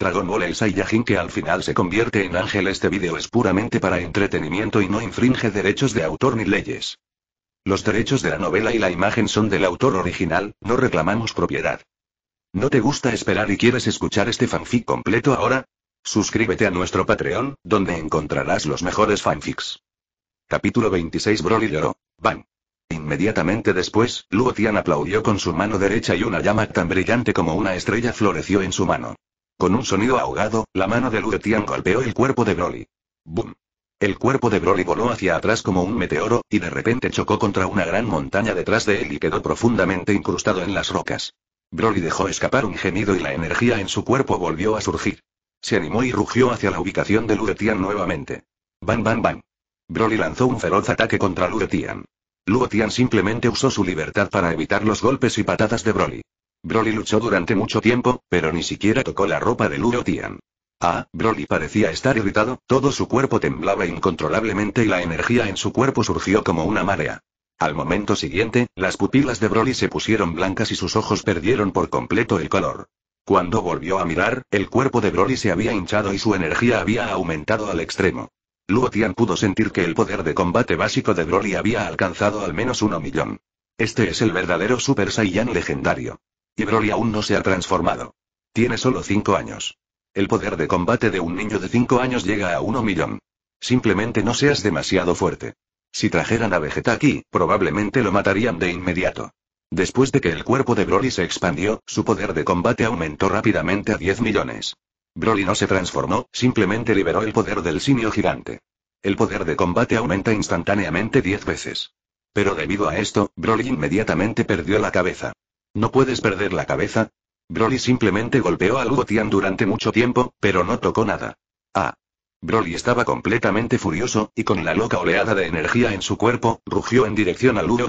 Dragon Ball el Saiyajin que al final se convierte en ángel este vídeo es puramente para entretenimiento y no infringe derechos de autor ni leyes. Los derechos de la novela y la imagen son del autor original, no reclamamos propiedad. ¿No te gusta esperar y quieres escuchar este fanfic completo ahora? Suscríbete a nuestro Patreon, donde encontrarás los mejores fanfics. Capítulo 26 Broly lloró. Bang. Inmediatamente después, Luo Tian aplaudió con su mano derecha y una llama tan brillante como una estrella floreció en su mano. Con un sonido ahogado, la mano de Luetian golpeó el cuerpo de Broly. ¡Bum! El cuerpo de Broly voló hacia atrás como un meteoro, y de repente chocó contra una gran montaña detrás de él y quedó profundamente incrustado en las rocas. Broly dejó escapar un gemido y la energía en su cuerpo volvió a surgir. Se animó y rugió hacia la ubicación de Luetian nuevamente. ¡Bam, bam, bam! Broly lanzó un feroz ataque contra Luetian. Luetian simplemente usó su libertad para evitar los golpes y patadas de Broly. Broly luchó durante mucho tiempo, pero ni siquiera tocó la ropa de Luo Tian. Ah, Broly parecía estar irritado, todo su cuerpo temblaba incontrolablemente y la energía en su cuerpo surgió como una marea. Al momento siguiente, las pupilas de Broly se pusieron blancas y sus ojos perdieron por completo el color. Cuando volvió a mirar, el cuerpo de Broly se había hinchado y su energía había aumentado al extremo. Luo pudo sentir que el poder de combate básico de Broly había alcanzado al menos uno millón. Este es el verdadero Super Saiyan legendario. Y Broly aún no se ha transformado. Tiene solo 5 años. El poder de combate de un niño de 5 años llega a 1 millón. Simplemente no seas demasiado fuerte. Si trajeran a Vegeta aquí, probablemente lo matarían de inmediato. Después de que el cuerpo de Broly se expandió, su poder de combate aumentó rápidamente a 10 millones. Broly no se transformó, simplemente liberó el poder del simio gigante. El poder de combate aumenta instantáneamente 10 veces. Pero debido a esto, Broly inmediatamente perdió la cabeza. No puedes perder la cabeza. Broly simplemente golpeó a Lugo durante mucho tiempo, pero no tocó nada. Ah. Broly estaba completamente furioso, y con la loca oleada de energía en su cuerpo, rugió en dirección a Lugo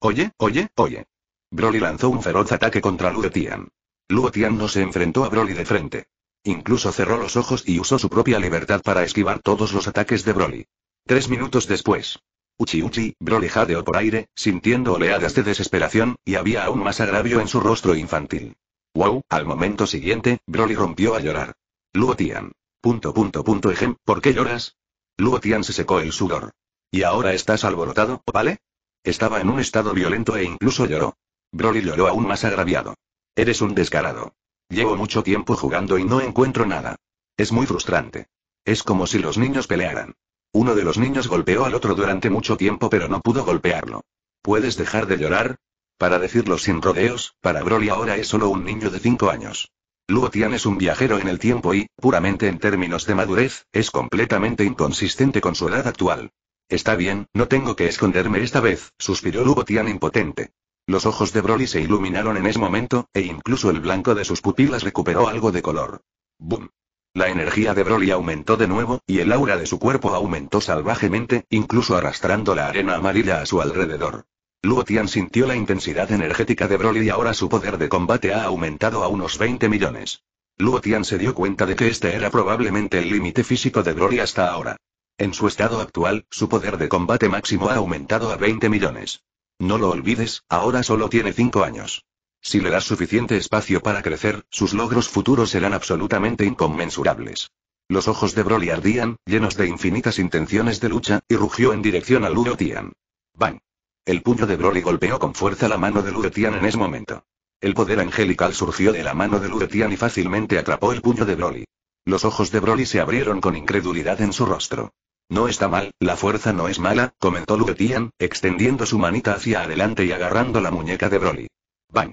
Oye, oye, oye. Broly lanzó un feroz ataque contra Lugo Tian. no se enfrentó a Broly de frente. Incluso cerró los ojos y usó su propia libertad para esquivar todos los ataques de Broly. Tres minutos después. Uchiuchi, Broly jadeó por aire, sintiendo oleadas de desesperación, y había aún más agravio en su rostro infantil. Wow, al momento siguiente, Broly rompió a llorar. Luotian. Punto punto punto ejem, ¿por qué lloras? Luotian se secó el sudor. Y ahora estás alborotado, ¿vale? Estaba en un estado violento e incluso lloró. Broly lloró aún más agraviado. Eres un descarado. Llevo mucho tiempo jugando y no encuentro nada. Es muy frustrante. Es como si los niños pelearan. Uno de los niños golpeó al otro durante mucho tiempo pero no pudo golpearlo. ¿Puedes dejar de llorar? Para decirlo sin rodeos, para Broly ahora es solo un niño de 5 años. Luo es un viajero en el tiempo y, puramente en términos de madurez, es completamente inconsistente con su edad actual. Está bien, no tengo que esconderme esta vez, suspiró Luo Tian impotente. Los ojos de Broly se iluminaron en ese momento, e incluso el blanco de sus pupilas recuperó algo de color. ¡Bum! La energía de Broly aumentó de nuevo, y el aura de su cuerpo aumentó salvajemente, incluso arrastrando la arena amarilla a su alrededor. Luotian sintió la intensidad energética de Broly y ahora su poder de combate ha aumentado a unos 20 millones. Luotian se dio cuenta de que este era probablemente el límite físico de Broly hasta ahora. En su estado actual, su poder de combate máximo ha aumentado a 20 millones. No lo olvides, ahora solo tiene 5 años. Si le das suficiente espacio para crecer, sus logros futuros serán absolutamente inconmensurables. Los ojos de Broly ardían, llenos de infinitas intenciones de lucha, y rugió en dirección a Luo Tian. ¡Bang! El puño de Broly golpeó con fuerza la mano de Luo Tian en ese momento. El poder angelical surgió de la mano de Luo Tian y fácilmente atrapó el puño de Broly. Los ojos de Broly se abrieron con incredulidad en su rostro. No está mal, la fuerza no es mala, comentó Luo Tian, extendiendo su manita hacia adelante y agarrando la muñeca de Broly. ¡Bang!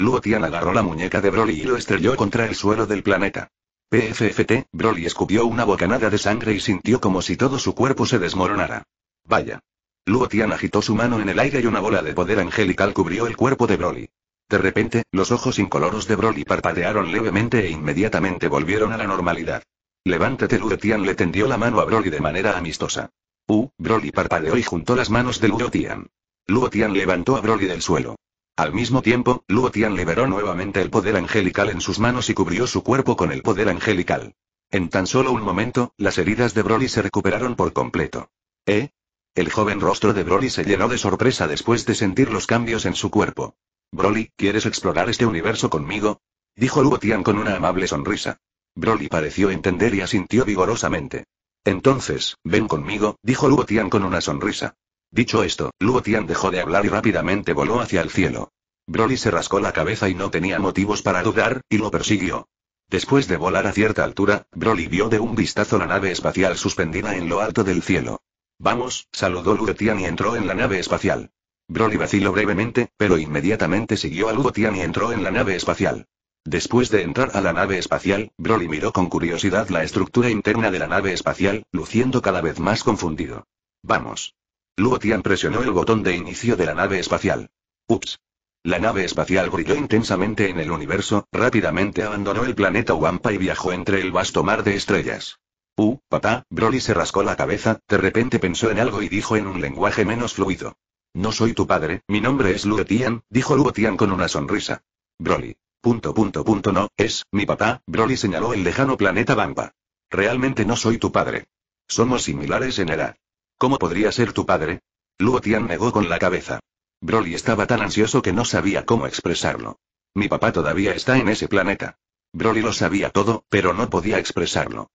Luotian agarró la muñeca de Broly y lo estrelló contra el suelo del planeta. PFFT, Broly escupió una bocanada de sangre y sintió como si todo su cuerpo se desmoronara. Vaya. Luotian agitó su mano en el aire y una bola de poder angelical cubrió el cuerpo de Broly. De repente, los ojos incoloros de Broly parpadearon levemente e inmediatamente volvieron a la normalidad. Levántate, Luotian le tendió la mano a Broly de manera amistosa. Uh, Broly parpadeó y juntó las manos de Luotian. Luotian levantó a Broly del suelo. Al mismo tiempo, Luo Tian liberó nuevamente el poder angelical en sus manos y cubrió su cuerpo con el poder angelical. En tan solo un momento, las heridas de Broly se recuperaron por completo. ¿Eh? El joven rostro de Broly se llenó de sorpresa después de sentir los cambios en su cuerpo. Broly, ¿quieres explorar este universo conmigo? Dijo Luo Tian con una amable sonrisa. Broly pareció entender y asintió vigorosamente. Entonces, ven conmigo, dijo Luo Tian con una sonrisa. Dicho esto, Luo Tian dejó de hablar y rápidamente voló hacia el cielo. Broly se rascó la cabeza y no tenía motivos para dudar, y lo persiguió. Después de volar a cierta altura, Broly vio de un vistazo la nave espacial suspendida en lo alto del cielo. Vamos, saludó Luo Tian y entró en la nave espacial. Broly vaciló brevemente, pero inmediatamente siguió a Luo Tian y entró en la nave espacial. Después de entrar a la nave espacial, Broly miró con curiosidad la estructura interna de la nave espacial, luciendo cada vez más confundido. Vamos. Luo Tian presionó el botón de inicio de la nave espacial. Ups. La nave espacial brilló intensamente en el universo, rápidamente abandonó el planeta Wampa y viajó entre el vasto mar de estrellas. Uh, papá, Broly se rascó la cabeza, de repente pensó en algo y dijo en un lenguaje menos fluido. No soy tu padre, mi nombre es Luo Tian, dijo Luo con una sonrisa. Broly. Punto punto punto no, es, mi papá, Broly señaló el lejano planeta Wampa. Realmente no soy tu padre. Somos similares en edad. ¿Cómo podría ser tu padre? Luotian negó con la cabeza. Broly estaba tan ansioso que no sabía cómo expresarlo. Mi papá todavía está en ese planeta. Broly lo sabía todo, pero no podía expresarlo.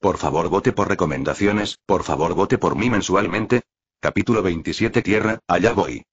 Por favor vote por recomendaciones, por favor vote por mí mensualmente. Capítulo 27 Tierra, allá voy.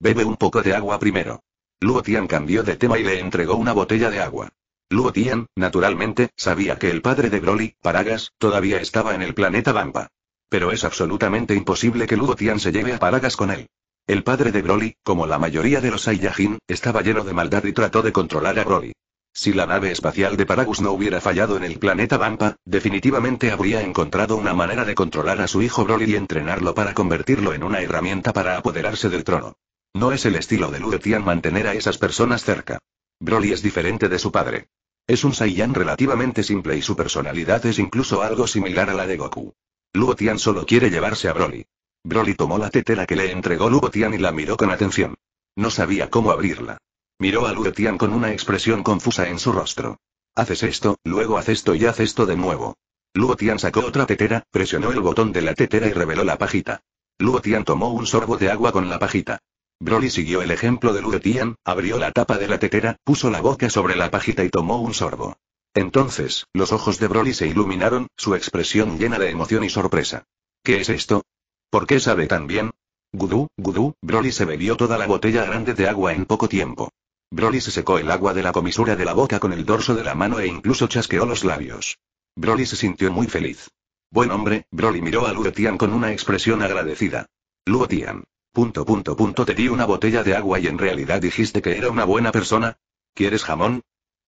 Bebe un poco de agua primero. Luotian cambió de tema y le entregó una botella de agua. Luotian, naturalmente, sabía que el padre de Broly, Paragas, todavía estaba en el planeta Bampa. Pero es absolutamente imposible que Ludotian se lleve a Paragas con él. El padre de Broly, como la mayoría de los Saiyajin, estaba lleno de maldad y trató de controlar a Broly. Si la nave espacial de Paragus no hubiera fallado en el planeta Vampa, definitivamente habría encontrado una manera de controlar a su hijo Broly y entrenarlo para convertirlo en una herramienta para apoderarse del trono. No es el estilo de tian mantener a esas personas cerca. Broly es diferente de su padre. Es un Saiyan relativamente simple y su personalidad es incluso algo similar a la de Goku. Luo Tian solo quiere llevarse a Broly. Broly tomó la tetera que le entregó Luo Tian y la miró con atención. No sabía cómo abrirla. Miró a Luo Tian con una expresión confusa en su rostro. Haces esto, luego haz esto y haz esto de nuevo. Luo Tian sacó otra tetera, presionó el botón de la tetera y reveló la pajita. Luo Tian tomó un sorbo de agua con la pajita. Broly siguió el ejemplo de Luo Tian, abrió la tapa de la tetera, puso la boca sobre la pajita y tomó un sorbo. Entonces, los ojos de Broly se iluminaron, su expresión llena de emoción y sorpresa. ¿Qué es esto? ¿Por qué sabe tan bien? Gudú, gudú, Broly se bebió toda la botella grande de agua en poco tiempo. Broly se secó el agua de la comisura de la boca con el dorso de la mano e incluso chasqueó los labios. Broly se sintió muy feliz. Buen hombre, Broly miró a Luotian con una expresión agradecida. Luotian. Punto punto punto te di una botella de agua y en realidad dijiste que era una buena persona. ¿Quieres jamón?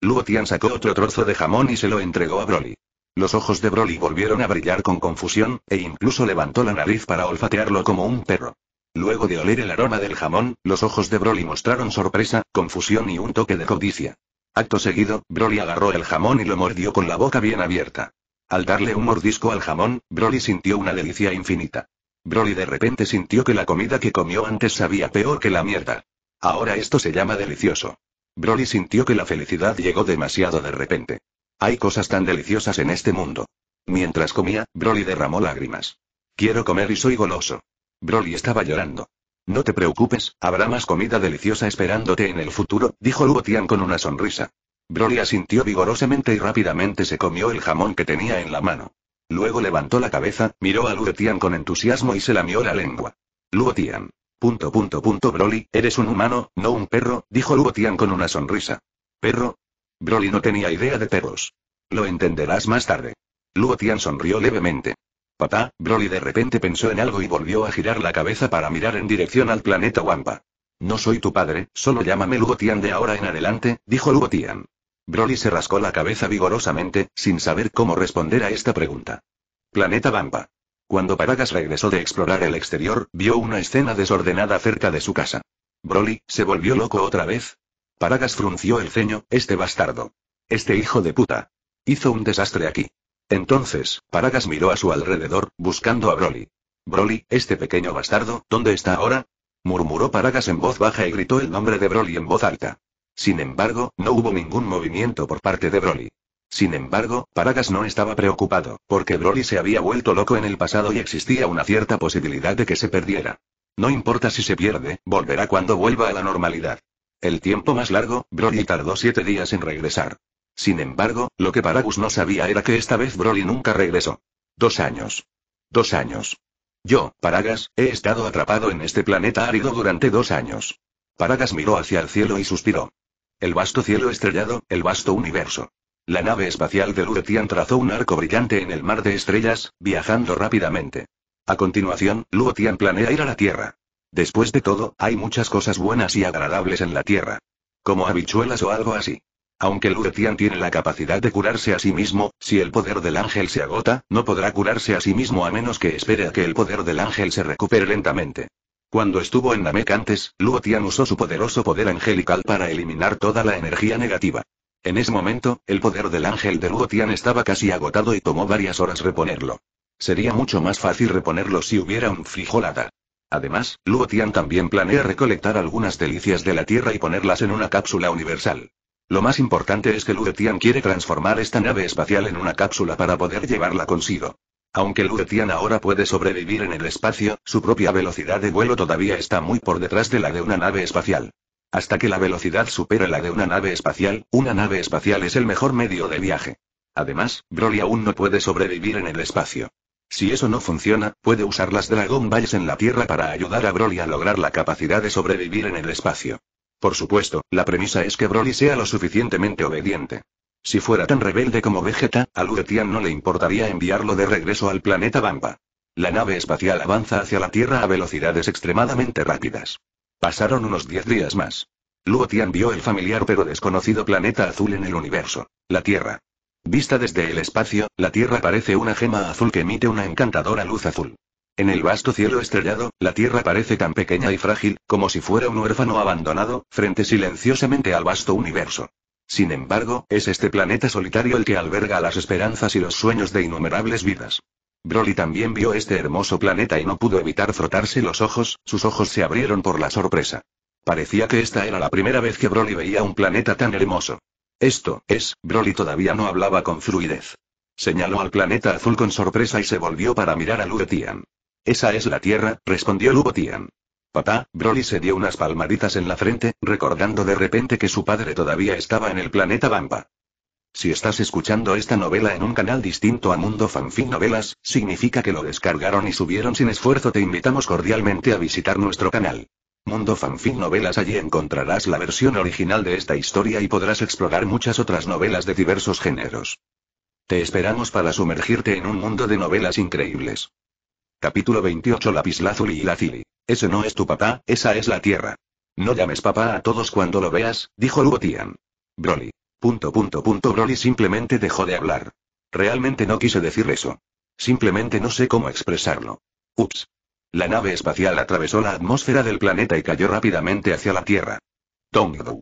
Luo sacó otro trozo de jamón y se lo entregó a Broly. Los ojos de Broly volvieron a brillar con confusión, e incluso levantó la nariz para olfatearlo como un perro. Luego de oler el aroma del jamón, los ojos de Broly mostraron sorpresa, confusión y un toque de codicia. Acto seguido, Broly agarró el jamón y lo mordió con la boca bien abierta. Al darle un mordisco al jamón, Broly sintió una delicia infinita. Broly de repente sintió que la comida que comió antes sabía peor que la mierda. Ahora esto se llama delicioso. Broly sintió que la felicidad llegó demasiado de repente. Hay cosas tan deliciosas en este mundo. Mientras comía, Broly derramó lágrimas. Quiero comer y soy goloso. Broly estaba llorando. No te preocupes, habrá más comida deliciosa esperándote en el futuro, dijo Luotian con una sonrisa. Broly asintió vigorosamente y rápidamente se comió el jamón que tenía en la mano. Luego levantó la cabeza, miró a Luotian con entusiasmo y se lamió la lengua. Luotian. Punto punto punto Broly, eres un humano, no un perro, dijo Lugotian con una sonrisa. ¿Perro? Broly no tenía idea de perros. Lo entenderás más tarde. Lugotian sonrió levemente. Papá, Broly de repente pensó en algo y volvió a girar la cabeza para mirar en dirección al planeta Wampa. No soy tu padre, solo llámame Lugotian de ahora en adelante, dijo Lugotian. Broly se rascó la cabeza vigorosamente, sin saber cómo responder a esta pregunta. Planeta Wampa. Cuando Paragas regresó de explorar el exterior, vio una escena desordenada cerca de su casa. Broly, ¿se volvió loco otra vez? Paragas frunció el ceño, este bastardo. Este hijo de puta. Hizo un desastre aquí. Entonces, Paragas miró a su alrededor, buscando a Broly. Broly, este pequeño bastardo, ¿dónde está ahora? murmuró Paragas en voz baja y gritó el nombre de Broly en voz alta. Sin embargo, no hubo ningún movimiento por parte de Broly. Sin embargo, Paragas no estaba preocupado, porque Broly se había vuelto loco en el pasado y existía una cierta posibilidad de que se perdiera. No importa si se pierde, volverá cuando vuelva a la normalidad. El tiempo más largo, Broly tardó siete días en regresar. Sin embargo, lo que Paragus no sabía era que esta vez Broly nunca regresó. Dos años. Dos años. Yo, Paragas, he estado atrapado en este planeta árido durante dos años. Paragas miró hacia el cielo y suspiró. El vasto cielo estrellado, el vasto universo. La nave espacial de Luotian trazó un arco brillante en el mar de estrellas, viajando rápidamente. A continuación, Luotian planea ir a la Tierra. Después de todo, hay muchas cosas buenas y agradables en la Tierra. Como habichuelas o algo así. Aunque Luotian tiene la capacidad de curarse a sí mismo, si el poder del ángel se agota, no podrá curarse a sí mismo a menos que espere a que el poder del ángel se recupere lentamente. Cuando estuvo en Namek antes, Luotian usó su poderoso poder angelical para eliminar toda la energía negativa. En ese momento, el poder del ángel de Luotian estaba casi agotado y tomó varias horas reponerlo. Sería mucho más fácil reponerlo si hubiera un frijolada. Además, Luotian también planea recolectar algunas delicias de la tierra y ponerlas en una cápsula universal. Lo más importante es que Luo quiere transformar esta nave espacial en una cápsula para poder llevarla consigo. Aunque Luo ahora puede sobrevivir en el espacio, su propia velocidad de vuelo todavía está muy por detrás de la de una nave espacial. Hasta que la velocidad supere la de una nave espacial, una nave espacial es el mejor medio de viaje. Además, Broly aún no puede sobrevivir en el espacio. Si eso no funciona, puede usar las Dragon Balls en la Tierra para ayudar a Broly a lograr la capacidad de sobrevivir en el espacio. Por supuesto, la premisa es que Broly sea lo suficientemente obediente. Si fuera tan rebelde como Vegeta, a Luretian no le importaría enviarlo de regreso al planeta Bamba. La nave espacial avanza hacia la Tierra a velocidades extremadamente rápidas. Pasaron unos diez días más. Luotian Tian vio el familiar pero desconocido planeta azul en el universo, la Tierra. Vista desde el espacio, la Tierra parece una gema azul que emite una encantadora luz azul. En el vasto cielo estrellado, la Tierra parece tan pequeña y frágil, como si fuera un huérfano abandonado, frente silenciosamente al vasto universo. Sin embargo, es este planeta solitario el que alberga las esperanzas y los sueños de innumerables vidas. Broly también vio este hermoso planeta y no pudo evitar frotarse los ojos, sus ojos se abrieron por la sorpresa. Parecía que esta era la primera vez que Broly veía un planeta tan hermoso. Esto, es, Broly todavía no hablaba con fluidez. Señaló al planeta azul con sorpresa y se volvió para mirar a Lugotian. Esa es la Tierra, respondió Lugotian. Papá, Broly se dio unas palmaditas en la frente, recordando de repente que su padre todavía estaba en el planeta Bamba. Si estás escuchando esta novela en un canal distinto a Mundo Fanfic Novelas, significa que lo descargaron y subieron sin esfuerzo. Te invitamos cordialmente a visitar nuestro canal. Mundo Fanfic Novelas allí encontrarás la versión original de esta historia y podrás explorar muchas otras novelas de diversos géneros. Te esperamos para sumergirte en un mundo de novelas increíbles. Capítulo 28 Lapislázuli y Lacili. Ese no es tu papá, esa es la tierra. No llames papá a todos cuando lo veas, dijo Luotian. Broly. Punto punto punto Broly simplemente dejó de hablar. Realmente no quise decir eso. Simplemente no sé cómo expresarlo. Ups. La nave espacial atravesó la atmósfera del planeta y cayó rápidamente hacia la Tierra. Dongdu.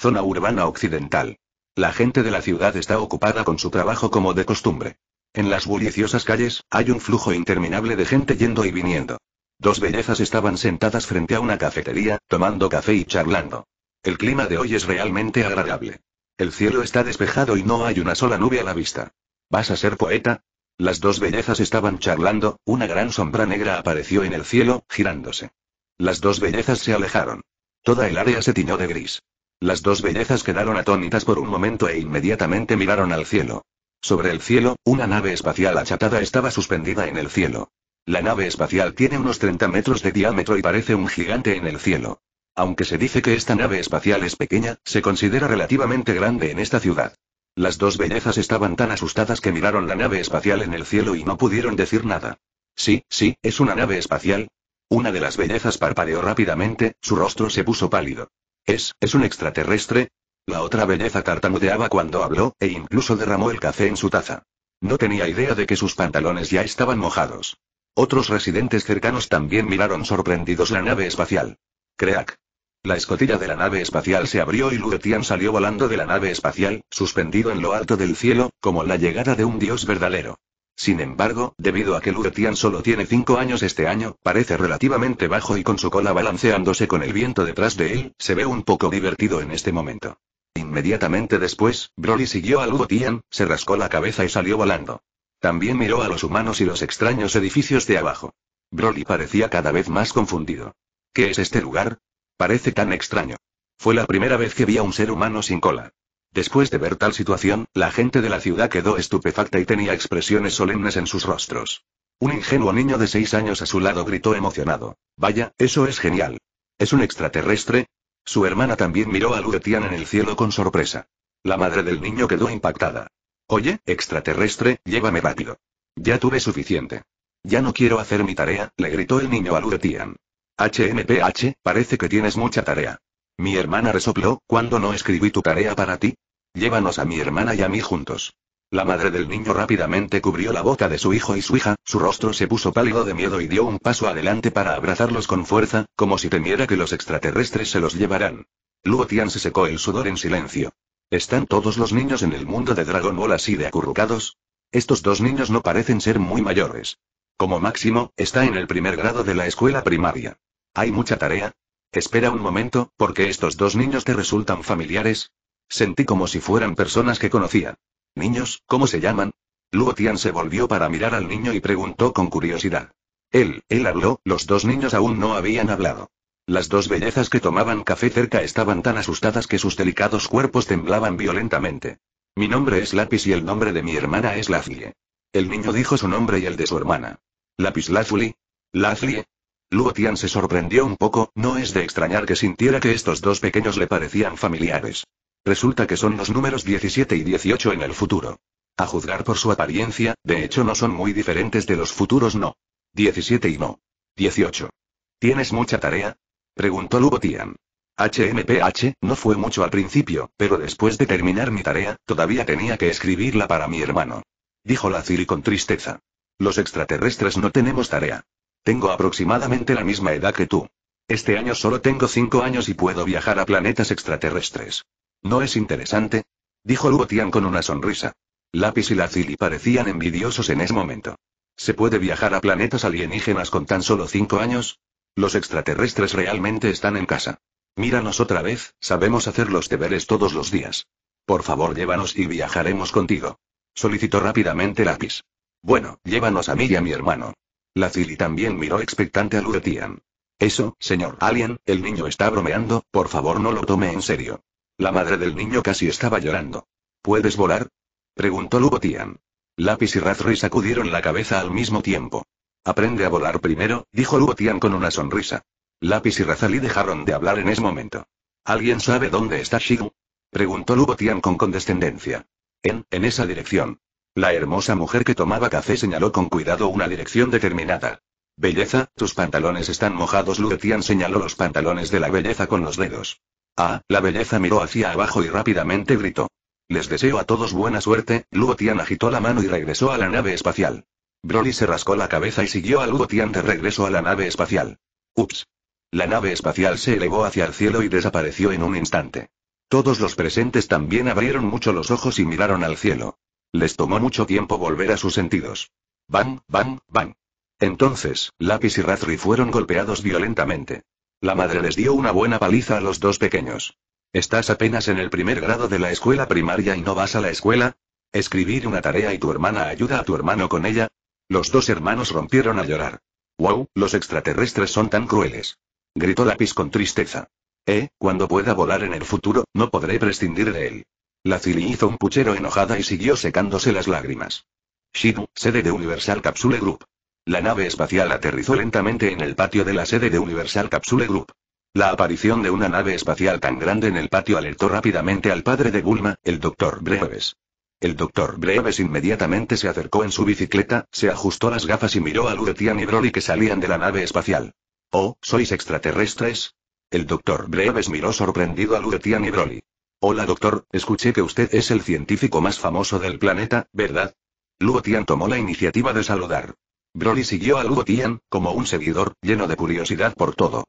Zona urbana occidental. La gente de la ciudad está ocupada con su trabajo como de costumbre. En las bulliciosas calles, hay un flujo interminable de gente yendo y viniendo. Dos bellezas estaban sentadas frente a una cafetería, tomando café y charlando. El clima de hoy es realmente agradable. El cielo está despejado y no hay una sola nube a la vista. ¿Vas a ser poeta? Las dos bellezas estaban charlando, una gran sombra negra apareció en el cielo, girándose. Las dos bellezas se alejaron. Toda el área se tiñó de gris. Las dos bellezas quedaron atónitas por un momento e inmediatamente miraron al cielo. Sobre el cielo, una nave espacial achatada estaba suspendida en el cielo. La nave espacial tiene unos 30 metros de diámetro y parece un gigante en el cielo. Aunque se dice que esta nave espacial es pequeña, se considera relativamente grande en esta ciudad. Las dos bellezas estaban tan asustadas que miraron la nave espacial en el cielo y no pudieron decir nada. Sí, sí, es una nave espacial. Una de las bellezas parpadeó rápidamente, su rostro se puso pálido. ¿Es, es un extraterrestre? La otra belleza tartamudeaba cuando habló, e incluso derramó el café en su taza. No tenía idea de que sus pantalones ya estaban mojados. Otros residentes cercanos también miraron sorprendidos la nave espacial. Creak. La escotilla de la nave espacial se abrió y Lurtian salió volando de la nave espacial, suspendido en lo alto del cielo, como la llegada de un dios verdadero. Sin embargo, debido a que Lurtian solo tiene cinco años este año, parece relativamente bajo y con su cola balanceándose con el viento detrás de él, se ve un poco divertido en este momento. Inmediatamente después, Broly siguió a Tian, se rascó la cabeza y salió volando. También miró a los humanos y los extraños edificios de abajo. Broly parecía cada vez más confundido. ¿Qué es este lugar? Parece tan extraño. Fue la primera vez que vi a un ser humano sin cola. Después de ver tal situación, la gente de la ciudad quedó estupefacta y tenía expresiones solemnes en sus rostros. Un ingenuo niño de seis años a su lado gritó emocionado. Vaya, eso es genial. ¿Es un extraterrestre? Su hermana también miró a Luretian en el cielo con sorpresa. La madre del niño quedó impactada. Oye, extraterrestre, llévame rápido. Ya tuve suficiente. Ya no quiero hacer mi tarea, le gritó el niño a Luretian. HMPH, parece que tienes mucha tarea. Mi hermana resopló, «¿Cuándo no escribí tu tarea para ti? Llévanos a mi hermana y a mí juntos. La madre del niño rápidamente cubrió la boca de su hijo y su hija, su rostro se puso pálido de miedo y dio un paso adelante para abrazarlos con fuerza, como si temiera que los extraterrestres se los llevaran. Luo Tian se secó el sudor en silencio. ¿Están todos los niños en el mundo de Dragon Ball así de acurrucados? Estos dos niños no parecen ser muy mayores. Como máximo, está en el primer grado de la escuela primaria. ¿Hay mucha tarea? Espera un momento, porque estos dos niños te resultan familiares. Sentí como si fueran personas que conocía. Niños, ¿cómo se llaman? Luo Tian se volvió para mirar al niño y preguntó con curiosidad. Él, él habló, los dos niños aún no habían hablado. Las dos bellezas que tomaban café cerca estaban tan asustadas que sus delicados cuerpos temblaban violentamente. Mi nombre es Lápiz y el nombre de mi hermana es Lafie. El niño dijo su nombre y el de su hermana. Lazuli? Lazlie. Luotian se sorprendió un poco, no es de extrañar que sintiera que estos dos pequeños le parecían familiares. Resulta que son los números 17 y 18 en el futuro. A juzgar por su apariencia, de hecho no son muy diferentes de los futuros no. 17 y no. 18. ¿Tienes mucha tarea? Preguntó Luotian. HMPH, no fue mucho al principio, pero después de terminar mi tarea, todavía tenía que escribirla para mi hermano. Dijo la Ciri con tristeza. Los extraterrestres no tenemos tarea. Tengo aproximadamente la misma edad que tú. Este año solo tengo cinco años y puedo viajar a planetas extraterrestres. ¿No es interesante? Dijo Tian con una sonrisa. Lápiz y la Cili parecían envidiosos en ese momento. ¿Se puede viajar a planetas alienígenas con tan solo cinco años? Los extraterrestres realmente están en casa. Míranos otra vez, sabemos hacer los deberes todos los días. Por favor, llévanos y viajaremos contigo. Solicitó rápidamente lápiz. Bueno, llévanos a mí y a mi hermano. La también miró expectante a Lugotian. Eso, señor Alien, el niño está bromeando, por favor no lo tome en serio. La madre del niño casi estaba llorando. ¿Puedes volar? Preguntó Lugotian. Lapis y Razri sacudieron la cabeza al mismo tiempo. Aprende a volar primero, dijo Lugotian con una sonrisa. Lapis y Razali dejaron de hablar en ese momento. ¿Alguien sabe dónde está Shigu? Preguntó Lugotian con condescendencia. En, en esa dirección. La hermosa mujer que tomaba café señaló con cuidado una dirección determinada. Belleza, tus pantalones están mojados. Lutian señaló los pantalones de la belleza con los dedos. Ah, la belleza miró hacia abajo y rápidamente gritó. Les deseo a todos buena suerte. Luotian agitó la mano y regresó a la nave espacial. Broly se rascó la cabeza y siguió a Lutian de regreso a la nave espacial. Ups. La nave espacial se elevó hacia el cielo y desapareció en un instante. Todos los presentes también abrieron mucho los ojos y miraron al cielo. Les tomó mucho tiempo volver a sus sentidos. Bang, bang, bang. Entonces, Lápiz y Razri fueron golpeados violentamente. La madre les dio una buena paliza a los dos pequeños. ¿Estás apenas en el primer grado de la escuela primaria y no vas a la escuela? ¿Escribir una tarea y tu hermana ayuda a tu hermano con ella? Los dos hermanos rompieron a llorar. ¡Wow! Los extraterrestres son tan crueles. Gritó Lápiz con tristeza. Eh, cuando pueda volar en el futuro, no podré prescindir de él. La Cili hizo un puchero enojada y siguió secándose las lágrimas. Shidu, sede de Universal Capsule Group. La nave espacial aterrizó lentamente en el patio de la sede de Universal Capsule Group. La aparición de una nave espacial tan grande en el patio alertó rápidamente al padre de Bulma, el Dr. Breves. El Dr. Breves inmediatamente se acercó en su bicicleta, se ajustó las gafas y miró a Luretian y Broly que salían de la nave espacial. Oh, ¿sois extraterrestres? El doctor Breves miró sorprendido a Lugotian y Broly. Hola doctor, escuché que usted es el científico más famoso del planeta, ¿verdad? Lugotian tomó la iniciativa de saludar. Broly siguió a Luotian, como un seguidor, lleno de curiosidad por todo.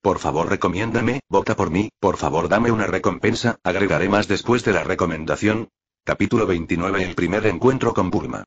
Por favor recomiéndame, vota por mí, por favor dame una recompensa, agregaré más después de la recomendación. Capítulo 29 El primer encuentro con Bulma.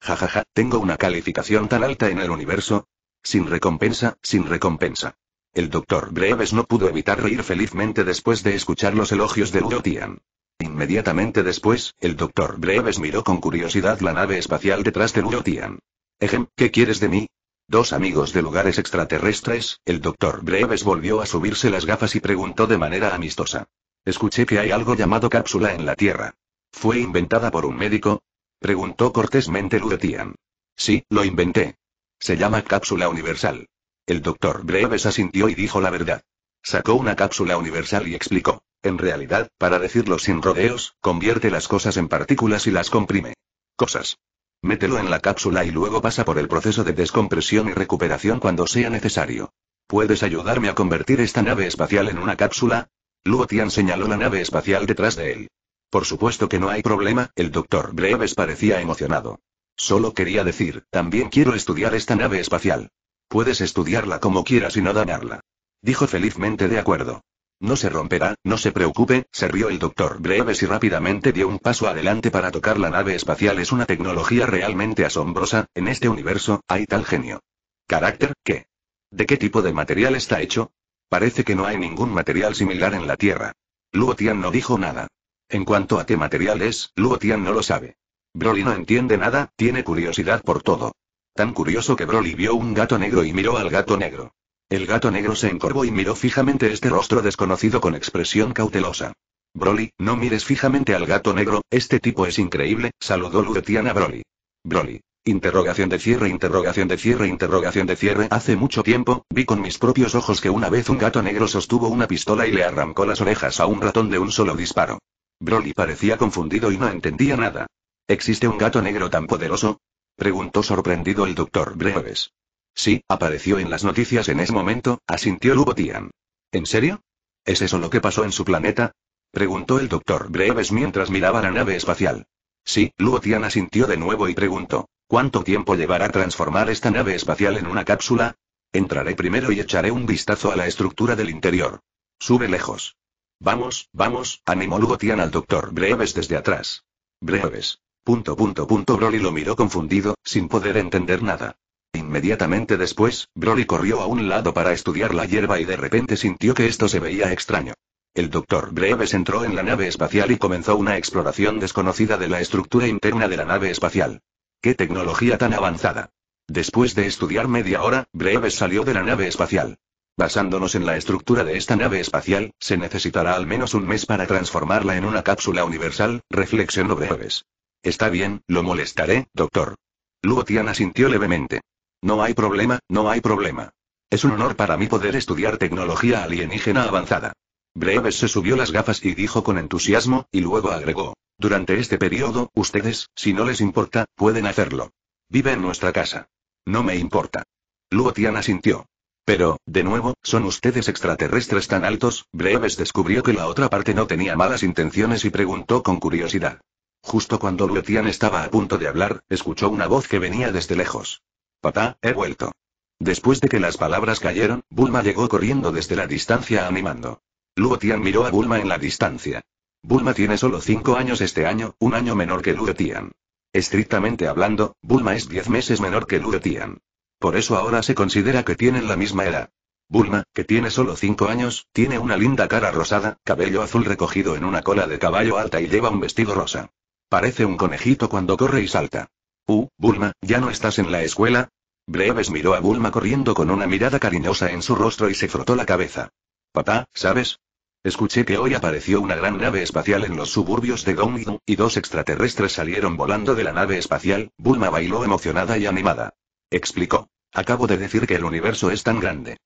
Jajaja, ja, ja, tengo una calificación tan alta en el universo. Sin recompensa, sin recompensa. El doctor Breves no pudo evitar reír felizmente después de escuchar los elogios de Lutian. Inmediatamente después, el doctor Breves miró con curiosidad la nave espacial detrás de Lutian. Ejem, ¿qué quieres de mí? Dos amigos de lugares extraterrestres, el doctor Breves volvió a subirse las gafas y preguntó de manera amistosa. Escuché que hay algo llamado cápsula en la Tierra. ¿Fue inventada por un médico? Preguntó cortésmente Lutian. Sí, lo inventé. Se llama cápsula universal. El doctor Breves asintió y dijo la verdad. Sacó una cápsula universal y explicó. En realidad, para decirlo sin rodeos, convierte las cosas en partículas y las comprime. Cosas. Mételo en la cápsula y luego pasa por el proceso de descompresión y recuperación cuando sea necesario. ¿Puedes ayudarme a convertir esta nave espacial en una cápsula? Luo Tian señaló la nave espacial detrás de él. Por supuesto que no hay problema, el doctor Breves parecía emocionado. Solo quería decir, también quiero estudiar esta nave espacial. Puedes estudiarla como quieras y no dañarla. Dijo felizmente de acuerdo. No se romperá, no se preocupe, rió el doctor Breves y rápidamente dio un paso adelante para tocar la nave espacial. Es una tecnología realmente asombrosa, en este universo, hay tal genio. Carácter, ¿qué? ¿De qué tipo de material está hecho? Parece que no hay ningún material similar en la Tierra. Luotian no dijo nada. En cuanto a qué material es, Luo no lo sabe. Broly no entiende nada, tiene curiosidad por todo. Tan curioso que Broly vio un gato negro y miró al gato negro. El gato negro se encorvó y miró fijamente este rostro desconocido con expresión cautelosa. Broly, no mires fijamente al gato negro, este tipo es increíble, saludó Luretian a Broly. Broly. Interrogación de cierre, interrogación de cierre, interrogación de cierre. Hace mucho tiempo, vi con mis propios ojos que una vez un gato negro sostuvo una pistola y le arrancó las orejas a un ratón de un solo disparo. Broly parecía confundido y no entendía nada. ¿Existe un gato negro tan poderoso? Preguntó sorprendido el doctor Breves. Sí, apareció en las noticias en ese momento, asintió Lugotian. ¿En serio? ¿Es eso lo que pasó en su planeta? Preguntó el doctor Breves mientras miraba la nave espacial. Sí, Lugotian asintió de nuevo y preguntó. ¿Cuánto tiempo llevará transformar esta nave espacial en una cápsula? Entraré primero y echaré un vistazo a la estructura del interior. Sube lejos. Vamos, vamos, animó Lugotian al doctor Breves desde atrás. Breves. Punto punto Broly lo miró confundido, sin poder entender nada. Inmediatamente después, Broly corrió a un lado para estudiar la hierba y de repente sintió que esto se veía extraño. El doctor Breves entró en la nave espacial y comenzó una exploración desconocida de la estructura interna de la nave espacial. ¡Qué tecnología tan avanzada! Después de estudiar media hora, Breves salió de la nave espacial. Basándonos en la estructura de esta nave espacial, se necesitará al menos un mes para transformarla en una cápsula universal, reflexionó Breves. Está bien, lo molestaré, doctor. Luotiana sintió asintió levemente. No hay problema, no hay problema. Es un honor para mí poder estudiar tecnología alienígena avanzada. Breves se subió las gafas y dijo con entusiasmo, y luego agregó. Durante este periodo, ustedes, si no les importa, pueden hacerlo. Vive en nuestra casa. No me importa. Luotiana sintió. asintió. Pero, de nuevo, ¿son ustedes extraterrestres tan altos? Breves descubrió que la otra parte no tenía malas intenciones y preguntó con curiosidad. Justo cuando Luotian estaba a punto de hablar, escuchó una voz que venía desde lejos. Papá, he vuelto. Después de que las palabras cayeron, Bulma llegó corriendo desde la distancia animando. Luotian miró a Bulma en la distancia. Bulma tiene solo cinco años este año, un año menor que Luotian. Estrictamente hablando, Bulma es 10 meses menor que Luotian. Por eso ahora se considera que tienen la misma edad. Bulma, que tiene solo 5 años, tiene una linda cara rosada, cabello azul recogido en una cola de caballo alta y lleva un vestido rosa. Parece un conejito cuando corre y salta. Uh, Bulma, ¿ya no estás en la escuela? Breves miró a Bulma corriendo con una mirada cariñosa en su rostro y se frotó la cabeza. Papá, ¿sabes? Escuché que hoy apareció una gran nave espacial en los suburbios de Gongyu, y dos extraterrestres salieron volando de la nave espacial, Bulma bailó emocionada y animada. Explicó. Acabo de decir que el universo es tan grande.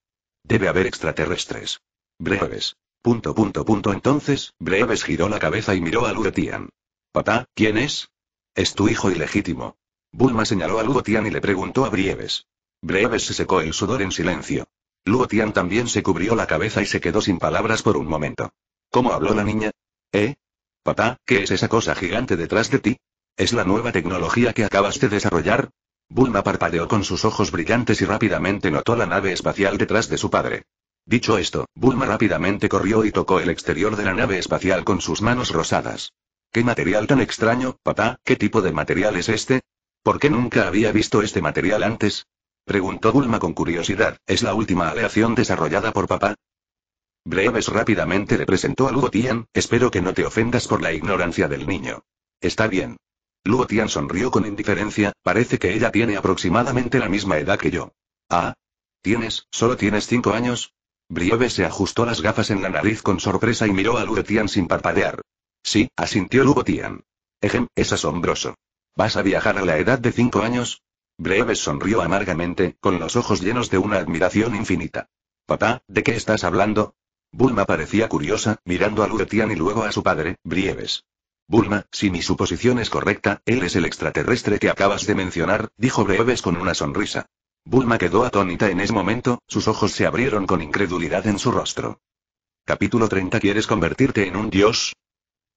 Debe haber extraterrestres. Breves. Punto punto punto entonces, Breves giró la cabeza y miró a Luretian. Papá, ¿quién es? Es tu hijo ilegítimo. Bulma señaló a Luotian y le preguntó a Brieves. Brieves se secó el sudor en silencio. Luotian también se cubrió la cabeza y se quedó sin palabras por un momento. ¿Cómo habló la niña? ¿Eh? Papá, ¿qué es esa cosa gigante detrás de ti? ¿Es la nueva tecnología que acabas de desarrollar? Bulma parpadeó con sus ojos brillantes y rápidamente notó la nave espacial detrás de su padre. Dicho esto, Bulma rápidamente corrió y tocó el exterior de la nave espacial con sus manos rosadas. ¿Qué material tan extraño, papá? ¿Qué tipo de material es este? ¿Por qué nunca había visto este material antes? Preguntó Bulma con curiosidad. ¿Es la última aleación desarrollada por papá? Breves rápidamente le presentó a Luotian, espero que no te ofendas por la ignorancia del niño. Está bien. Luotian sonrió con indiferencia, parece que ella tiene aproximadamente la misma edad que yo. Ah. ¿Tienes, solo tienes cinco años? Brieves se ajustó las gafas en la nariz con sorpresa y miró a luotian sin parpadear. Sí, asintió Lugotian. Ejem, es asombroso. ¿Vas a viajar a la edad de cinco años? Breves sonrió amargamente, con los ojos llenos de una admiración infinita. Papá, ¿de qué estás hablando? Bulma parecía curiosa, mirando a Lugotian y luego a su padre, Brieves. Bulma, si mi suposición es correcta, él es el extraterrestre que acabas de mencionar, dijo Breves con una sonrisa. Bulma quedó atónita en ese momento, sus ojos se abrieron con incredulidad en su rostro. Capítulo 30 ¿Quieres convertirte en un dios?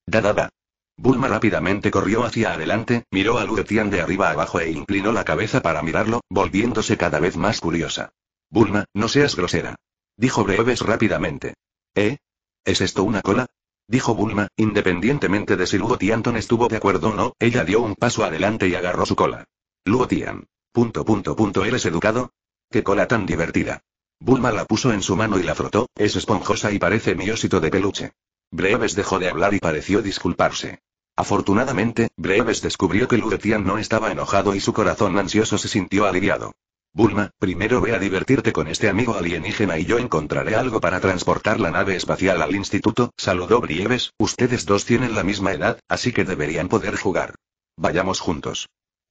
Da Bulma rápidamente corrió hacia adelante, miró a Lutian de arriba abajo e inclinó la cabeza para mirarlo, volviéndose cada vez más curiosa. Bulma, no seas grosera. Dijo Breves rápidamente. ¿Eh? ¿Es esto una cola? Dijo Bulma, independientemente de si Lugotianton estuvo de acuerdo o no, ella dio un paso adelante y agarró su cola. luotian Punto punto punto ¿Eres educado? ¡Qué cola tan divertida! Bulma la puso en su mano y la frotó, es esponjosa y parece miósito de peluche. Breves dejó de hablar y pareció disculparse. Afortunadamente, Breves descubrió que Luretian no estaba enojado y su corazón ansioso se sintió aliviado. Bulma, primero ve a divertirte con este amigo alienígena y yo encontraré algo para transportar la nave espacial al instituto, saludó Breves, ustedes dos tienen la misma edad, así que deberían poder jugar. Vayamos juntos.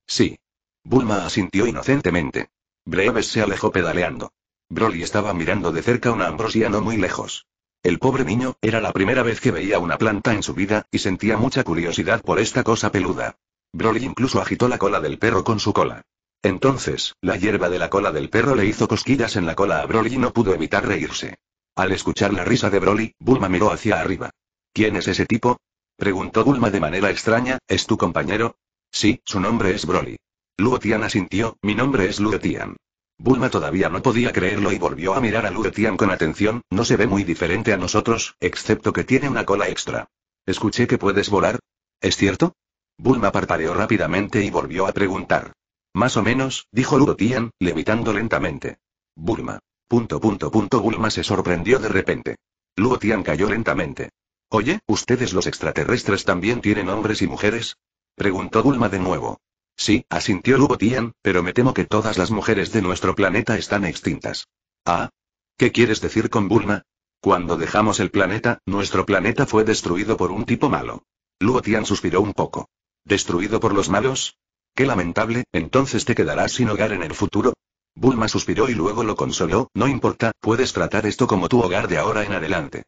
Sí. Bulma asintió inocentemente. Breves se alejó pedaleando. Broly estaba mirando de cerca una un no muy lejos. El pobre niño, era la primera vez que veía una planta en su vida, y sentía mucha curiosidad por esta cosa peluda. Broly incluso agitó la cola del perro con su cola. Entonces, la hierba de la cola del perro le hizo cosquillas en la cola a Broly y no pudo evitar reírse. Al escuchar la risa de Broly, Bulma miró hacia arriba. ¿Quién es ese tipo? preguntó Bulma de manera extraña, ¿es tu compañero? Sí, su nombre es Broly. Luotian asintió, mi nombre es Luotian. Bulma todavía no podía creerlo y volvió a mirar a Tian con atención, no se ve muy diferente a nosotros, excepto que tiene una cola extra. Escuché que puedes volar. ¿Es cierto? Bulma parpadeó rápidamente y volvió a preguntar. Más o menos, dijo Tian, levitando lentamente. Bulma. Punto punto punto Bulma se sorprendió de repente. Luotian cayó lentamente. Oye, ¿ustedes los extraterrestres también tienen hombres y mujeres? Preguntó Bulma de nuevo. Sí, asintió Luotian, pero me temo que todas las mujeres de nuestro planeta están extintas. Ah. ¿Qué quieres decir con Bulma? Cuando dejamos el planeta, nuestro planeta fue destruido por un tipo malo. Luotian suspiró un poco. ¿Destruido por los malos? Qué lamentable, entonces te quedarás sin hogar en el futuro. Bulma suspiró y luego lo consoló, no importa, puedes tratar esto como tu hogar de ahora en adelante.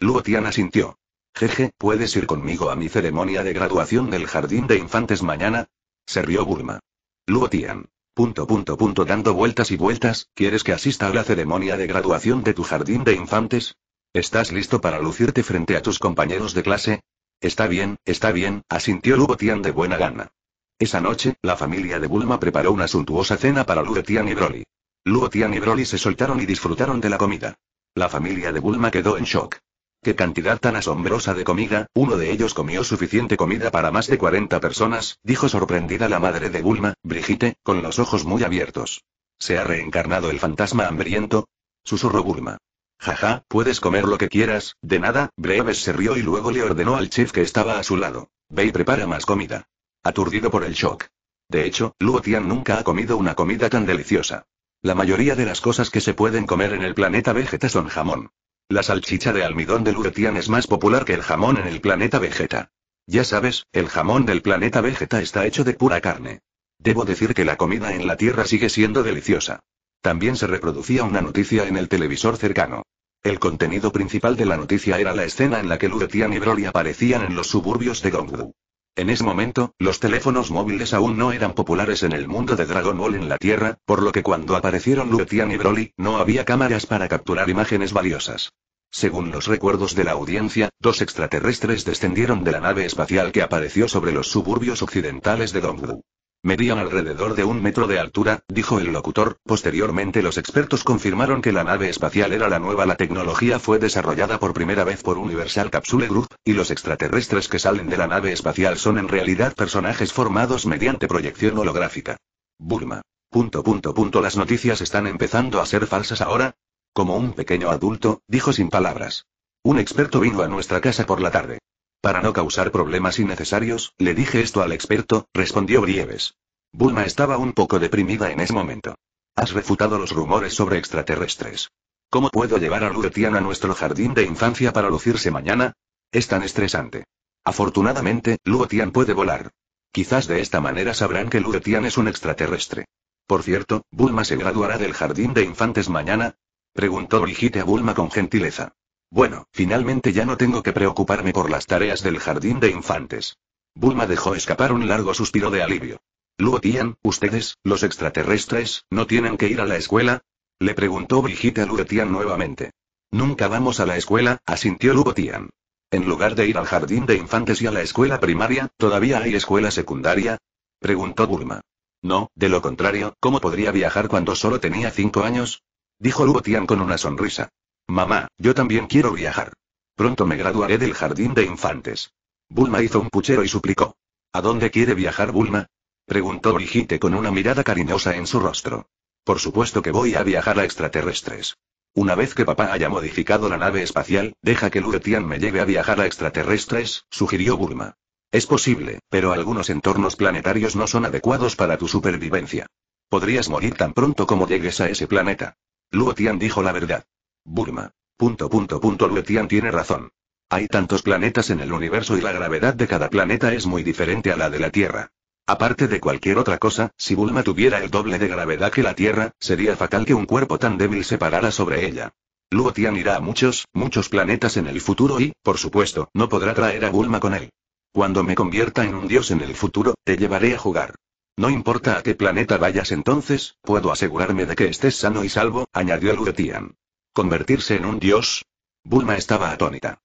Luotian asintió. Jeje, ¿puedes ir conmigo a mi ceremonia de graduación del jardín de infantes mañana? Servió Bulma. Luo Tian. Punto punto punto dando vueltas y vueltas, ¿quieres que asista a la ceremonia de graduación de tu jardín de infantes? ¿Estás listo para lucirte frente a tus compañeros de clase? Está bien, está bien, asintió Luo Tian de buena gana. Esa noche, la familia de Bulma preparó una suntuosa cena para Luo Tian y Broly. Luo Tian y Broly se soltaron y disfrutaron de la comida. La familia de Bulma quedó en shock. ¡Qué cantidad tan asombrosa de comida! Uno de ellos comió suficiente comida para más de 40 personas, dijo sorprendida la madre de Bulma, Brigitte, con los ojos muy abiertos. ¿Se ha reencarnado el fantasma hambriento? Susurró Bulma. Jaja, puedes comer lo que quieras, de nada, Breves se rió y luego le ordenó al chef que estaba a su lado. Ve y prepara más comida. Aturdido por el shock. De hecho, Luo Tian nunca ha comido una comida tan deliciosa. La mayoría de las cosas que se pueden comer en el planeta Vegeta son jamón. La salchicha de almidón de Luretian es más popular que el jamón en el planeta Vegeta. Ya sabes, el jamón del planeta Vegeta está hecho de pura carne. Debo decir que la comida en la Tierra sigue siendo deliciosa. También se reproducía una noticia en el televisor cercano. El contenido principal de la noticia era la escena en la que Luretian y Broly aparecían en los suburbios de Gongwu. En ese momento, los teléfonos móviles aún no eran populares en el mundo de Dragon Ball en la Tierra, por lo que cuando aparecieron Lutian y Broly, no había cámaras para capturar imágenes valiosas. Según los recuerdos de la audiencia, dos extraterrestres descendieron de la nave espacial que apareció sobre los suburbios occidentales de Dongwu. Medían alrededor de un metro de altura, dijo el locutor. Posteriormente los expertos confirmaron que la nave espacial era la nueva. La tecnología fue desarrollada por primera vez por Universal Capsule Group, y los extraterrestres que salen de la nave espacial son en realidad personajes formados mediante proyección holográfica. Bulma. Punto punto punto las noticias están empezando a ser falsas ahora. Como un pequeño adulto, dijo sin palabras. Un experto vino a nuestra casa por la tarde. Para no causar problemas innecesarios, le dije esto al experto, respondió Brieves. Bulma estaba un poco deprimida en ese momento. Has refutado los rumores sobre extraterrestres. ¿Cómo puedo llevar a Lurtian a nuestro jardín de infancia para lucirse mañana? Es tan estresante. Afortunadamente, Luotian puede volar. Quizás de esta manera sabrán que Luotian es un extraterrestre. Por cierto, ¿Bulma se graduará del jardín de infantes mañana? Preguntó Brigitte a Bulma con gentileza. Bueno, finalmente ya no tengo que preocuparme por las tareas del jardín de infantes. Bulma dejó escapar un largo suspiro de alivio. Luo Tian, ¿ustedes, los extraterrestres, no tienen que ir a la escuela? Le preguntó Brigitte a Luo Tian nuevamente. Nunca vamos a la escuela, asintió Luo Tian. En lugar de ir al jardín de infantes y a la escuela primaria, ¿todavía hay escuela secundaria? Preguntó Bulma. No, de lo contrario, ¿cómo podría viajar cuando solo tenía cinco años? Dijo Luo Tian con una sonrisa. Mamá, yo también quiero viajar. Pronto me graduaré del jardín de infantes. Bulma hizo un puchero y suplicó. ¿A dónde quiere viajar Bulma? preguntó Brigitte con una mirada cariñosa en su rostro. Por supuesto que voy a viajar a extraterrestres. Una vez que papá haya modificado la nave espacial, deja que Luotian me lleve a viajar a extraterrestres, sugirió Bulma. Es posible, pero algunos entornos planetarios no son adecuados para tu supervivencia. Podrías morir tan pronto como llegues a ese planeta. Luotian dijo la verdad. Burma. Punto punto punto Luetian tiene razón. Hay tantos planetas en el universo y la gravedad de cada planeta es muy diferente a la de la Tierra. Aparte de cualquier otra cosa, si Bulma tuviera el doble de gravedad que la Tierra, sería fatal que un cuerpo tan débil se parara sobre ella. Luotian irá a muchos, muchos planetas en el futuro y, por supuesto, no podrá traer a Bulma con él. Cuando me convierta en un dios en el futuro, te llevaré a jugar. No importa a qué planeta vayas entonces, puedo asegurarme de que estés sano y salvo, añadió Luotian. ¿Convertirse en un dios? Bulma estaba atónita.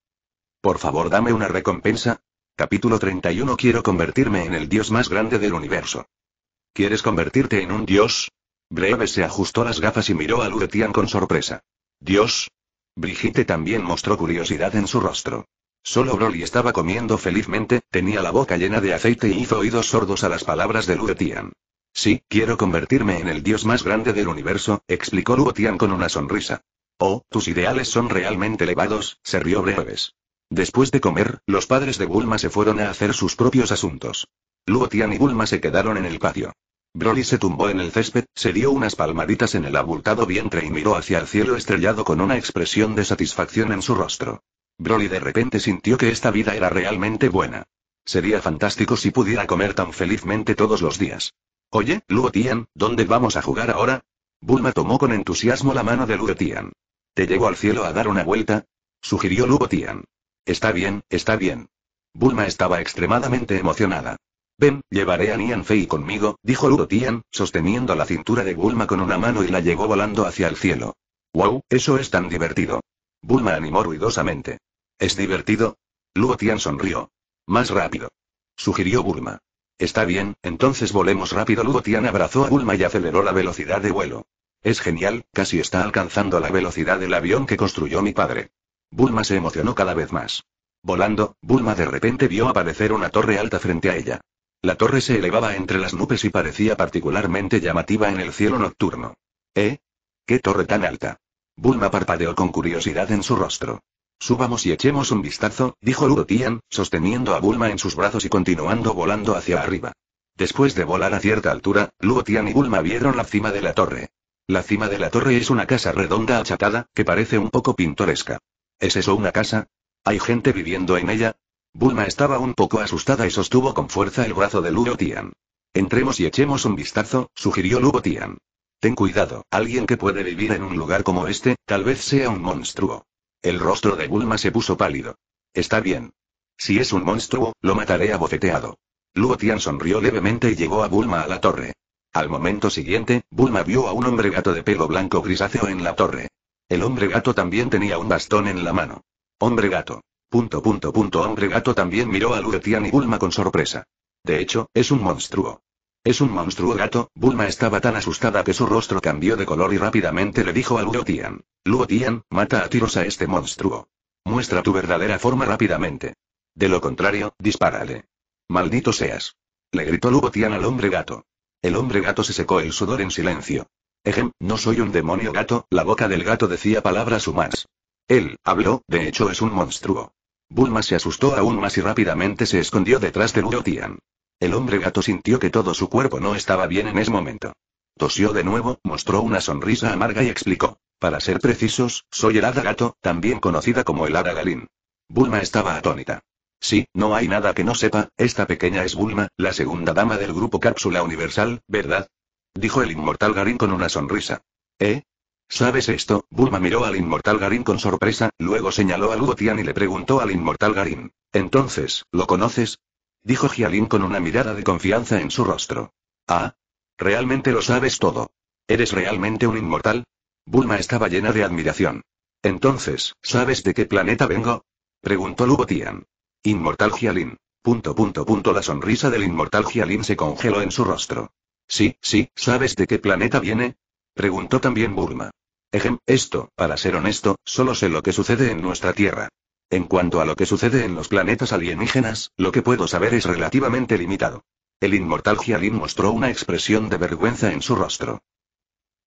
Por favor, dame una recompensa. Capítulo 31 Quiero convertirme en el dios más grande del universo. ¿Quieres convertirte en un dios? Breve se ajustó las gafas y miró a Luretian con sorpresa. ¿Dios? Brigitte también mostró curiosidad en su rostro. Solo Broly estaba comiendo felizmente, tenía la boca llena de aceite y hizo oídos sordos a las palabras de Lutian. Sí, quiero convertirme en el dios más grande del universo, explicó Tian con una sonrisa. Oh, tus ideales son realmente elevados, se rió Breves. Después de comer, los padres de Bulma se fueron a hacer sus propios asuntos. Luotian y Bulma se quedaron en el patio. Broly se tumbó en el césped, se dio unas palmaditas en el abultado vientre y miró hacia el cielo estrellado con una expresión de satisfacción en su rostro. Broly de repente sintió que esta vida era realmente buena. Sería fantástico si pudiera comer tan felizmente todos los días. Oye, Luotian, ¿dónde vamos a jugar ahora? Bulma tomó con entusiasmo la mano de Lugotian. ¿Te llegó al cielo a dar una vuelta? sugirió Lugotian. Está bien, está bien. Bulma estaba extremadamente emocionada. Ven, llevaré a Nianfei conmigo, dijo Lugotian, sosteniendo la cintura de Bulma con una mano y la llevó volando hacia el cielo. ¡Wow! Eso es tan divertido. Bulma animó ruidosamente. ¿Es divertido? Lugotian sonrió. Más rápido. Sugirió Bulma. Está bien, entonces volemos rápido. Lugotian abrazó a Bulma y aceleró la velocidad de vuelo. Es genial, casi está alcanzando la velocidad del avión que construyó mi padre. Bulma se emocionó cada vez más. Volando, Bulma de repente vio aparecer una torre alta frente a ella. La torre se elevaba entre las nubes y parecía particularmente llamativa en el cielo nocturno. ¿Eh? ¿Qué torre tan alta? Bulma parpadeó con curiosidad en su rostro. Subamos y echemos un vistazo, dijo Luotian, sosteniendo a Bulma en sus brazos y continuando volando hacia arriba. Después de volar a cierta altura, Luotian y Bulma vieron la cima de la torre. La cima de la torre es una casa redonda achatada, que parece un poco pintoresca. ¿Es eso una casa? ¿Hay gente viviendo en ella? Bulma estaba un poco asustada y sostuvo con fuerza el brazo de Luo Tian. Entremos y echemos un vistazo, sugirió Luo Tian. Ten cuidado, alguien que puede vivir en un lugar como este, tal vez sea un monstruo. El rostro de Bulma se puso pálido. Está bien. Si es un monstruo, lo mataré a bofeteado. Luo Tian sonrió levemente y llevó a Bulma a la torre. Al momento siguiente, Bulma vio a un hombre gato de pelo blanco grisáceo en la torre. El hombre gato también tenía un bastón en la mano. Hombre gato. Punto punto punto hombre gato también miró a tian y Bulma con sorpresa. De hecho, es un monstruo. Es un monstruo gato, Bulma estaba tan asustada que su rostro cambió de color y rápidamente le dijo a Luotian. Luotian, mata a tiros a este monstruo. Muestra tu verdadera forma rápidamente. De lo contrario, dispárale. Maldito seas. Le gritó Lugotian al hombre gato. El hombre gato se secó el sudor en silencio. Ejem, no soy un demonio gato, la boca del gato decía palabras humanas. Él, habló, de hecho es un monstruo. Bulma se asustó aún más y rápidamente se escondió detrás de Urotian. El hombre gato sintió que todo su cuerpo no estaba bien en ese momento. Tosió de nuevo, mostró una sonrisa amarga y explicó. Para ser precisos, soy el hada gato, también conocida como el hada galín. Bulma estaba atónita. Sí, no hay nada que no sepa, esta pequeña es Bulma, la segunda dama del grupo Cápsula Universal, ¿verdad? Dijo el inmortal Garín con una sonrisa. ¿Eh? ¿Sabes esto? Bulma miró al inmortal Garín con sorpresa, luego señaló a Lugotian y le preguntó al inmortal Garín. Entonces, ¿lo conoces? Dijo Gialín con una mirada de confianza en su rostro. Ah. Realmente lo sabes todo. ¿Eres realmente un inmortal? Bulma estaba llena de admiración. Entonces, ¿sabes de qué planeta vengo? Preguntó Lugotian. Inmortal Gialin. Punto punto punto la sonrisa del inmortal Gialin se congeló en su rostro. Sí, sí, ¿sabes de qué planeta viene? Preguntó también Burma. Ejem, esto, para ser honesto, solo sé lo que sucede en nuestra Tierra. En cuanto a lo que sucede en los planetas alienígenas, lo que puedo saber es relativamente limitado. El inmortal Gialin mostró una expresión de vergüenza en su rostro.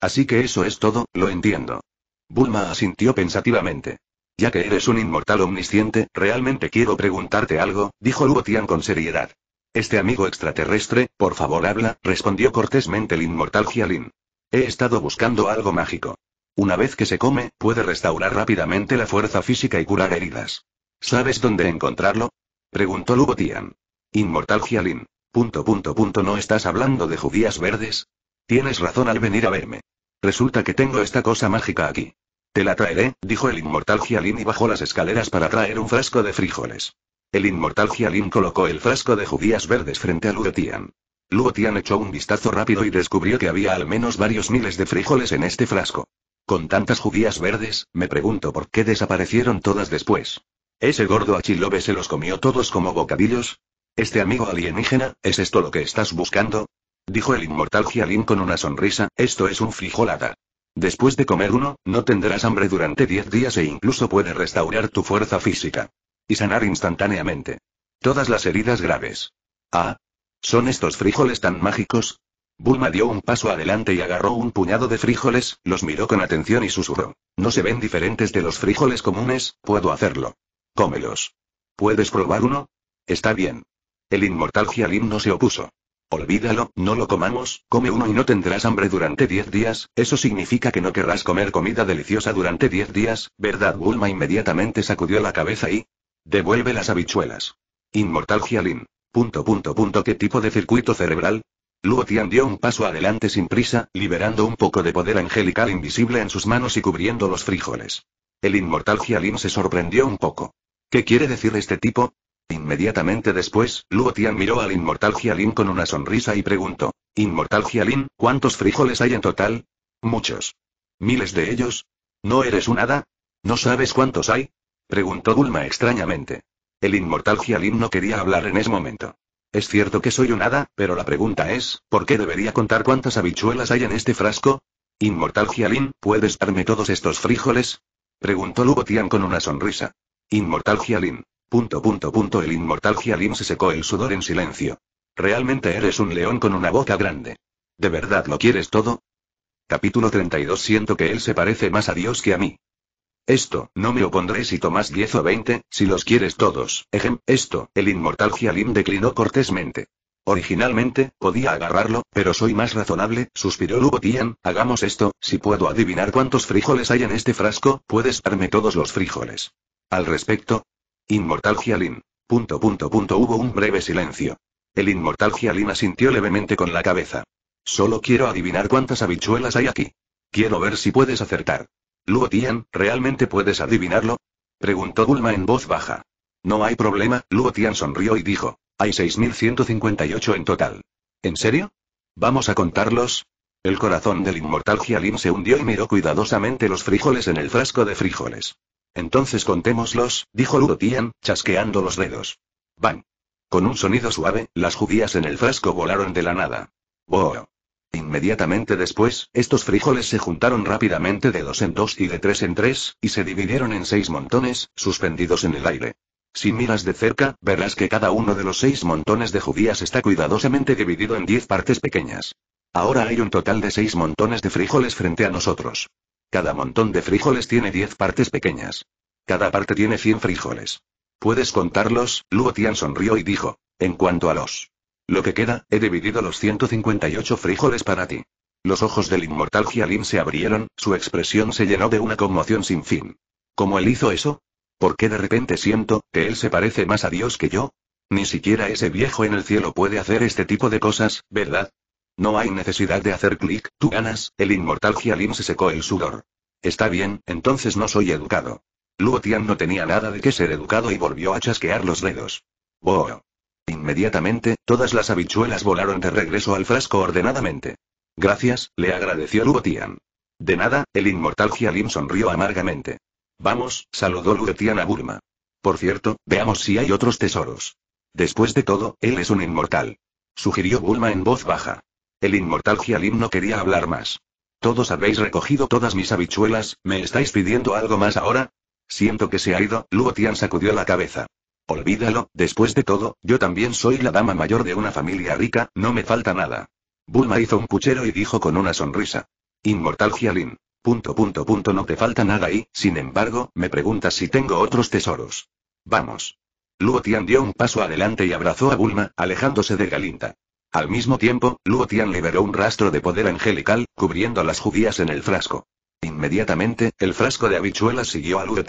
Así que eso es todo, lo entiendo. Bulma asintió pensativamente. Ya que eres un inmortal omnisciente, realmente quiero preguntarte algo, dijo Luo con seriedad. Este amigo extraterrestre, por favor habla, respondió cortésmente el inmortal Jialin. He estado buscando algo mágico. Una vez que se come, puede restaurar rápidamente la fuerza física y curar heridas. ¿Sabes dónde encontrarlo? Preguntó Lubotian. Inmortal Jialin. Punto punto punto no estás hablando de judías verdes. Tienes razón al venir a verme. Resulta que tengo esta cosa mágica aquí. Te la traeré, dijo el inmortal Jialin y bajó las escaleras para traer un frasco de frijoles. El inmortal Jialin colocó el frasco de judías verdes frente a Luotian. Luotian echó un vistazo rápido y descubrió que había al menos varios miles de frijoles en este frasco. Con tantas judías verdes, me pregunto por qué desaparecieron todas después. ¿Ese gordo achilobe se los comió todos como bocadillos? Este amigo alienígena, ¿es esto lo que estás buscando? Dijo el inmortal Jialin con una sonrisa, esto es un frijolada. Después de comer uno, no tendrás hambre durante 10 días e incluso puede restaurar tu fuerza física. Y sanar instantáneamente. Todas las heridas graves. Ah. ¿Son estos frijoles tan mágicos? Bulma dio un paso adelante y agarró un puñado de frijoles, los miró con atención y susurró. No se ven diferentes de los frijoles comunes, puedo hacerlo. Cómelos. ¿Puedes probar uno? Está bien. El inmortal Gialin no se opuso. Olvídalo, no lo comamos, come uno y no tendrás hambre durante 10 días, eso significa que no querrás comer comida deliciosa durante 10 días, ¿verdad? Bulma inmediatamente sacudió la cabeza y... Devuelve las habichuelas. Inmortal Gialin. Punto punto punto ¿Qué tipo de circuito cerebral? Luotian dio un paso adelante sin prisa, liberando un poco de poder angelical invisible en sus manos y cubriendo los frijoles. El inmortal Gialin se sorprendió un poco. ¿Qué quiere decir este tipo? Inmediatamente después, Luo Tian miró al inmortal Jialin con una sonrisa y preguntó. Inmortal Jialin, ¿cuántos frijoles hay en total? Muchos. ¿Miles de ellos? ¿No eres un hada? ¿No sabes cuántos hay? Preguntó Dulma extrañamente. El inmortal Jialin no quería hablar en ese momento. Es cierto que soy un hada, pero la pregunta es, ¿por qué debería contar cuántas habichuelas hay en este frasco? Inmortal Jialin, ¿puedes darme todos estos frijoles? Preguntó Tian con una sonrisa. Inmortal Jialin, Punto punto punto el inmortal Hialim se secó el sudor en silencio. Realmente eres un león con una boca grande. ¿De verdad lo quieres todo? Capítulo 32 Siento que él se parece más a Dios que a mí. Esto, no me opondré si tomas 10 o 20, si los quieres todos. Ejem, esto, el inmortal Jialín declinó cortésmente. Originalmente, podía agarrarlo, pero soy más razonable, suspiró Lubotian. hagamos esto, si puedo adivinar cuántos frijoles hay en este frasco, puedes darme todos los frijoles. Al respecto, Inmortal Gialin. Punto, punto, punto. Hubo un breve silencio. El inmortal Gialin asintió levemente con la cabeza. Solo quiero adivinar cuántas habichuelas hay aquí. Quiero ver si puedes acertar. Luo Tian, ¿realmente puedes adivinarlo? Preguntó Bulma en voz baja. No hay problema, Luo Tian sonrió y dijo. Hay 6.158 en total. ¿En serio? ¿Vamos a contarlos? El corazón del inmortal Jialin se hundió y miró cuidadosamente los frijoles en el frasco de frijoles. Entonces contémoslos, dijo Ludotian, chasqueando los dedos. ¡Bang! Con un sonido suave, las judías en el frasco volaron de la nada. ¡Boo! Inmediatamente después, estos frijoles se juntaron rápidamente de dos en dos y de tres en tres, y se dividieron en seis montones, suspendidos en el aire. Si miras de cerca, verás que cada uno de los seis montones de judías está cuidadosamente dividido en diez partes pequeñas. Ahora hay un total de seis montones de frijoles frente a nosotros. Cada montón de frijoles tiene diez partes pequeñas. Cada parte tiene cien frijoles. ¿Puedes contarlos? Luo Tian sonrió y dijo. En cuanto a los. Lo que queda, he dividido los 158 frijoles para ti. Los ojos del inmortal Jialin se abrieron, su expresión se llenó de una conmoción sin fin. ¿Cómo él hizo eso? ¿Por qué de repente siento que él se parece más a Dios que yo? Ni siquiera ese viejo en el cielo puede hacer este tipo de cosas, ¿verdad? No hay necesidad de hacer clic, tú ganas, el inmortal Gialin se secó el sudor. Está bien, entonces no soy educado. Luotian no tenía nada de qué ser educado y volvió a chasquear los dedos. ¡Oh! Inmediatamente, todas las habichuelas volaron de regreso al frasco ordenadamente. Gracias, le agradeció Luo De nada, el inmortal Gialin sonrió amargamente. Vamos, saludó Luotian a Burma. Por cierto, veamos si hay otros tesoros. Después de todo, él es un inmortal. Sugirió Bulma en voz baja. El inmortal Jialin no quería hablar más. Todos habéis recogido todas mis habichuelas, ¿me estáis pidiendo algo más ahora? Siento que se ha ido, Luotian sacudió la cabeza. Olvídalo, después de todo, yo también soy la dama mayor de una familia rica, no me falta nada. Bulma hizo un puchero y dijo con una sonrisa. Inmortal Jialin. Punto punto punto no te falta nada y, sin embargo, me preguntas si tengo otros tesoros. Vamos. Luotian dio un paso adelante y abrazó a Bulma, alejándose de Galinta. Al mismo tiempo, Luo liberó un rastro de poder angelical, cubriendo las judías en el frasco. Inmediatamente, el frasco de habichuelas siguió a Luo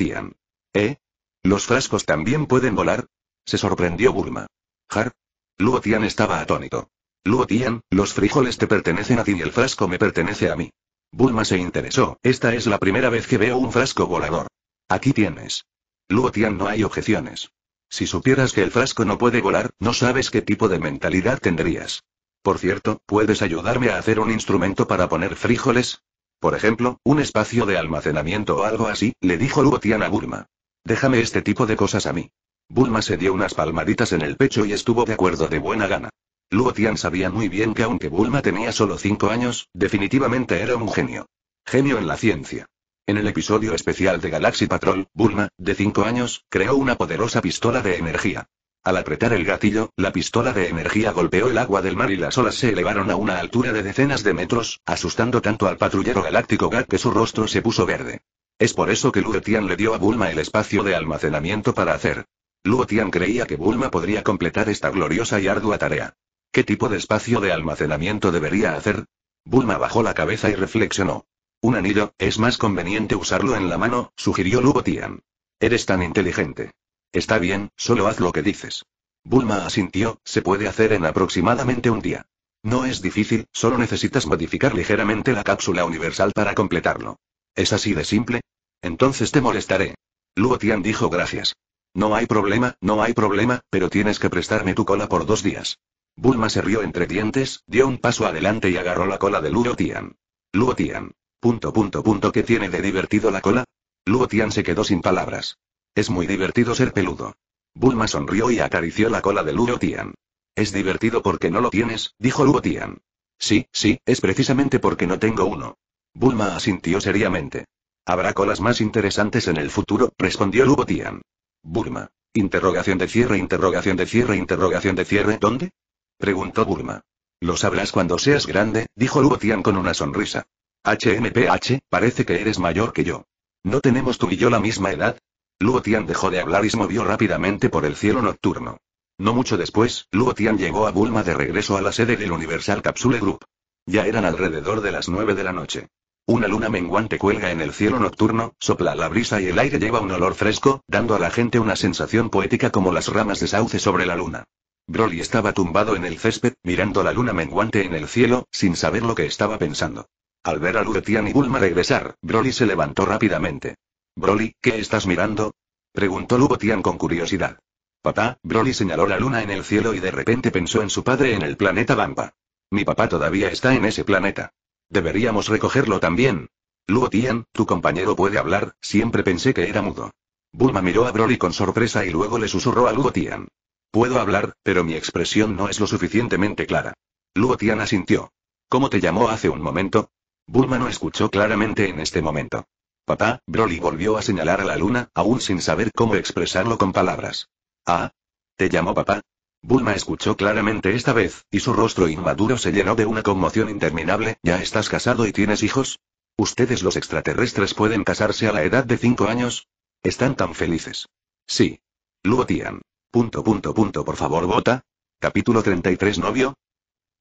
¿Eh? ¿Los frascos también pueden volar? Se sorprendió Bulma. ¿Har? Luo estaba atónito. Luo los frijoles te pertenecen a ti y el frasco me pertenece a mí. Bulma se interesó, esta es la primera vez que veo un frasco volador. Aquí tienes. Luotian no hay objeciones. Si supieras que el frasco no puede volar, no sabes qué tipo de mentalidad tendrías. Por cierto, ¿puedes ayudarme a hacer un instrumento para poner frijoles? Por ejemplo, un espacio de almacenamiento o algo así, le dijo Luotian a Bulma. Déjame este tipo de cosas a mí. Bulma se dio unas palmaditas en el pecho y estuvo de acuerdo de buena gana. Luo Tian sabía muy bien que aunque Bulma tenía solo 5 años, definitivamente era un genio. Genio en la ciencia. En el episodio especial de Galaxy Patrol, Bulma, de 5 años, creó una poderosa pistola de energía. Al apretar el gatillo, la pistola de energía golpeó el agua del mar y las olas se elevaron a una altura de decenas de metros, asustando tanto al patrullero galáctico Gat que su rostro se puso verde. Es por eso que Luotian le dio a Bulma el espacio de almacenamiento para hacer. Luo creía que Bulma podría completar esta gloriosa y ardua tarea. ¿Qué tipo de espacio de almacenamiento debería hacer? Bulma bajó la cabeza y reflexionó. Un anillo, es más conveniente usarlo en la mano, sugirió Lugotian. Eres tan inteligente. Está bien, solo haz lo que dices. Bulma asintió, se puede hacer en aproximadamente un día. No es difícil, solo necesitas modificar ligeramente la cápsula universal para completarlo. ¿Es así de simple? Entonces te molestaré. Luotian dijo gracias. No hay problema, no hay problema, pero tienes que prestarme tu cola por dos días. Bulma se rió entre dientes, dio un paso adelante y agarró la cola de Luo Tian. Luo Tian. Punto punto punto ¿qué tiene de divertido la cola? Luo Tian se quedó sin palabras. Es muy divertido ser peludo. Bulma sonrió y acarició la cola de Luo Tian. Es divertido porque no lo tienes, dijo Luo Tian. Sí, sí, es precisamente porque no tengo uno. Bulma asintió seriamente. Habrá colas más interesantes en el futuro, respondió Luo Tian. Bulma. Interrogación de cierre, interrogación de cierre, interrogación de cierre, ¿dónde? Preguntó Bulma. Lo sabrás cuando seas grande, dijo Luo con una sonrisa. HMPH, parece que eres mayor que yo. ¿No tenemos tú y yo la misma edad? Luotian dejó de hablar y se movió rápidamente por el cielo nocturno. No mucho después, Luotian llegó a Bulma de regreso a la sede del Universal Capsule Group. Ya eran alrededor de las nueve de la noche. Una luna menguante cuelga en el cielo nocturno, sopla la brisa y el aire lleva un olor fresco, dando a la gente una sensación poética como las ramas de sauce sobre la luna. Broly estaba tumbado en el césped, mirando la luna menguante en el cielo, sin saber lo que estaba pensando. Al ver a Lugotian y Bulma regresar, Broly se levantó rápidamente. Broly, ¿qué estás mirando? preguntó Lugotian con curiosidad. Papá, Broly señaló la luna en el cielo y de repente pensó en su padre en el planeta Bamba. Mi papá todavía está en ese planeta. Deberíamos recogerlo también. Luotian, tu compañero puede hablar, siempre pensé que era mudo. Bulma miró a Broly con sorpresa y luego le susurró a Lugotian. Puedo hablar, pero mi expresión no es lo suficientemente clara. Luotian asintió. ¿Cómo te llamó hace un momento? Bulma no escuchó claramente en este momento. Papá, Broly volvió a señalar a la luna, aún sin saber cómo expresarlo con palabras. Ah. ¿Te llamó papá? Bulma escuchó claramente esta vez, y su rostro inmaduro se llenó de una conmoción interminable. ¿Ya estás casado y tienes hijos? ¿Ustedes los extraterrestres pueden casarse a la edad de cinco años? Están tan felices. Sí. Luotian. Punto punto punto por favor vota. Capítulo 33 novio.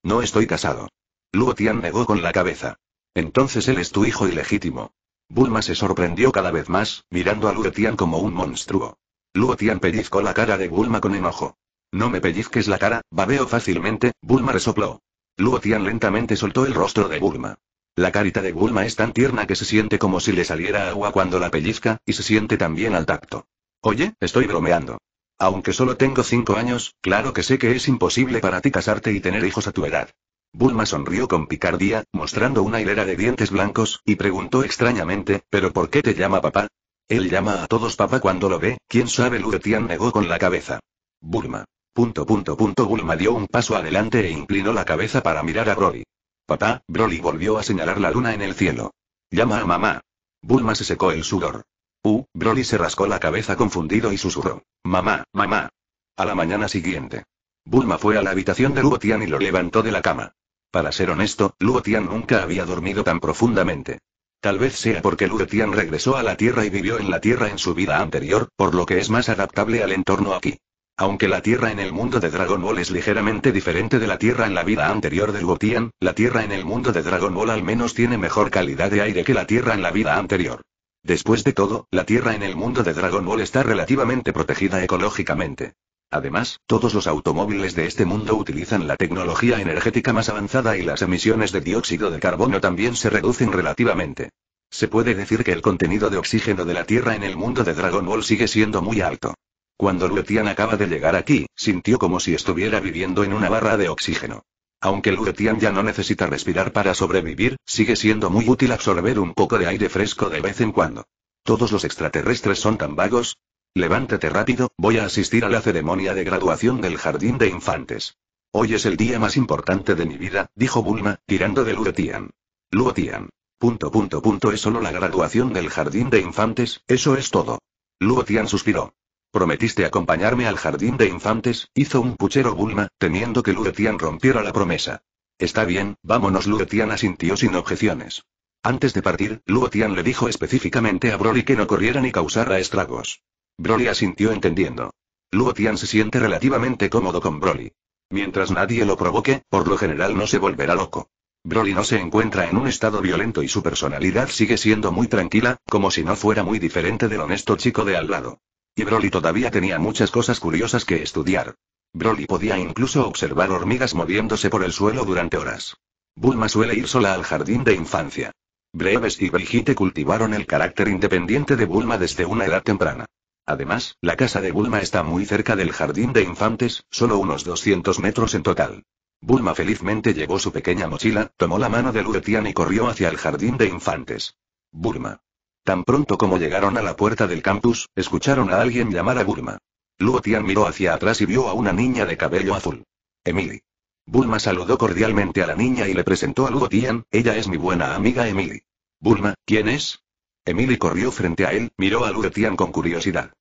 No estoy casado. Luo Tian negó con la cabeza. Entonces él es tu hijo ilegítimo. Bulma se sorprendió cada vez más, mirando a Luo Tian como un monstruo. Luo Tian pellizcó la cara de Bulma con enojo. No me pellizques la cara, babeo fácilmente, Bulma resopló. Luo Tian lentamente soltó el rostro de Bulma. La carita de Bulma es tan tierna que se siente como si le saliera agua cuando la pellizca, y se siente también al tacto. Oye, estoy bromeando. Aunque solo tengo cinco años, claro que sé que es imposible para ti casarte y tener hijos a tu edad. Bulma sonrió con picardía, mostrando una hilera de dientes blancos, y preguntó extrañamente, ¿pero por qué te llama papá? Él llama a todos papá cuando lo ve, quién sabe Luetian negó con la cabeza. Bulma. Punto punto punto Bulma dio un paso adelante e inclinó la cabeza para mirar a Broly. Papá, Broly volvió a señalar la luna en el cielo. Llama a mamá. Bulma se secó el sudor. Broly se rascó la cabeza confundido y susurró. Mamá, mamá. A la mañana siguiente. Bulma fue a la habitación de Luotian y lo levantó de la cama. Para ser honesto, Luotian nunca había dormido tan profundamente. Tal vez sea porque Luotian regresó a la Tierra y vivió en la Tierra en su vida anterior, por lo que es más adaptable al entorno aquí. Aunque la Tierra en el mundo de Dragon Ball es ligeramente diferente de la Tierra en la vida anterior de Luotian, la Tierra en el mundo de Dragon Ball al menos tiene mejor calidad de aire que la Tierra en la vida anterior. Después de todo, la Tierra en el mundo de Dragon Ball está relativamente protegida ecológicamente. Además, todos los automóviles de este mundo utilizan la tecnología energética más avanzada y las emisiones de dióxido de carbono también se reducen relativamente. Se puede decir que el contenido de oxígeno de la Tierra en el mundo de Dragon Ball sigue siendo muy alto. Cuando Luetian acaba de llegar aquí, sintió como si estuviera viviendo en una barra de oxígeno. Aunque Luotian ya no necesita respirar para sobrevivir, sigue siendo muy útil absorber un poco de aire fresco de vez en cuando. Todos los extraterrestres son tan vagos. Levántate rápido, voy a asistir a la ceremonia de graduación del jardín de infantes. Hoy es el día más importante de mi vida, dijo Bulma, tirando de Luotian. Luotian. Punto punto punto es solo la graduación del jardín de infantes, eso es todo. Luotian suspiró. Prometiste acompañarme al jardín de infantes, hizo un puchero Bulma, temiendo que Luetian rompiera la promesa. Está bien, vámonos. Luetian asintió sin objeciones. Antes de partir, Luotian le dijo específicamente a Broly que no corriera ni causara estragos. Broly asintió entendiendo. Luotian se siente relativamente cómodo con Broly. Mientras nadie lo provoque, por lo general no se volverá loco. Broly no se encuentra en un estado violento y su personalidad sigue siendo muy tranquila, como si no fuera muy diferente del honesto chico de al lado. Y Broly todavía tenía muchas cosas curiosas que estudiar. Broly podía incluso observar hormigas moviéndose por el suelo durante horas. Bulma suele ir sola al jardín de infancia. Breves y Brigitte cultivaron el carácter independiente de Bulma desde una edad temprana. Además, la casa de Bulma está muy cerca del jardín de infantes, solo unos 200 metros en total. Bulma felizmente llevó su pequeña mochila, tomó la mano de Luretian y corrió hacia el jardín de infantes. Bulma. Tan pronto como llegaron a la puerta del campus, escucharon a alguien llamar a Bulma. Luo Tian miró hacia atrás y vio a una niña de cabello azul. Emily. Bulma saludó cordialmente a la niña y le presentó a Luo Tian, ella es mi buena amiga Emily. Bulma, ¿quién es? Emily corrió frente a él, miró a Luo Tian con curiosidad.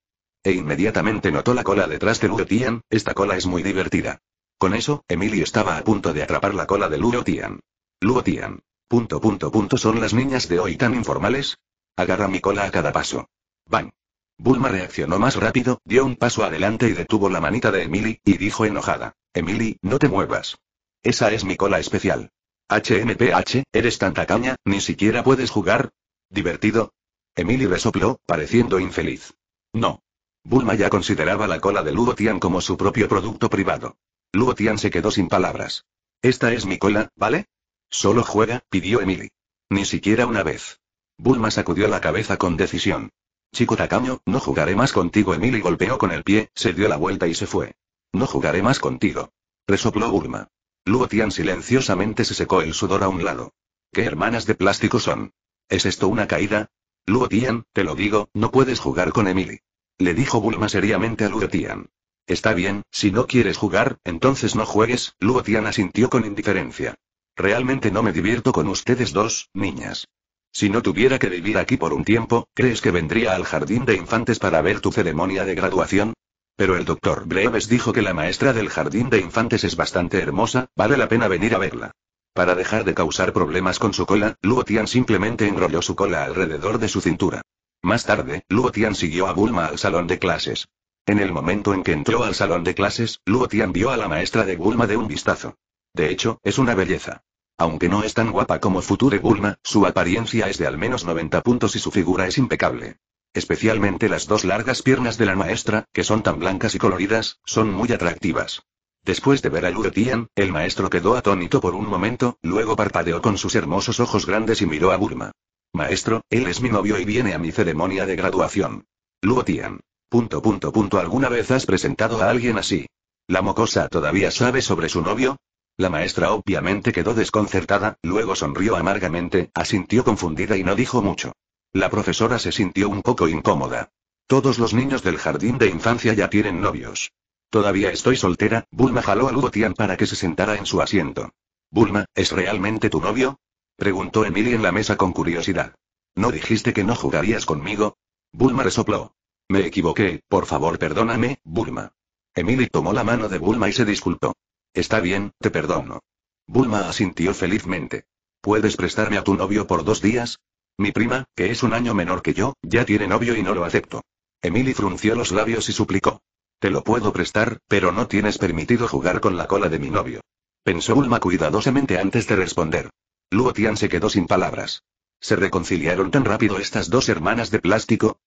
E inmediatamente notó la cola detrás de Luo Tian, esta cola es muy divertida. Con eso, Emily estaba a punto de atrapar la cola de Luo Tian. Luo Tian. Punto punto punto son las niñas de hoy tan informales, Agarra mi cola a cada paso. ¡Bang! Bulma reaccionó más rápido, dio un paso adelante y detuvo la manita de Emily, y dijo enojada. Emily, no te muevas. Esa es mi cola especial. HMPH, eres tanta caña, ni siquiera puedes jugar. ¿Divertido? Emily resopló, pareciendo infeliz. No. Bulma ya consideraba la cola de Luotian como su propio producto privado. Luotian se quedó sin palabras. Esta es mi cola, ¿vale? Solo juega, pidió Emily. Ni siquiera una vez. Bulma sacudió la cabeza con decisión. Chico tacaño, no jugaré más contigo. Emily golpeó con el pie, se dio la vuelta y se fue. No jugaré más contigo. Resopló Bulma. Luotian silenciosamente se secó el sudor a un lado. ¿Qué hermanas de plástico son? ¿Es esto una caída? Luotian, te lo digo, no puedes jugar con Emily. Le dijo Bulma seriamente a Luotian. Está bien, si no quieres jugar, entonces no juegues, Luotian asintió con indiferencia. Realmente no me divierto con ustedes dos, niñas. Si no tuviera que vivir aquí por un tiempo, ¿crees que vendría al jardín de infantes para ver tu ceremonia de graduación? Pero el doctor Breves dijo que la maestra del jardín de infantes es bastante hermosa, vale la pena venir a verla. Para dejar de causar problemas con su cola, Luo Tian simplemente enrolló su cola alrededor de su cintura. Más tarde, Luotian siguió a Bulma al salón de clases. En el momento en que entró al salón de clases, Luo vio a la maestra de Bulma de un vistazo. De hecho, es una belleza. Aunque no es tan guapa como Future Burma, su apariencia es de al menos 90 puntos y su figura es impecable. Especialmente las dos largas piernas de la maestra, que son tan blancas y coloridas, son muy atractivas. Después de ver a Luotian, Tian, el maestro quedó atónito por un momento, luego parpadeó con sus hermosos ojos grandes y miró a Burma. Maestro, él es mi novio y viene a mi ceremonia de graduación. Luotian. Tian. Punto punto punto ¿Alguna vez has presentado a alguien así? ¿La mocosa todavía sabe sobre su novio? La maestra obviamente quedó desconcertada, luego sonrió amargamente, asintió confundida y no dijo mucho. La profesora se sintió un poco incómoda. Todos los niños del jardín de infancia ya tienen novios. Todavía estoy soltera, Bulma jaló a Lugotian para que se sentara en su asiento. Bulma, ¿es realmente tu novio? Preguntó Emily en la mesa con curiosidad. ¿No dijiste que no jugarías conmigo? Bulma resopló. Me equivoqué, por favor perdóname, Bulma. Emily tomó la mano de Bulma y se disculpó. Está bien, te perdono. Bulma asintió felizmente. ¿Puedes prestarme a tu novio por dos días? Mi prima, que es un año menor que yo, ya tiene novio y no lo acepto. Emily frunció los labios y suplicó. Te lo puedo prestar, pero no tienes permitido jugar con la cola de mi novio. Pensó Bulma cuidadosamente antes de responder. Luotian se quedó sin palabras. ¿Se reconciliaron tan rápido estas dos hermanas de plástico?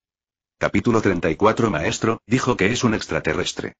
Capítulo 34 Maestro, dijo que es un extraterrestre.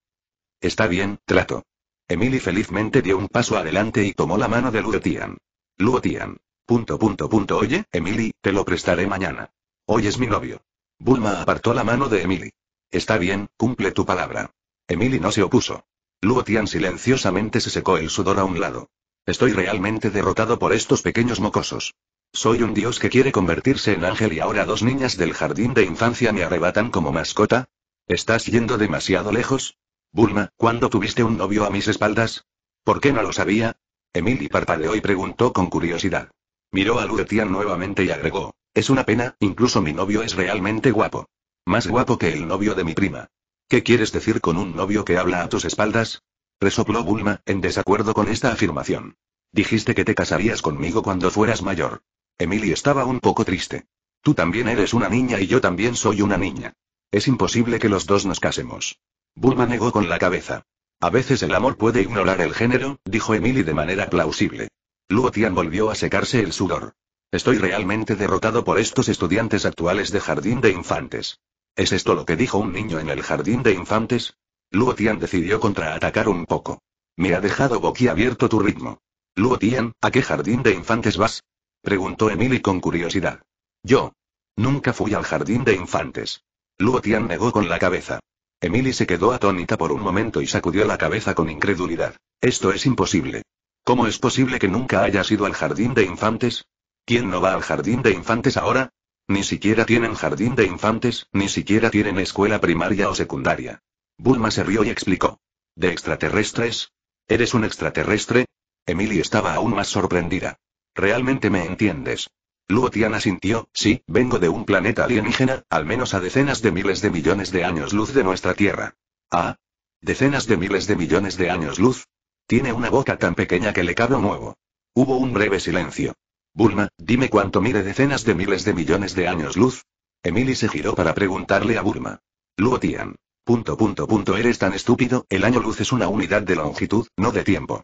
Está bien, trato. Emily felizmente dio un paso adelante y tomó la mano de Luotian. Luotian. Punto punto punto oye, Emily, te lo prestaré mañana. Hoy es mi novio. Bulma apartó la mano de Emily. Está bien, cumple tu palabra. Emily no se opuso. Luotian silenciosamente se secó el sudor a un lado. Estoy realmente derrotado por estos pequeños mocosos. Soy un dios que quiere convertirse en ángel y ahora dos niñas del jardín de infancia me arrebatan como mascota. ¿Estás yendo demasiado lejos? Bulma, ¿cuándo tuviste un novio a mis espaldas? ¿Por qué no lo sabía? Emily parpadeó y preguntó con curiosidad. Miró a Luretian nuevamente y agregó. Es una pena, incluso mi novio es realmente guapo. Más guapo que el novio de mi prima. ¿Qué quieres decir con un novio que habla a tus espaldas? Resopló Bulma, en desacuerdo con esta afirmación. Dijiste que te casarías conmigo cuando fueras mayor. Emily estaba un poco triste. Tú también eres una niña y yo también soy una niña. Es imposible que los dos nos casemos. Bulma negó con la cabeza. A veces el amor puede ignorar el género, dijo Emily de manera plausible. Luotian volvió a secarse el sudor. Estoy realmente derrotado por estos estudiantes actuales de jardín de infantes. ¿Es esto lo que dijo un niño en el jardín de infantes? Luotian decidió contraatacar un poco. Me ha dejado boquiabierto tu ritmo. Luotian, ¿a qué jardín de infantes vas? Preguntó Emily con curiosidad. Yo. Nunca fui al jardín de infantes. Luotian negó con la cabeza. Emily se quedó atónita por un momento y sacudió la cabeza con incredulidad. Esto es imposible. ¿Cómo es posible que nunca hayas ido al jardín de infantes? ¿Quién no va al jardín de infantes ahora? Ni siquiera tienen jardín de infantes, ni siquiera tienen escuela primaria o secundaria. Bulma se rió y explicó. ¿De extraterrestres? ¿Eres un extraterrestre? Emily estaba aún más sorprendida. ¿Realmente me entiendes? Luotian asintió, sí, vengo de un planeta alienígena, al menos a decenas de miles de millones de años luz de nuestra Tierra. Ah. Decenas de miles de millones de años luz. Tiene una boca tan pequeña que le cabe un huevo. Hubo un breve silencio. Burma, dime cuánto mide decenas de miles de millones de años luz. Emily se giró para preguntarle a Burma. Luotian. Punto punto punto eres tan estúpido, el año luz es una unidad de longitud, no de tiempo.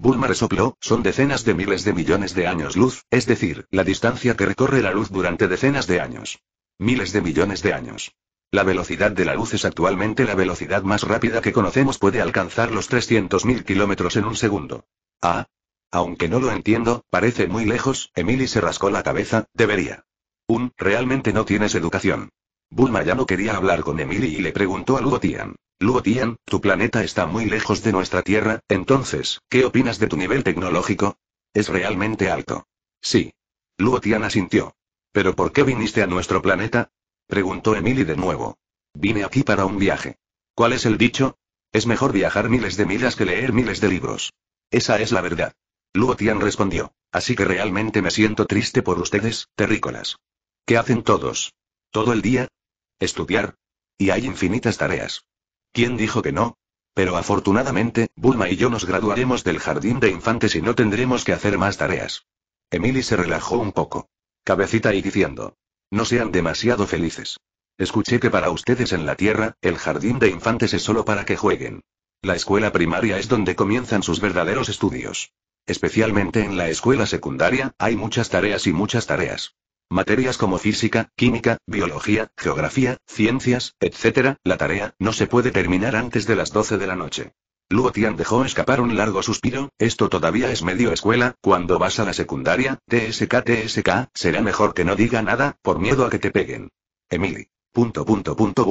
Bulma resopló, son decenas de miles de millones de años luz, es decir, la distancia que recorre la luz durante decenas de años. Miles de millones de años. La velocidad de la luz es actualmente la velocidad más rápida que conocemos, puede alcanzar los 300.000 kilómetros en un segundo. Ah. Aunque no lo entiendo, parece muy lejos, Emily se rascó la cabeza, debería. Un, realmente no tienes educación. Bulma ya no quería hablar con Emily y le preguntó a Luotian. Luotian, tu planeta está muy lejos de nuestra Tierra, entonces, ¿qué opinas de tu nivel tecnológico? Es realmente alto. Sí. Luotian asintió. ¿Pero por qué viniste a nuestro planeta? Preguntó Emily de nuevo. Vine aquí para un viaje. ¿Cuál es el dicho? Es mejor viajar miles de millas que leer miles de libros. Esa es la verdad. Luotian respondió. Así que realmente me siento triste por ustedes, terrícolas. ¿Qué hacen todos? ¿Todo el día? Estudiar. Y hay infinitas tareas. ¿Quién dijo que no? Pero afortunadamente, Bulma y yo nos graduaremos del jardín de infantes y no tendremos que hacer más tareas. Emily se relajó un poco. Cabecita y diciendo. No sean demasiado felices. Escuché que para ustedes en la Tierra, el jardín de infantes es solo para que jueguen. La escuela primaria es donde comienzan sus verdaderos estudios. Especialmente en la escuela secundaria, hay muchas tareas y muchas tareas. Materias como física, química, biología, geografía, ciencias, etc., la tarea no se puede terminar antes de las 12 de la noche. Luotian dejó escapar un largo suspiro, esto todavía es medio escuela, cuando vas a la secundaria, TSK TSK, será mejor que no diga nada, por miedo a que te peguen. Emily. Punto punto punto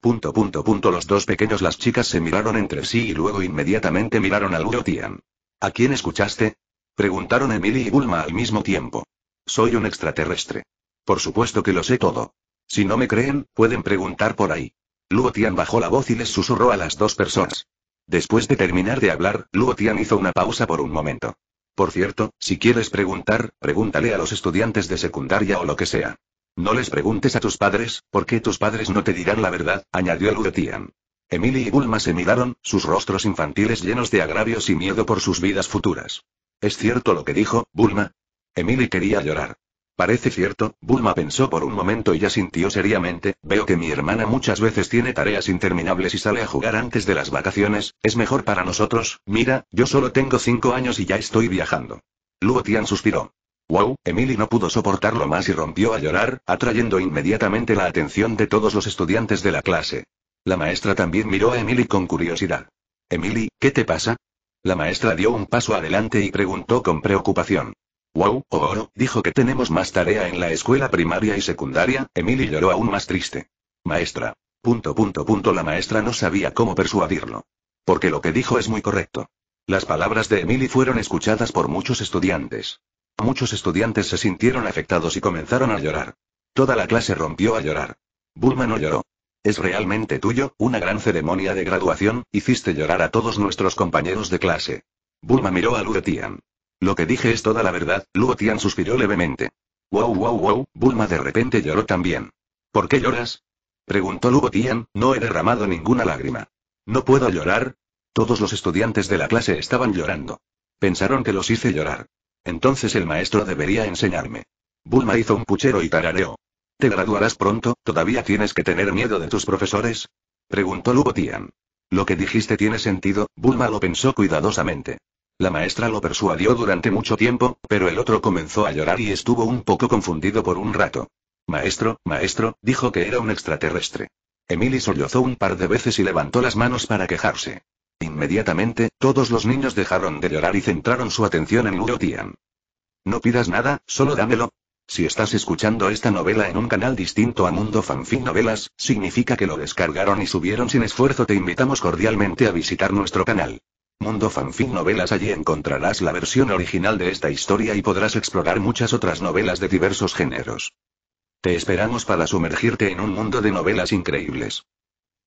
Punto punto punto los dos pequeños las chicas se miraron entre sí y luego inmediatamente miraron a Luotian. ¿A quién escuchaste? Preguntaron Emily y Bulma al mismo tiempo. Soy un extraterrestre. Por supuesto que lo sé todo. Si no me creen, pueden preguntar por ahí. Luo Tian bajó la voz y les susurró a las dos personas. Después de terminar de hablar, Luo Tian hizo una pausa por un momento. Por cierto, si quieres preguntar, pregúntale a los estudiantes de secundaria o lo que sea. No les preguntes a tus padres, porque tus padres no te dirán la verdad, añadió Luo Tian. Emily y Bulma se miraron, sus rostros infantiles llenos de agravios y miedo por sus vidas futuras. ¿Es cierto lo que dijo, Bulma? Emily quería llorar. Parece cierto, Bulma pensó por un momento y ya sintió seriamente, veo que mi hermana muchas veces tiene tareas interminables y sale a jugar antes de las vacaciones, es mejor para nosotros, mira, yo solo tengo cinco años y ya estoy viajando. Luo Tian suspiró. Wow, Emily no pudo soportarlo más y rompió a llorar, atrayendo inmediatamente la atención de todos los estudiantes de la clase. La maestra también miró a Emily con curiosidad. Emily, ¿qué te pasa? La maestra dio un paso adelante y preguntó con preocupación. Wow, oh, oro, dijo que tenemos más tarea en la escuela primaria y secundaria, Emily lloró aún más triste. Maestra. Punto punto punto la maestra no sabía cómo persuadirlo. Porque lo que dijo es muy correcto. Las palabras de Emily fueron escuchadas por muchos estudiantes. Muchos estudiantes se sintieron afectados y comenzaron a llorar. Toda la clase rompió a llorar. Bulma no lloró. Es realmente tuyo, una gran ceremonia de graduación, hiciste llorar a todos nuestros compañeros de clase. Bulma miró a Luretian. Lo que dije es toda la verdad, Luo suspiró levemente. Wow wow wow, Bulma de repente lloró también. ¿Por qué lloras? Preguntó Luo Tian, no he derramado ninguna lágrima. ¿No puedo llorar? Todos los estudiantes de la clase estaban llorando. Pensaron que los hice llorar. Entonces el maestro debería enseñarme. Bulma hizo un puchero y tarareó. ¿Te graduarás pronto? ¿Todavía tienes que tener miedo de tus profesores? Preguntó Luo Tian. Lo que dijiste tiene sentido, Bulma lo pensó cuidadosamente. La maestra lo persuadió durante mucho tiempo, pero el otro comenzó a llorar y estuvo un poco confundido por un rato. Maestro, maestro, dijo que era un extraterrestre. Emily sollozó un par de veces y levantó las manos para quejarse. Inmediatamente, todos los niños dejaron de llorar y centraron su atención en mutian No pidas nada, solo dámelo. Si estás escuchando esta novela en un canal distinto a Mundo Fanfic Novelas, significa que lo descargaron y subieron sin esfuerzo. Te invitamos cordialmente a visitar nuestro canal. Mundo Fanfic Novelas Allí encontrarás la versión original de esta historia y podrás explorar muchas otras novelas de diversos géneros. Te esperamos para sumergirte en un mundo de novelas increíbles.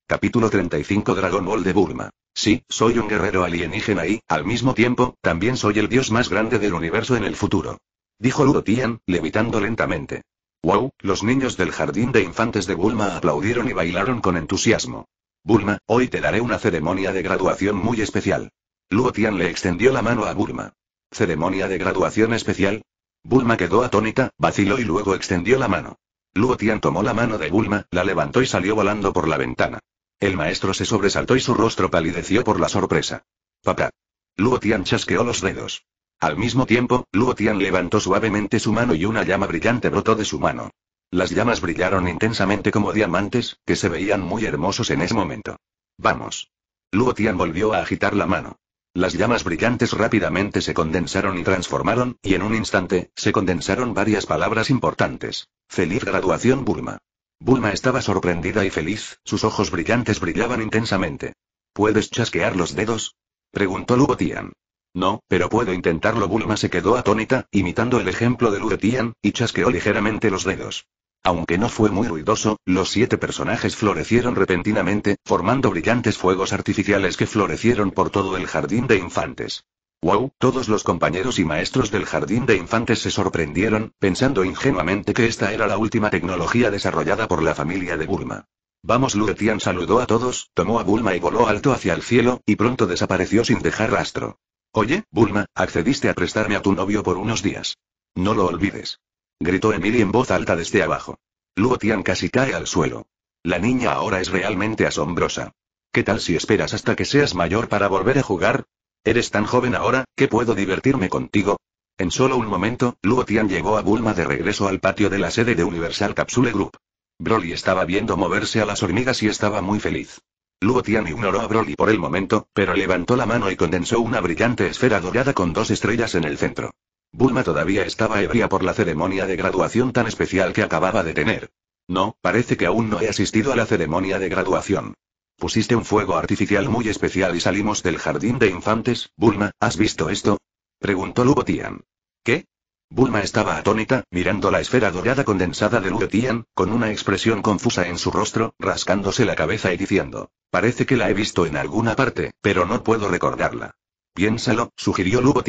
Capítulo 35 Dragon Ball de Burma. Sí, soy un guerrero alienígena y, al mismo tiempo, también soy el dios más grande del universo en el futuro. Dijo Ludo levitando lentamente. Wow, los niños del jardín de infantes de Bulma aplaudieron y bailaron con entusiasmo. Bulma, hoy te daré una ceremonia de graduación muy especial. Luo Tian le extendió la mano a Bulma. ¿Ceremonia de graduación especial? Bulma quedó atónita, vaciló y luego extendió la mano. Luo Tian tomó la mano de Bulma, la levantó y salió volando por la ventana. El maestro se sobresaltó y su rostro palideció por la sorpresa. Papá. Luo Tian chasqueó los dedos. Al mismo tiempo, Luo Tian levantó suavemente su mano y una llama brillante brotó de su mano. Las llamas brillaron intensamente como diamantes, que se veían muy hermosos en ese momento. Vamos. Luo Tian volvió a agitar la mano. Las llamas brillantes rápidamente se condensaron y transformaron, y en un instante, se condensaron varias palabras importantes. Feliz graduación Bulma. Bulma estaba sorprendida y feliz, sus ojos brillantes brillaban intensamente. ¿Puedes chasquear los dedos? Preguntó Luo Tian. No, pero puedo intentarlo. Bulma se quedó atónita, imitando el ejemplo de Luetian, y chasqueó ligeramente los dedos. Aunque no fue muy ruidoso, los siete personajes florecieron repentinamente, formando brillantes fuegos artificiales que florecieron por todo el jardín de infantes. Wow, todos los compañeros y maestros del jardín de infantes se sorprendieron, pensando ingenuamente que esta era la última tecnología desarrollada por la familia de Bulma. Vamos, Luetian saludó a todos, tomó a Bulma y voló alto hacia el cielo, y pronto desapareció sin dejar rastro. Oye, Bulma, accediste a prestarme a tu novio por unos días. No lo olvides. Gritó Emily en voz alta desde abajo. Luotian casi cae al suelo. La niña ahora es realmente asombrosa. ¿Qué tal si esperas hasta que seas mayor para volver a jugar? Eres tan joven ahora, que puedo divertirme contigo. En solo un momento, Luotian llegó a Bulma de regreso al patio de la sede de Universal Capsule Group. Broly estaba viendo moverse a las hormigas y estaba muy feliz. Luo Tian ignoró a Broly por el momento, pero levantó la mano y condensó una brillante esfera dorada con dos estrellas en el centro. Bulma todavía estaba ebria por la ceremonia de graduación tan especial que acababa de tener. No, parece que aún no he asistido a la ceremonia de graduación. Pusiste un fuego artificial muy especial y salimos del jardín de infantes, Bulma, ¿has visto esto? Preguntó Luo Tian. ¿Qué? Bulma estaba atónita, mirando la esfera dorada condensada de Luo Tian, con una expresión confusa en su rostro, rascándose la cabeza y diciendo: Parece que la he visto en alguna parte, pero no puedo recordarla. Piénsalo, sugirió Luo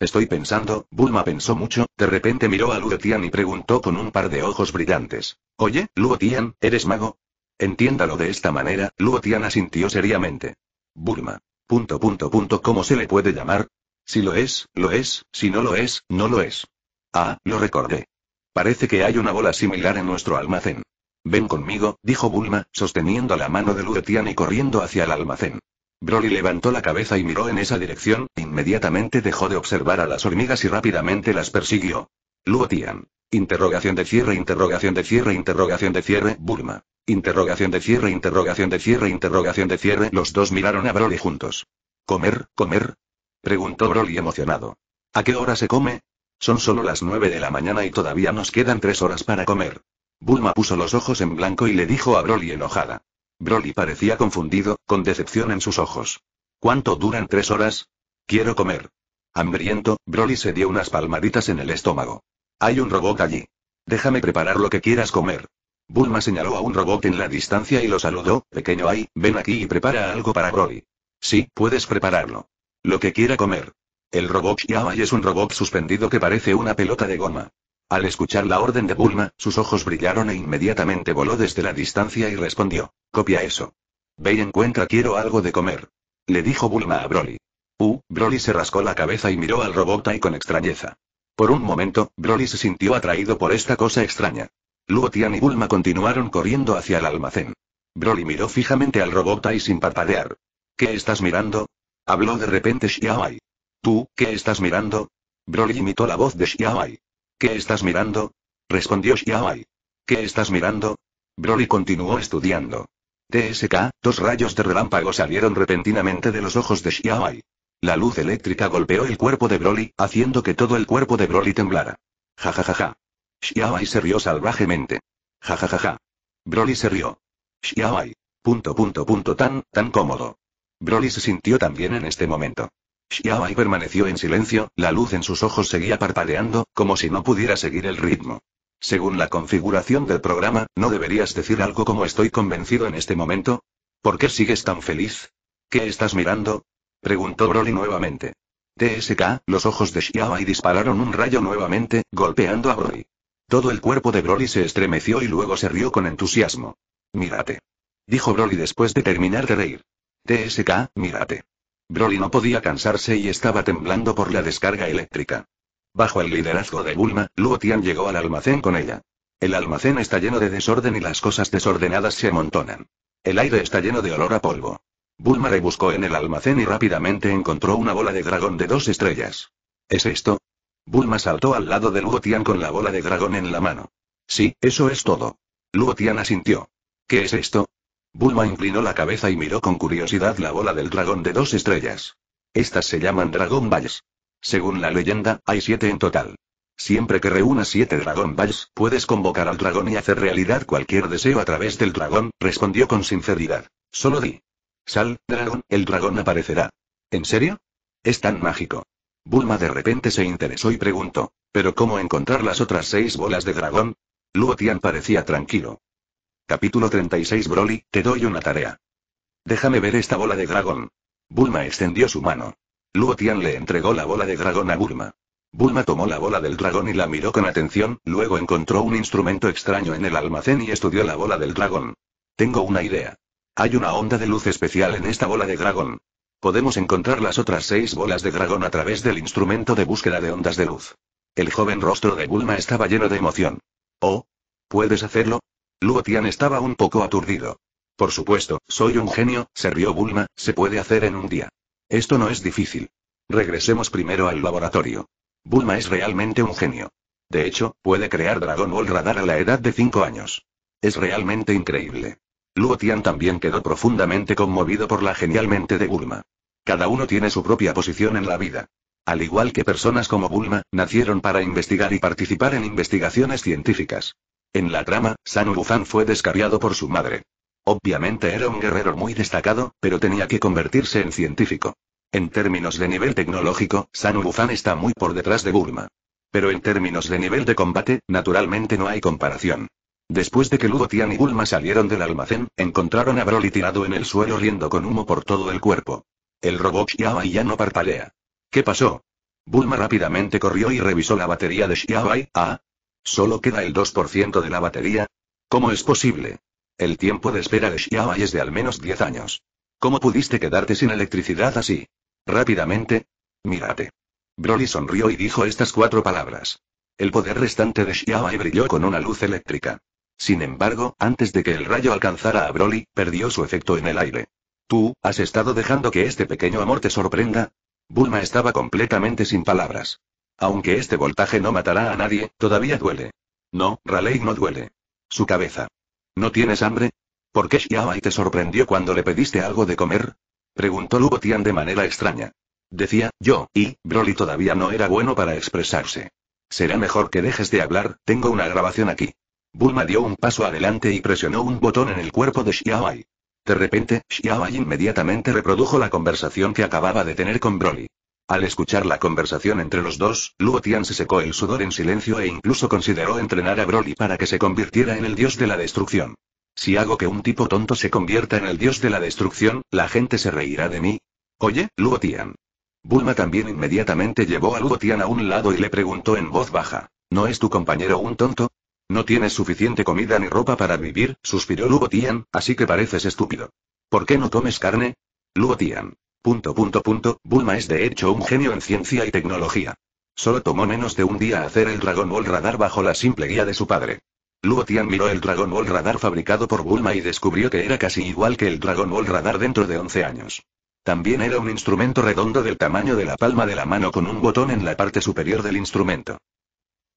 Estoy pensando, Bulma pensó mucho, de repente miró a Luo y preguntó con un par de ojos brillantes: Oye, Luo Tian, ¿eres mago? Entiéndalo de esta manera, Luo Tian asintió seriamente. Bulma. Punto punto punto ¿Cómo se le puede llamar? Si lo es, lo es, si no lo es, no lo es. Ah, lo recordé. Parece que hay una bola similar en nuestro almacén. Ven conmigo, dijo Bulma, sosteniendo la mano de Luetian y corriendo hacia el almacén. Broly levantó la cabeza y miró en esa dirección, inmediatamente dejó de observar a las hormigas y rápidamente las persiguió. Luetian. Interrogación de cierre, interrogación de cierre, interrogación de cierre, Bulma. Interrogación de cierre, interrogación de cierre, interrogación de cierre. Los dos miraron a Broly juntos. Comer, comer, Preguntó Broly emocionado. ¿A qué hora se come? Son solo las nueve de la mañana y todavía nos quedan tres horas para comer. Bulma puso los ojos en blanco y le dijo a Broly enojada. Broly parecía confundido, con decepción en sus ojos. ¿Cuánto duran tres horas? Quiero comer. Hambriento, Broly se dio unas palmaditas en el estómago. Hay un robot allí. Déjame preparar lo que quieras comer. Bulma señaló a un robot en la distancia y lo saludó, pequeño ahí, ven aquí y prepara algo para Broly. Sí, puedes prepararlo. Lo que quiera comer. El robot y es un robot suspendido que parece una pelota de goma. Al escuchar la orden de Bulma, sus ojos brillaron e inmediatamente voló desde la distancia y respondió. Copia eso. Ve y encuentra quiero algo de comer. Le dijo Bulma a Broly. Uh, Broly se rascó la cabeza y miró al robot Tai con extrañeza. Por un momento, Broly se sintió atraído por esta cosa extraña. Luotian y Bulma continuaron corriendo hacia el almacén. Broly miró fijamente al robot Tai sin parpadear. ¿Qué estás mirando? Habló de repente Shiawai. ¿Tú, qué estás mirando? Broly imitó la voz de Shiawai. ¿Qué estás mirando? Respondió Shiawai. ¿Qué estás mirando? Broly continuó estudiando. TSK, dos rayos de relámpago salieron repentinamente de los ojos de Shiawai. La luz eléctrica golpeó el cuerpo de Broly, haciendo que todo el cuerpo de Broly temblara. Jajajaja. ja ja se rió salvajemente. Jajajaja. ja Broly se rió. Shiawai. Punto punto punto tan, tan cómodo. Broly se sintió también en este momento. Xiaoai permaneció en silencio, la luz en sus ojos seguía parpadeando, como si no pudiera seguir el ritmo. Según la configuración del programa, ¿no deberías decir algo como estoy convencido en este momento? ¿Por qué sigues tan feliz? ¿Qué estás mirando? Preguntó Broly nuevamente. TSK, los ojos de Xiaoai dispararon un rayo nuevamente, golpeando a Broly. Todo el cuerpo de Broly se estremeció y luego se rió con entusiasmo. Mírate. Dijo Broly después de terminar de reír. TSK, mírate. Broly no podía cansarse y estaba temblando por la descarga eléctrica. Bajo el liderazgo de Bulma, Luotian llegó al almacén con ella. El almacén está lleno de desorden y las cosas desordenadas se amontonan. El aire está lleno de olor a polvo. Bulma rebuscó en el almacén y rápidamente encontró una bola de dragón de dos estrellas. ¿Es esto? Bulma saltó al lado de Luotian con la bola de dragón en la mano. Sí, eso es todo. Luotian asintió. ¿Qué es esto? Bulma inclinó la cabeza y miró con curiosidad la bola del dragón de dos estrellas. Estas se llaman Dragon Balls. Según la leyenda, hay siete en total. Siempre que reúnas siete Dragon Balls, puedes convocar al dragón y hacer realidad cualquier deseo a través del dragón, respondió con sinceridad. Solo di. Sal, dragón, el dragón aparecerá. ¿En serio? Es tan mágico. Bulma de repente se interesó y preguntó, ¿pero cómo encontrar las otras seis bolas de dragón? Luotian parecía tranquilo. Capítulo 36 Broly, te doy una tarea. Déjame ver esta bola de dragón. Bulma extendió su mano. Luotian le entregó la bola de dragón a Bulma. Bulma tomó la bola del dragón y la miró con atención, luego encontró un instrumento extraño en el almacén y estudió la bola del dragón. Tengo una idea. Hay una onda de luz especial en esta bola de dragón. Podemos encontrar las otras seis bolas de dragón a través del instrumento de búsqueda de ondas de luz. El joven rostro de Bulma estaba lleno de emoción. Oh. ¿Puedes hacerlo? Luo Tian estaba un poco aturdido. Por supuesto, soy un genio, se rió Bulma, se puede hacer en un día. Esto no es difícil. Regresemos primero al laboratorio. Bulma es realmente un genio. De hecho, puede crear Dragon Ball Radar a la edad de 5 años. Es realmente increíble. Luo Tian también quedó profundamente conmovido por la genial mente de Bulma. Cada uno tiene su propia posición en la vida. Al igual que personas como Bulma, nacieron para investigar y participar en investigaciones científicas. En la trama, San Bufan fue descarriado por su madre. Obviamente era un guerrero muy destacado, pero tenía que convertirse en científico. En términos de nivel tecnológico, San Bufan está muy por detrás de Burma. Pero en términos de nivel de combate, naturalmente no hay comparación. Después de que Lugo y Bulma salieron del almacén, encontraron a Broly tirado en el suelo riendo con humo por todo el cuerpo. El robot Xiaobai ya no parpadea. ¿Qué pasó? Bulma rápidamente corrió y revisó la batería de Xiaobai, ah, Solo queda el 2% de la batería. ¿Cómo es posible? El tiempo de espera de Shiawai es de al menos 10 años. ¿Cómo pudiste quedarte sin electricidad así? Rápidamente. Mírate. Broly sonrió y dijo estas cuatro palabras. El poder restante de Shiawai brilló con una luz eléctrica. Sin embargo, antes de que el rayo alcanzara a Broly, perdió su efecto en el aire. ¿Tú, has estado dejando que este pequeño amor te sorprenda? Bulma estaba completamente sin palabras. Aunque este voltaje no matará a nadie, todavía duele. No, Raleigh no duele. Su cabeza. ¿No tienes hambre? ¿Por qué Xiaobai te sorprendió cuando le pediste algo de comer? Preguntó Lugo Tian de manera extraña. Decía, yo, y, Broly todavía no era bueno para expresarse. Será mejor que dejes de hablar, tengo una grabación aquí. Bulma dio un paso adelante y presionó un botón en el cuerpo de Xiaobai. De repente, Xiaobai inmediatamente reprodujo la conversación que acababa de tener con Broly. Al escuchar la conversación entre los dos, Luo se secó el sudor en silencio e incluso consideró entrenar a Broly para que se convirtiera en el dios de la destrucción. Si hago que un tipo tonto se convierta en el dios de la destrucción, la gente se reirá de mí. Oye, Luo Tian. Bulma también inmediatamente llevó a Luo a un lado y le preguntó en voz baja. ¿No es tu compañero un tonto? No tienes suficiente comida ni ropa para vivir, suspiró Luo Tian, así que pareces estúpido. ¿Por qué no comes carne? Luo Punto punto Bulma es de hecho un genio en ciencia y tecnología. Solo tomó menos de un día hacer el Dragon Ball Radar bajo la simple guía de su padre. Luo Tian miró el Dragon Ball Radar fabricado por Bulma y descubrió que era casi igual que el Dragon Ball Radar dentro de 11 años. También era un instrumento redondo del tamaño de la palma de la mano con un botón en la parte superior del instrumento.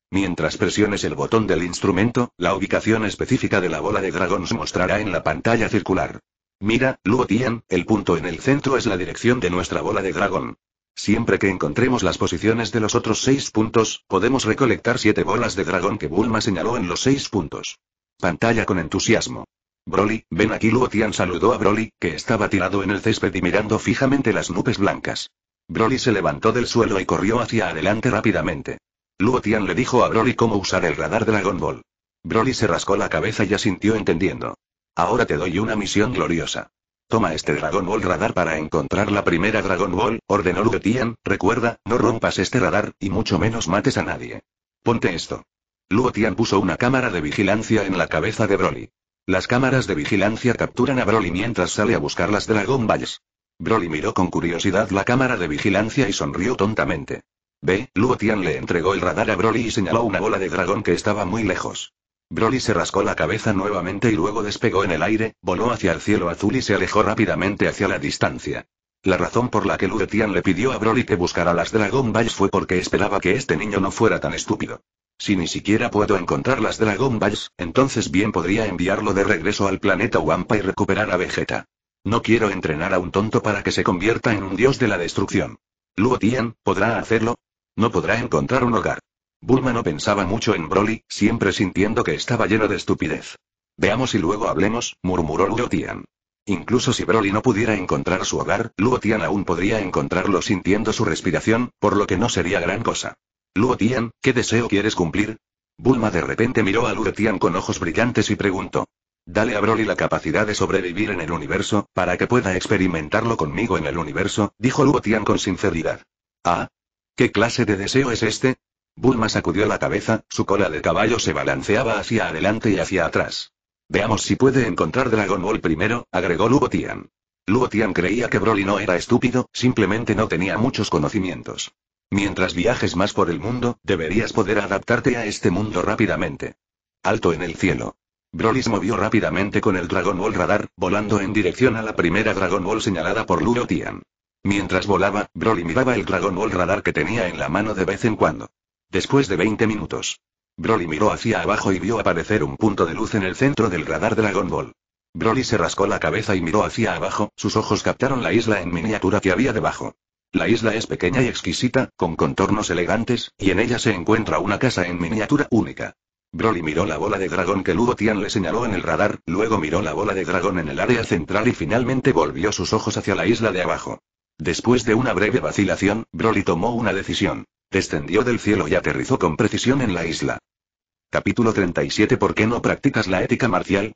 Mientras presiones el botón del instrumento, la ubicación específica de la bola de dragón se mostrará en la pantalla circular. Mira, Luotian, el punto en el centro es la dirección de nuestra bola de dragón. Siempre que encontremos las posiciones de los otros seis puntos, podemos recolectar siete bolas de dragón que Bulma señaló en los seis puntos. Pantalla con entusiasmo. Broly, ven aquí Luotian saludó a Broly, que estaba tirado en el césped y mirando fijamente las nubes blancas. Broly se levantó del suelo y corrió hacia adelante rápidamente. Luotian le dijo a Broly cómo usar el radar Dragon Ball. Broly se rascó la cabeza y asintió entendiendo. Ahora te doy una misión gloriosa. Toma este Dragon Ball radar para encontrar la primera Dragon Ball, ordenó Luotian, recuerda, no rompas este radar, y mucho menos mates a nadie. Ponte esto. Luotian puso una cámara de vigilancia en la cabeza de Broly. Las cámaras de vigilancia capturan a Broly mientras sale a buscar las Dragon Balls. Broly miró con curiosidad la cámara de vigilancia y sonrió tontamente. Ve, Luotian le entregó el radar a Broly y señaló una bola de dragón que estaba muy lejos. Broly se rascó la cabeza nuevamente y luego despegó en el aire, voló hacia el cielo azul y se alejó rápidamente hacia la distancia. La razón por la que Luotian le pidió a Broly que buscara las Dragon Balls fue porque esperaba que este niño no fuera tan estúpido. Si ni siquiera puedo encontrar las Dragon Balls, entonces bien podría enviarlo de regreso al planeta Wampa y recuperar a Vegeta. No quiero entrenar a un tonto para que se convierta en un dios de la destrucción. Luotian, ¿podrá hacerlo? No podrá encontrar un hogar. Bulma no pensaba mucho en Broly, siempre sintiendo que estaba lleno de estupidez. Veamos y luego hablemos, murmuró Luotian. Incluso si Broly no pudiera encontrar su hogar, Luotian aún podría encontrarlo sintiendo su respiración, por lo que no sería gran cosa. «Luotian, ¿qué deseo quieres cumplir? Bulma de repente miró a Luotian con ojos brillantes y preguntó. Dale a Broly la capacidad de sobrevivir en el universo, para que pueda experimentarlo conmigo en el universo, dijo Luotian con sinceridad. Ah. ¿Qué clase de deseo es este? Bulma sacudió la cabeza, su cola de caballo se balanceaba hacia adelante y hacia atrás. Veamos si puede encontrar Dragon Ball primero, agregó Luotian. Luotian creía que Broly no era estúpido, simplemente no tenía muchos conocimientos. Mientras viajes más por el mundo, deberías poder adaptarte a este mundo rápidamente. Alto en el cielo. Broly se movió rápidamente con el Dragon Ball radar, volando en dirección a la primera Dragon Ball señalada por luotian Mientras volaba, Broly miraba el Dragon Ball radar que tenía en la mano de vez en cuando. Después de 20 minutos. Broly miró hacia abajo y vio aparecer un punto de luz en el centro del radar Dragon Ball. Broly se rascó la cabeza y miró hacia abajo, sus ojos captaron la isla en miniatura que había debajo. La isla es pequeña y exquisita, con contornos elegantes, y en ella se encuentra una casa en miniatura única. Broly miró la bola de dragón que Ludo Tian le señaló en el radar, luego miró la bola de dragón en el área central y finalmente volvió sus ojos hacia la isla de abajo. Después de una breve vacilación, Broly tomó una decisión. Descendió del cielo y aterrizó con precisión en la isla. Capítulo 37 ¿Por qué no practicas la ética marcial?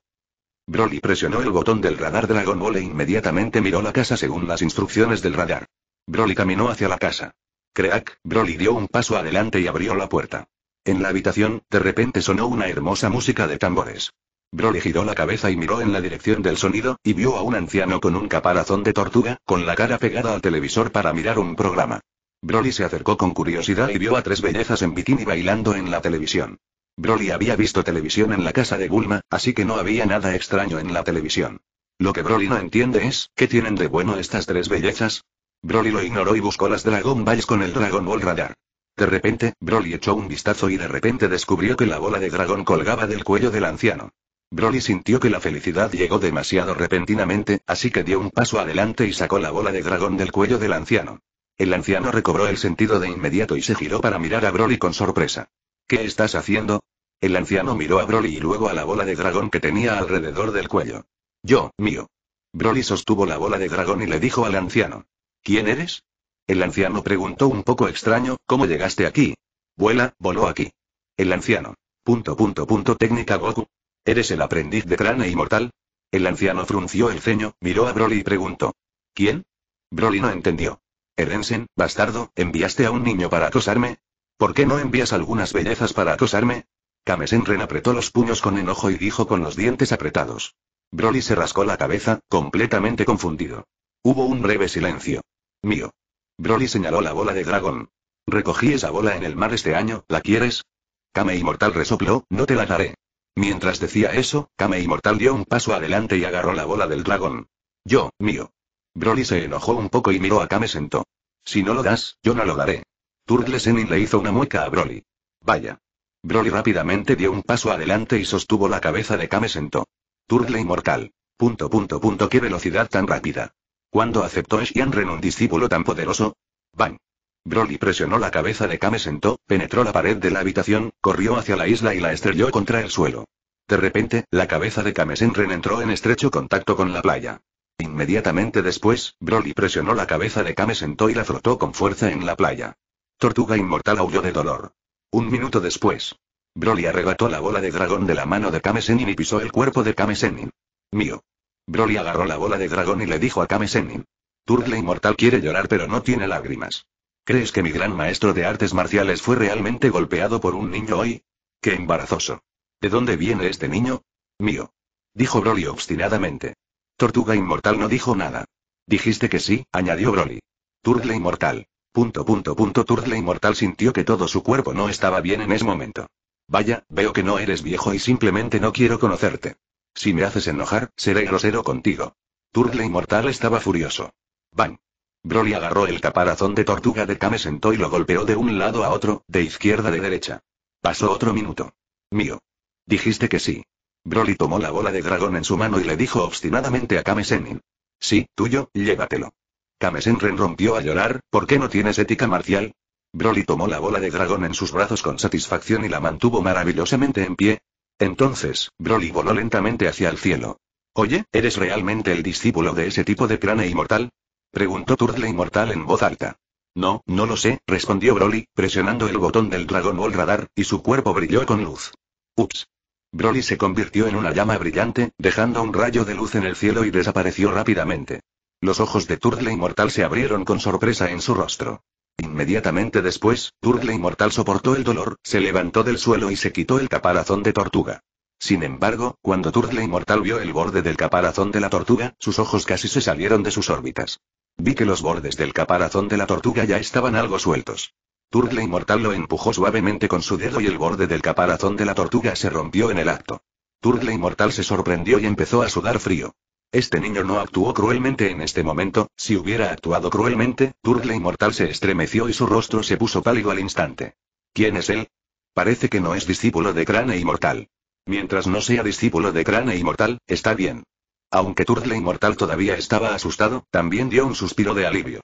Broly presionó el botón del radar Dragon Ball e inmediatamente miró la casa según las instrucciones del radar. Broly caminó hacia la casa. Crack, Broly dio un paso adelante y abrió la puerta. En la habitación, de repente sonó una hermosa música de tambores. Broly giró la cabeza y miró en la dirección del sonido, y vio a un anciano con un caparazón de tortuga, con la cara pegada al televisor para mirar un programa. Broly se acercó con curiosidad y vio a tres bellezas en bikini bailando en la televisión. Broly había visto televisión en la casa de Bulma, así que no había nada extraño en la televisión. Lo que Broly no entiende es, ¿qué tienen de bueno estas tres bellezas? Broly lo ignoró y buscó las Dragon Balls con el Dragon Ball Radar. De repente, Broly echó un vistazo y de repente descubrió que la bola de dragón colgaba del cuello del anciano. Broly sintió que la felicidad llegó demasiado repentinamente, así que dio un paso adelante y sacó la bola de dragón del cuello del anciano. El anciano recobró el sentido de inmediato y se giró para mirar a Broly con sorpresa. ¿Qué estás haciendo? El anciano miró a Broly y luego a la bola de dragón que tenía alrededor del cuello. Yo, mío. Broly sostuvo la bola de dragón y le dijo al anciano. ¿Quién eres? El anciano preguntó un poco extraño, ¿cómo llegaste aquí? Vuela, voló aquí. El anciano. Punto punto punto técnica Goku. ¿Eres el aprendiz de crane inmortal? El anciano frunció el ceño, miró a Broly y preguntó. ¿Quién? Broly no entendió. Erensen, bastardo, ¿enviaste a un niño para acosarme? ¿Por qué no envías algunas bellezas para acosarme? Kamesenren apretó los puños con enojo y dijo con los dientes apretados. Broly se rascó la cabeza, completamente confundido. Hubo un breve silencio. Mío. Broly señaló la bola de dragón. Recogí esa bola en el mar este año, ¿la quieres? Kame Inmortal resopló, no te la daré. Mientras decía eso, Kame Inmortal dio un paso adelante y agarró la bola del dragón. Yo, mío. Broly se enojó un poco y miró a Kame Si no lo das, yo no lo daré. Turtle Senin le hizo una mueca a Broly. Vaya. Broly rápidamente dio un paso adelante y sostuvo la cabeza de Kame Sento. Turtle inmortal. Punto punto punto qué velocidad tan rápida. ¿Cuándo aceptó Ren un discípulo tan poderoso? Bang. Broly presionó la cabeza de Kame penetró la pared de la habitación, corrió hacia la isla y la estrelló contra el suelo. De repente, la cabeza de Kamesenren entró en estrecho contacto con la playa. Inmediatamente después, Broly presionó la cabeza de Kame y la frotó con fuerza en la playa. Tortuga inmortal aulló de dolor. Un minuto después. Broly arrebató la bola de dragón de la mano de Kamesenin y pisó el cuerpo de Kamesenin. Mío. Broly agarró la bola de dragón y le dijo a Kamesenin. Turtle inmortal quiere llorar pero no tiene lágrimas. ¿Crees que mi gran maestro de artes marciales fue realmente golpeado por un niño hoy? ¡Qué embarazoso! ¿De dónde viene este niño? Mío. Dijo Broly obstinadamente. Tortuga Inmortal no dijo nada. Dijiste que sí, añadió Broly. Turtle Inmortal. Punto punto punto Turtle Inmortal sintió que todo su cuerpo no estaba bien en ese momento. Vaya, veo que no eres viejo y simplemente no quiero conocerte. Si me haces enojar, seré grosero contigo. Turtle Inmortal estaba furioso. Bang. Broly agarró el caparazón de tortuga de Kame sentó y lo golpeó de un lado a otro, de izquierda de derecha. Pasó otro minuto. Mío. Dijiste que sí. Broly tomó la bola de dragón en su mano y le dijo obstinadamente a Kamesenin. Sí, tuyo, llévatelo. Kamesenren rompió a llorar, ¿por qué no tienes ética marcial? Broly tomó la bola de dragón en sus brazos con satisfacción y la mantuvo maravillosamente en pie. Entonces, Broly voló lentamente hacia el cielo. Oye, ¿eres realmente el discípulo de ese tipo de crane inmortal? Preguntó Turtle Inmortal en voz alta. No, no lo sé, respondió Broly, presionando el botón del dragón Ball Radar, y su cuerpo brilló con luz. Ups. Broly se convirtió en una llama brillante, dejando un rayo de luz en el cielo y desapareció rápidamente. Los ojos de Turtle Inmortal se abrieron con sorpresa en su rostro. Inmediatamente después, Turtle Inmortal soportó el dolor, se levantó del suelo y se quitó el caparazón de tortuga. Sin embargo, cuando Turtle Inmortal vio el borde del caparazón de la tortuga, sus ojos casi se salieron de sus órbitas. Vi que los bordes del caparazón de la tortuga ya estaban algo sueltos. Turtle Inmortal lo empujó suavemente con su dedo y el borde del caparazón de la tortuga se rompió en el acto. Turtle Inmortal se sorprendió y empezó a sudar frío. Este niño no actuó cruelmente en este momento, si hubiera actuado cruelmente, Turtle Inmortal se estremeció y su rostro se puso pálido al instante. ¿Quién es él? Parece que no es discípulo de Crane Inmortal. Mientras no sea discípulo de Crane Inmortal, está bien. Aunque Turtle Inmortal todavía estaba asustado, también dio un suspiro de alivio.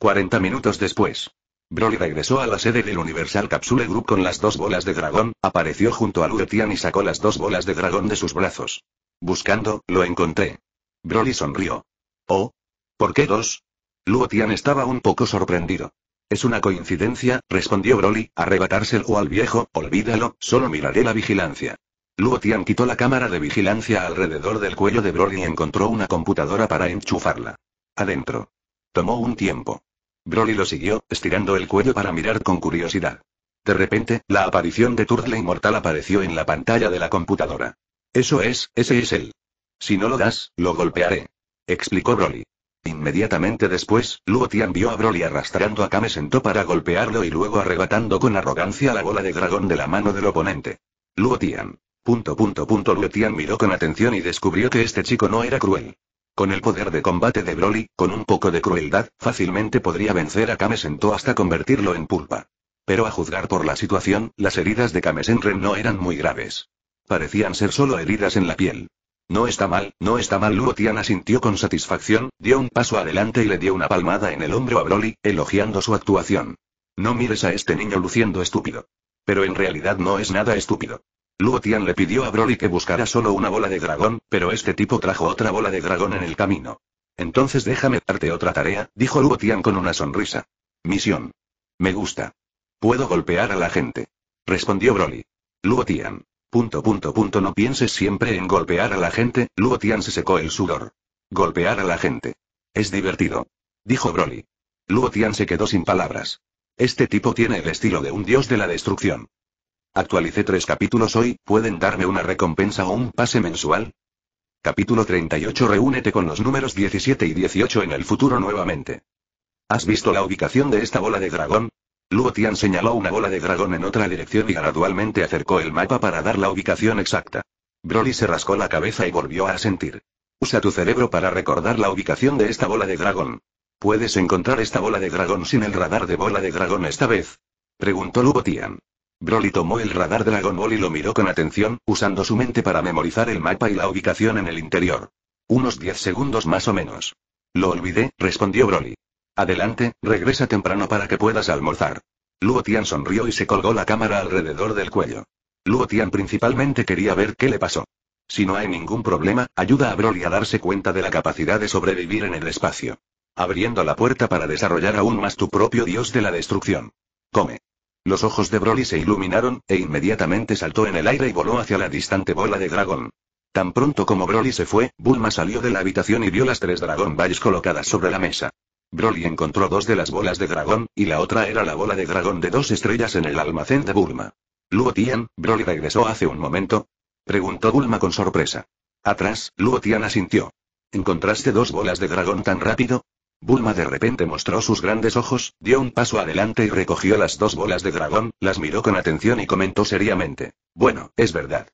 40 minutos después. Broly regresó a la sede del Universal Capsule Group con las dos bolas de dragón, apareció junto a Luotian y sacó las dos bolas de dragón de sus brazos. Buscando, lo encontré. Broly sonrió. Oh. ¿Por qué dos? Luotian estaba un poco sorprendido. Es una coincidencia, respondió Broly, arrebatárselo al viejo, olvídalo, solo miraré la vigilancia. Luotian quitó la cámara de vigilancia alrededor del cuello de Broly y encontró una computadora para enchufarla. Adentro. Tomó un tiempo. Broly lo siguió, estirando el cuello para mirar con curiosidad. De repente, la aparición de Turtle Inmortal apareció en la pantalla de la computadora. Eso es, ese es él. Si no lo das, lo golpearé. Explicó Broly. Inmediatamente después, Luotian vio a Broly arrastrando a Kame sentó para golpearlo y luego arrebatando con arrogancia la bola de dragón de la mano del oponente. Luotian. Luotian Punto punto punto miró con atención y descubrió que este chico no era cruel. Con el poder de combate de Broly, con un poco de crueldad, fácilmente podría vencer a Kamesento hasta convertirlo en pulpa. Pero a juzgar por la situación, las heridas de Kamesenren no eran muy graves. Parecían ser solo heridas en la piel. No está mal, no está mal. Luotiana sintió asintió con satisfacción, dio un paso adelante y le dio una palmada en el hombro a Broly, elogiando su actuación. No mires a este niño luciendo estúpido. Pero en realidad no es nada estúpido. Luo Tian le pidió a Broly que buscara solo una bola de dragón, pero este tipo trajo otra bola de dragón en el camino. Entonces déjame darte otra tarea, dijo Luo Tian con una sonrisa. Misión. Me gusta. Puedo golpear a la gente. Respondió Broly. Luo Tian. Punto punto punto no pienses siempre en golpear a la gente, Luo Tian se secó el sudor. Golpear a la gente. Es divertido. Dijo Broly. Luo Tian se quedó sin palabras. Este tipo tiene el estilo de un dios de la destrucción. Actualicé tres capítulos hoy, ¿pueden darme una recompensa o un pase mensual? Capítulo 38 Reúnete con los números 17 y 18 en el futuro nuevamente. ¿Has visto la ubicación de esta bola de dragón? Luo señaló una bola de dragón en otra dirección y gradualmente acercó el mapa para dar la ubicación exacta. Broly se rascó la cabeza y volvió a sentir. Usa tu cerebro para recordar la ubicación de esta bola de dragón. ¿Puedes encontrar esta bola de dragón sin el radar de bola de dragón esta vez? Preguntó Luo Broly tomó el radar Dragon Ball y lo miró con atención, usando su mente para memorizar el mapa y la ubicación en el interior. Unos 10 segundos más o menos. Lo olvidé, respondió Broly. Adelante, regresa temprano para que puedas almorzar. Luotian sonrió y se colgó la cámara alrededor del cuello. Luotian principalmente quería ver qué le pasó. Si no hay ningún problema, ayuda a Broly a darse cuenta de la capacidad de sobrevivir en el espacio. Abriendo la puerta para desarrollar aún más tu propio dios de la destrucción. Come. Los ojos de Broly se iluminaron, e inmediatamente saltó en el aire y voló hacia la distante bola de dragón. Tan pronto como Broly se fue, Bulma salió de la habitación y vio las tres dragón Balls colocadas sobre la mesa. Broly encontró dos de las bolas de dragón, y la otra era la bola de dragón de dos estrellas en el almacén de Bulma. «¿Luotian, Broly regresó hace un momento. Preguntó Bulma con sorpresa. Atrás, Luotian asintió. ¿Encontraste dos bolas de dragón tan rápido? Bulma de repente mostró sus grandes ojos, dio un paso adelante y recogió las dos bolas de dragón, las miró con atención y comentó seriamente. Bueno, es verdad.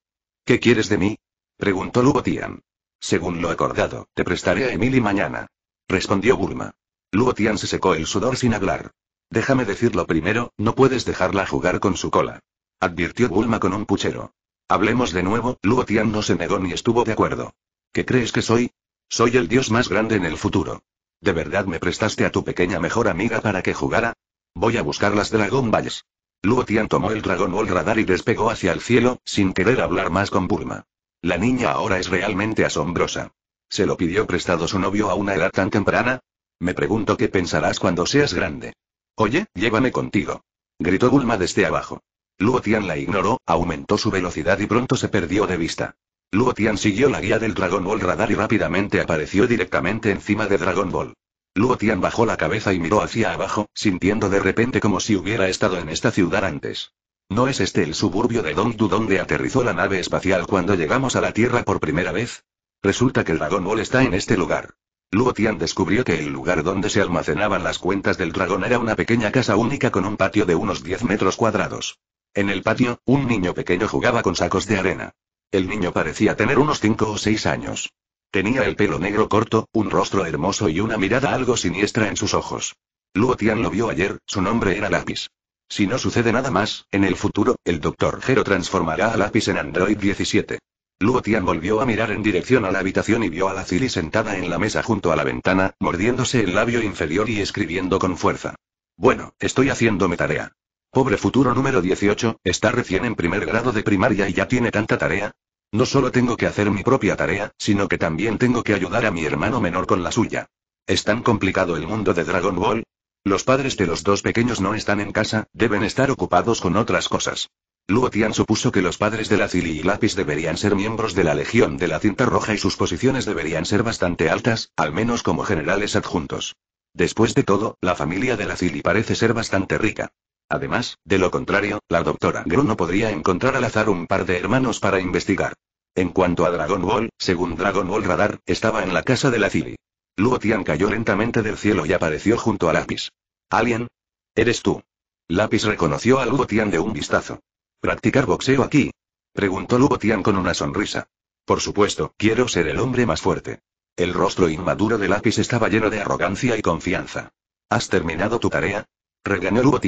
¿Qué quieres de mí? preguntó Lugotian. Según lo acordado, te prestaré a Emily mañana. Respondió Bulma. Luotian se secó el sudor sin hablar. Déjame decirlo primero, no puedes dejarla jugar con su cola. Advirtió Bulma con un puchero. Hablemos de nuevo, Tian no se negó ni estuvo de acuerdo. ¿Qué crees que soy? Soy el dios más grande en el futuro. ¿De verdad me prestaste a tu pequeña mejor amiga para que jugara? Voy a buscar las Dragon Balls. Luotian tomó el Dragon Ball radar y despegó hacia el cielo, sin querer hablar más con Burma. La niña ahora es realmente asombrosa. ¿Se lo pidió prestado su novio a una edad tan temprana? Me pregunto qué pensarás cuando seas grande. Oye, llévame contigo. Gritó Bulma desde abajo. Luotian la ignoró, aumentó su velocidad y pronto se perdió de vista. Luotian Tian siguió la guía del Dragon Ball radar y rápidamente apareció directamente encima de Dragon Ball. Luotian Tian bajó la cabeza y miró hacia abajo, sintiendo de repente como si hubiera estado en esta ciudad antes. ¿No es este el suburbio de Dongdu donde aterrizó la nave espacial cuando llegamos a la Tierra por primera vez? Resulta que el Dragon Ball está en este lugar. Luotian Tian descubrió que el lugar donde se almacenaban las cuentas del dragón era una pequeña casa única con un patio de unos 10 metros cuadrados. En el patio, un niño pequeño jugaba con sacos de arena. El niño parecía tener unos cinco o seis años. Tenía el pelo negro corto, un rostro hermoso y una mirada algo siniestra en sus ojos. Luo Tian lo vio ayer, su nombre era Lápiz. Si no sucede nada más, en el futuro, el Dr. Gero transformará a Lápiz en Android 17. Luo Tian volvió a mirar en dirección a la habitación y vio a la Ciri sentada en la mesa junto a la ventana, mordiéndose el labio inferior y escribiendo con fuerza. Bueno, estoy haciéndome tarea. Pobre futuro número 18, está recién en primer grado de primaria y ya tiene tanta tarea. No solo tengo que hacer mi propia tarea, sino que también tengo que ayudar a mi hermano menor con la suya. ¿Es tan complicado el mundo de Dragon Ball? Los padres de los dos pequeños no están en casa, deben estar ocupados con otras cosas. Luo supuso que los padres de la Cili y Lápiz deberían ser miembros de la Legión de la Cinta Roja y sus posiciones deberían ser bastante altas, al menos como generales adjuntos. Después de todo, la familia de la Cili parece ser bastante rica. Además, de lo contrario, la doctora Gruno no podría encontrar al azar un par de hermanos para investigar. En cuanto a Dragon Ball, según Dragon Ball Radar, estaba en la casa de la Cili. Luotian cayó lentamente del cielo y apareció junto a Lapis. ¿Alien? ¿Eres tú? Lapis reconoció a Luotian de un vistazo. ¿Practicar boxeo aquí? Preguntó Luo con una sonrisa. Por supuesto, quiero ser el hombre más fuerte. El rostro inmaduro de Lapis estaba lleno de arrogancia y confianza. ¿Has terminado tu tarea? Regañó Luo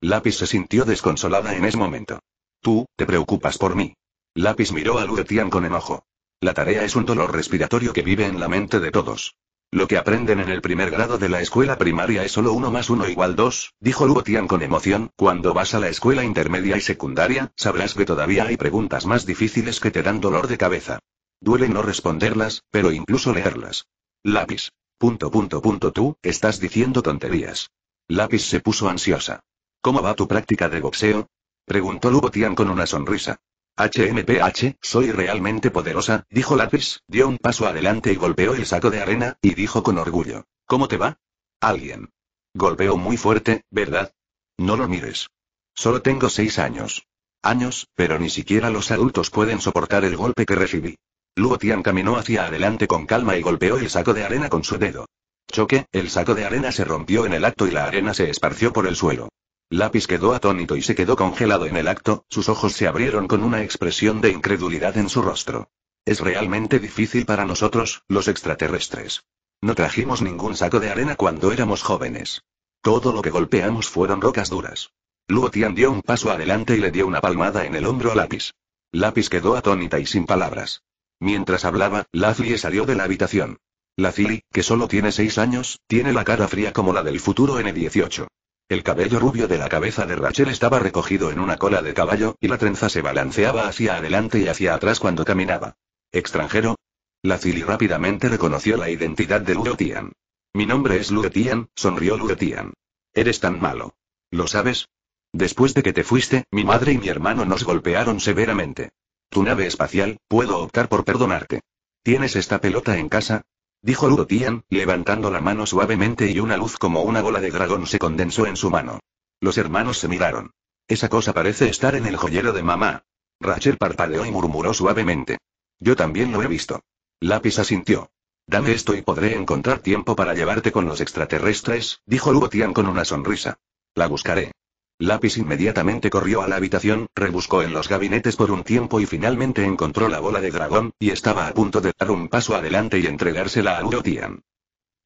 Lápiz se sintió desconsolada en ese momento. Tú, te preocupas por mí. Lápiz miró a Tian con enojo. La tarea es un dolor respiratorio que vive en la mente de todos. Lo que aprenden en el primer grado de la escuela primaria es solo uno más uno igual dos, dijo Luotian con emoción. Cuando vas a la escuela intermedia y secundaria, sabrás que todavía hay preguntas más difíciles que te dan dolor de cabeza. Duele no responderlas, pero incluso leerlas. Lápiz. Punto punto punto tú, estás diciendo tonterías. Lápiz se puso ansiosa. ¿Cómo va tu práctica de boxeo? Preguntó tian con una sonrisa. HMPH, soy realmente poderosa, dijo Lápiz, dio un paso adelante y golpeó el saco de arena, y dijo con orgullo. ¿Cómo te va? Alguien. Golpeó muy fuerte, ¿verdad? No lo mires. Solo tengo seis años. Años, pero ni siquiera los adultos pueden soportar el golpe que recibí. tian caminó hacia adelante con calma y golpeó el saco de arena con su dedo. Choque, el saco de arena se rompió en el acto y la arena se esparció por el suelo. Lápiz quedó atónito y se quedó congelado en el acto, sus ojos se abrieron con una expresión de incredulidad en su rostro. Es realmente difícil para nosotros, los extraterrestres. No trajimos ningún saco de arena cuando éramos jóvenes. Todo lo que golpeamos fueron rocas duras. Luotian dio un paso adelante y le dio una palmada en el hombro a Lápiz. Lápiz quedó atónita y sin palabras. Mientras hablaba, Lazlie salió de la habitación. Lazli, que solo tiene seis años, tiene la cara fría como la del futuro N18. El cabello rubio de la cabeza de Rachel estaba recogido en una cola de caballo, y la trenza se balanceaba hacia adelante y hacia atrás cuando caminaba. ¿Extranjero? La Cili rápidamente reconoció la identidad de Tian. Mi nombre es Lutian, sonrió Lutian. Eres tan malo. ¿Lo sabes? Después de que te fuiste, mi madre y mi hermano nos golpearon severamente. Tu nave espacial, puedo optar por perdonarte. ¿Tienes esta pelota en casa? Dijo Ludotian, levantando la mano suavemente y una luz como una bola de dragón se condensó en su mano. Los hermanos se miraron. Esa cosa parece estar en el joyero de mamá. Rachel parpadeó y murmuró suavemente. Yo también lo he visto. Lápiz asintió. Dame esto y podré encontrar tiempo para llevarte con los extraterrestres, dijo Lugotian con una sonrisa. La buscaré. Lápiz inmediatamente corrió a la habitación, rebuscó en los gabinetes por un tiempo y finalmente encontró la bola de dragón, y estaba a punto de dar un paso adelante y entregársela a Luotian.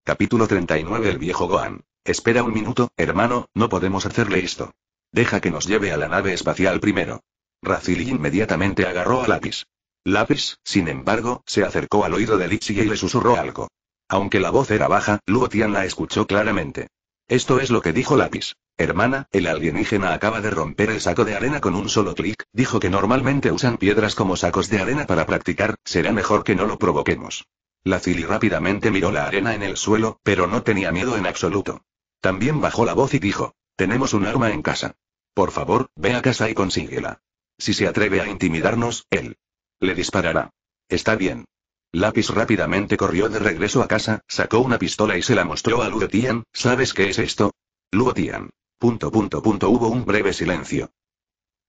Capítulo 39 El viejo Gohan. Espera un minuto, hermano, no podemos hacerle esto. Deja que nos lleve a la nave espacial primero. Racili inmediatamente agarró a Lápiz. Lápiz, sin embargo, se acercó al oído de Lixie y le susurró algo. Aunque la voz era baja, Luotian la escuchó claramente. Esto es lo que dijo Lápiz. Hermana, el alienígena acaba de romper el saco de arena con un solo clic, dijo que normalmente usan piedras como sacos de arena para practicar, será mejor que no lo provoquemos. La Cili rápidamente miró la arena en el suelo, pero no tenía miedo en absoluto. También bajó la voz y dijo, tenemos un arma en casa. Por favor, ve a casa y consíguela. Si se atreve a intimidarnos, él le disparará. Está bien. Lápiz rápidamente corrió de regreso a casa, sacó una pistola y se la mostró a Luotian, Tian, ¿sabes qué es esto? Luotian. Punto punto punto hubo un breve silencio.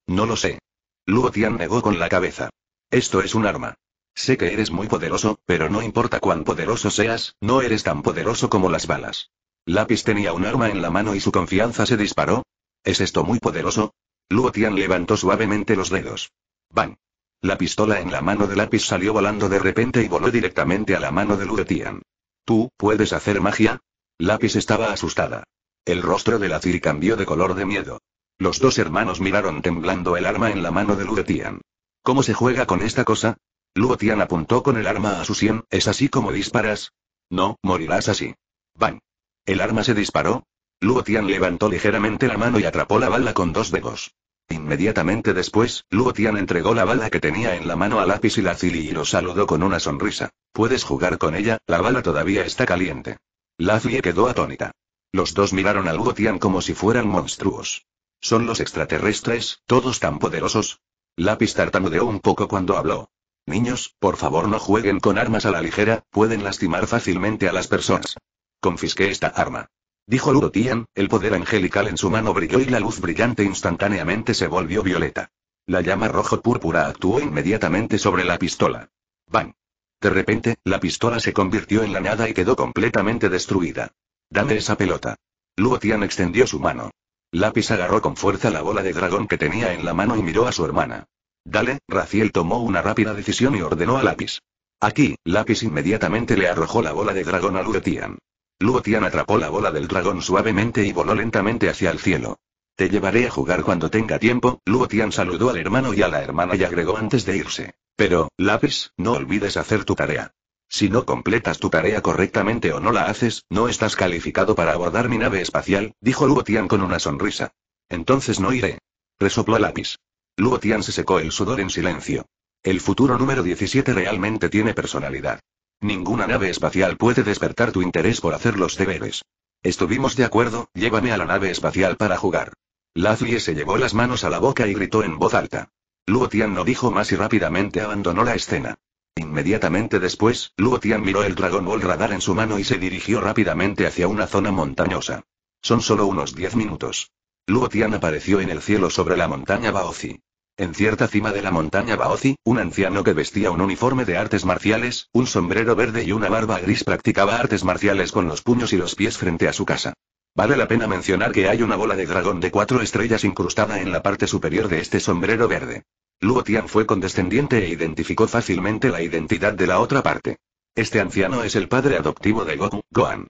No lo sé. Luotian negó con la cabeza. Esto es un arma. Sé que eres muy poderoso, pero no importa cuán poderoso seas, no eres tan poderoso como las balas. Lápiz tenía un arma en la mano y su confianza se disparó. ¿Es esto muy poderoso? Luotian levantó suavemente los dedos. Bang. La pistola en la mano de Lápiz salió volando de repente y voló directamente a la mano de Lutian. ¿Tú puedes hacer magia? Lápiz estaba asustada. El rostro de Cir cambió de color de miedo. Los dos hermanos miraron temblando el arma en la mano de Lutian. ¿Cómo se juega con esta cosa? Luotian apuntó con el arma a su sien, ¿es así como disparas? No, morirás así. Bang. El arma se disparó. Luotian levantó ligeramente la mano y atrapó la bala con dos dedos. Inmediatamente después, Luotian entregó la bala que tenía en la mano a Lapis y la y lo saludó con una sonrisa. Puedes jugar con ella, la bala todavía está caliente. La quedó atónita. Los dos miraron a Luotian como si fueran monstruos. ¿Son los extraterrestres, todos tan poderosos? Lapis tartamudeó un poco cuando habló. Niños, por favor no jueguen con armas a la ligera, pueden lastimar fácilmente a las personas. Confisqué esta arma. Dijo Ludotian, el poder angelical en su mano brilló y la luz brillante instantáneamente se volvió violeta. La llama rojo-púrpura actuó inmediatamente sobre la pistola. ¡Bam! De repente, la pistola se convirtió en la nada y quedó completamente destruida. Dame esa pelota. Luotian extendió su mano. Lápiz agarró con fuerza la bola de dragón que tenía en la mano y miró a su hermana. Dale, Raciel tomó una rápida decisión y ordenó a Lápiz. Aquí, Lápiz inmediatamente le arrojó la bola de dragón a Luotian. Luo Tian atrapó la bola del dragón suavemente y voló lentamente hacia el cielo. Te llevaré a jugar cuando tenga tiempo, Luo Tian saludó al hermano y a la hermana y agregó antes de irse. Pero, Lapis, no olvides hacer tu tarea. Si no completas tu tarea correctamente o no la haces, no estás calificado para abordar mi nave espacial, dijo Luo Tian con una sonrisa. Entonces no iré. Resopló Lapis. Luo Tian se secó el sudor en silencio. El futuro número 17 realmente tiene personalidad. Ninguna nave espacial puede despertar tu interés por hacer los deberes. Estuvimos de acuerdo, llévame a la nave espacial para jugar. Lazlie se llevó las manos a la boca y gritó en voz alta. Luotian no dijo más y rápidamente abandonó la escena. Inmediatamente después, Luotian miró el Dragon Ball radar en su mano y se dirigió rápidamente hacia una zona montañosa. Son solo unos diez minutos. Luotian apareció en el cielo sobre la montaña Baozi. En cierta cima de la montaña Baozi, un anciano que vestía un uniforme de artes marciales, un sombrero verde y una barba gris practicaba artes marciales con los puños y los pies frente a su casa. Vale la pena mencionar que hay una bola de dragón de cuatro estrellas incrustada en la parte superior de este sombrero verde. Luo Tian fue condescendiente e identificó fácilmente la identidad de la otra parte. Este anciano es el padre adoptivo de Goku, Gohan.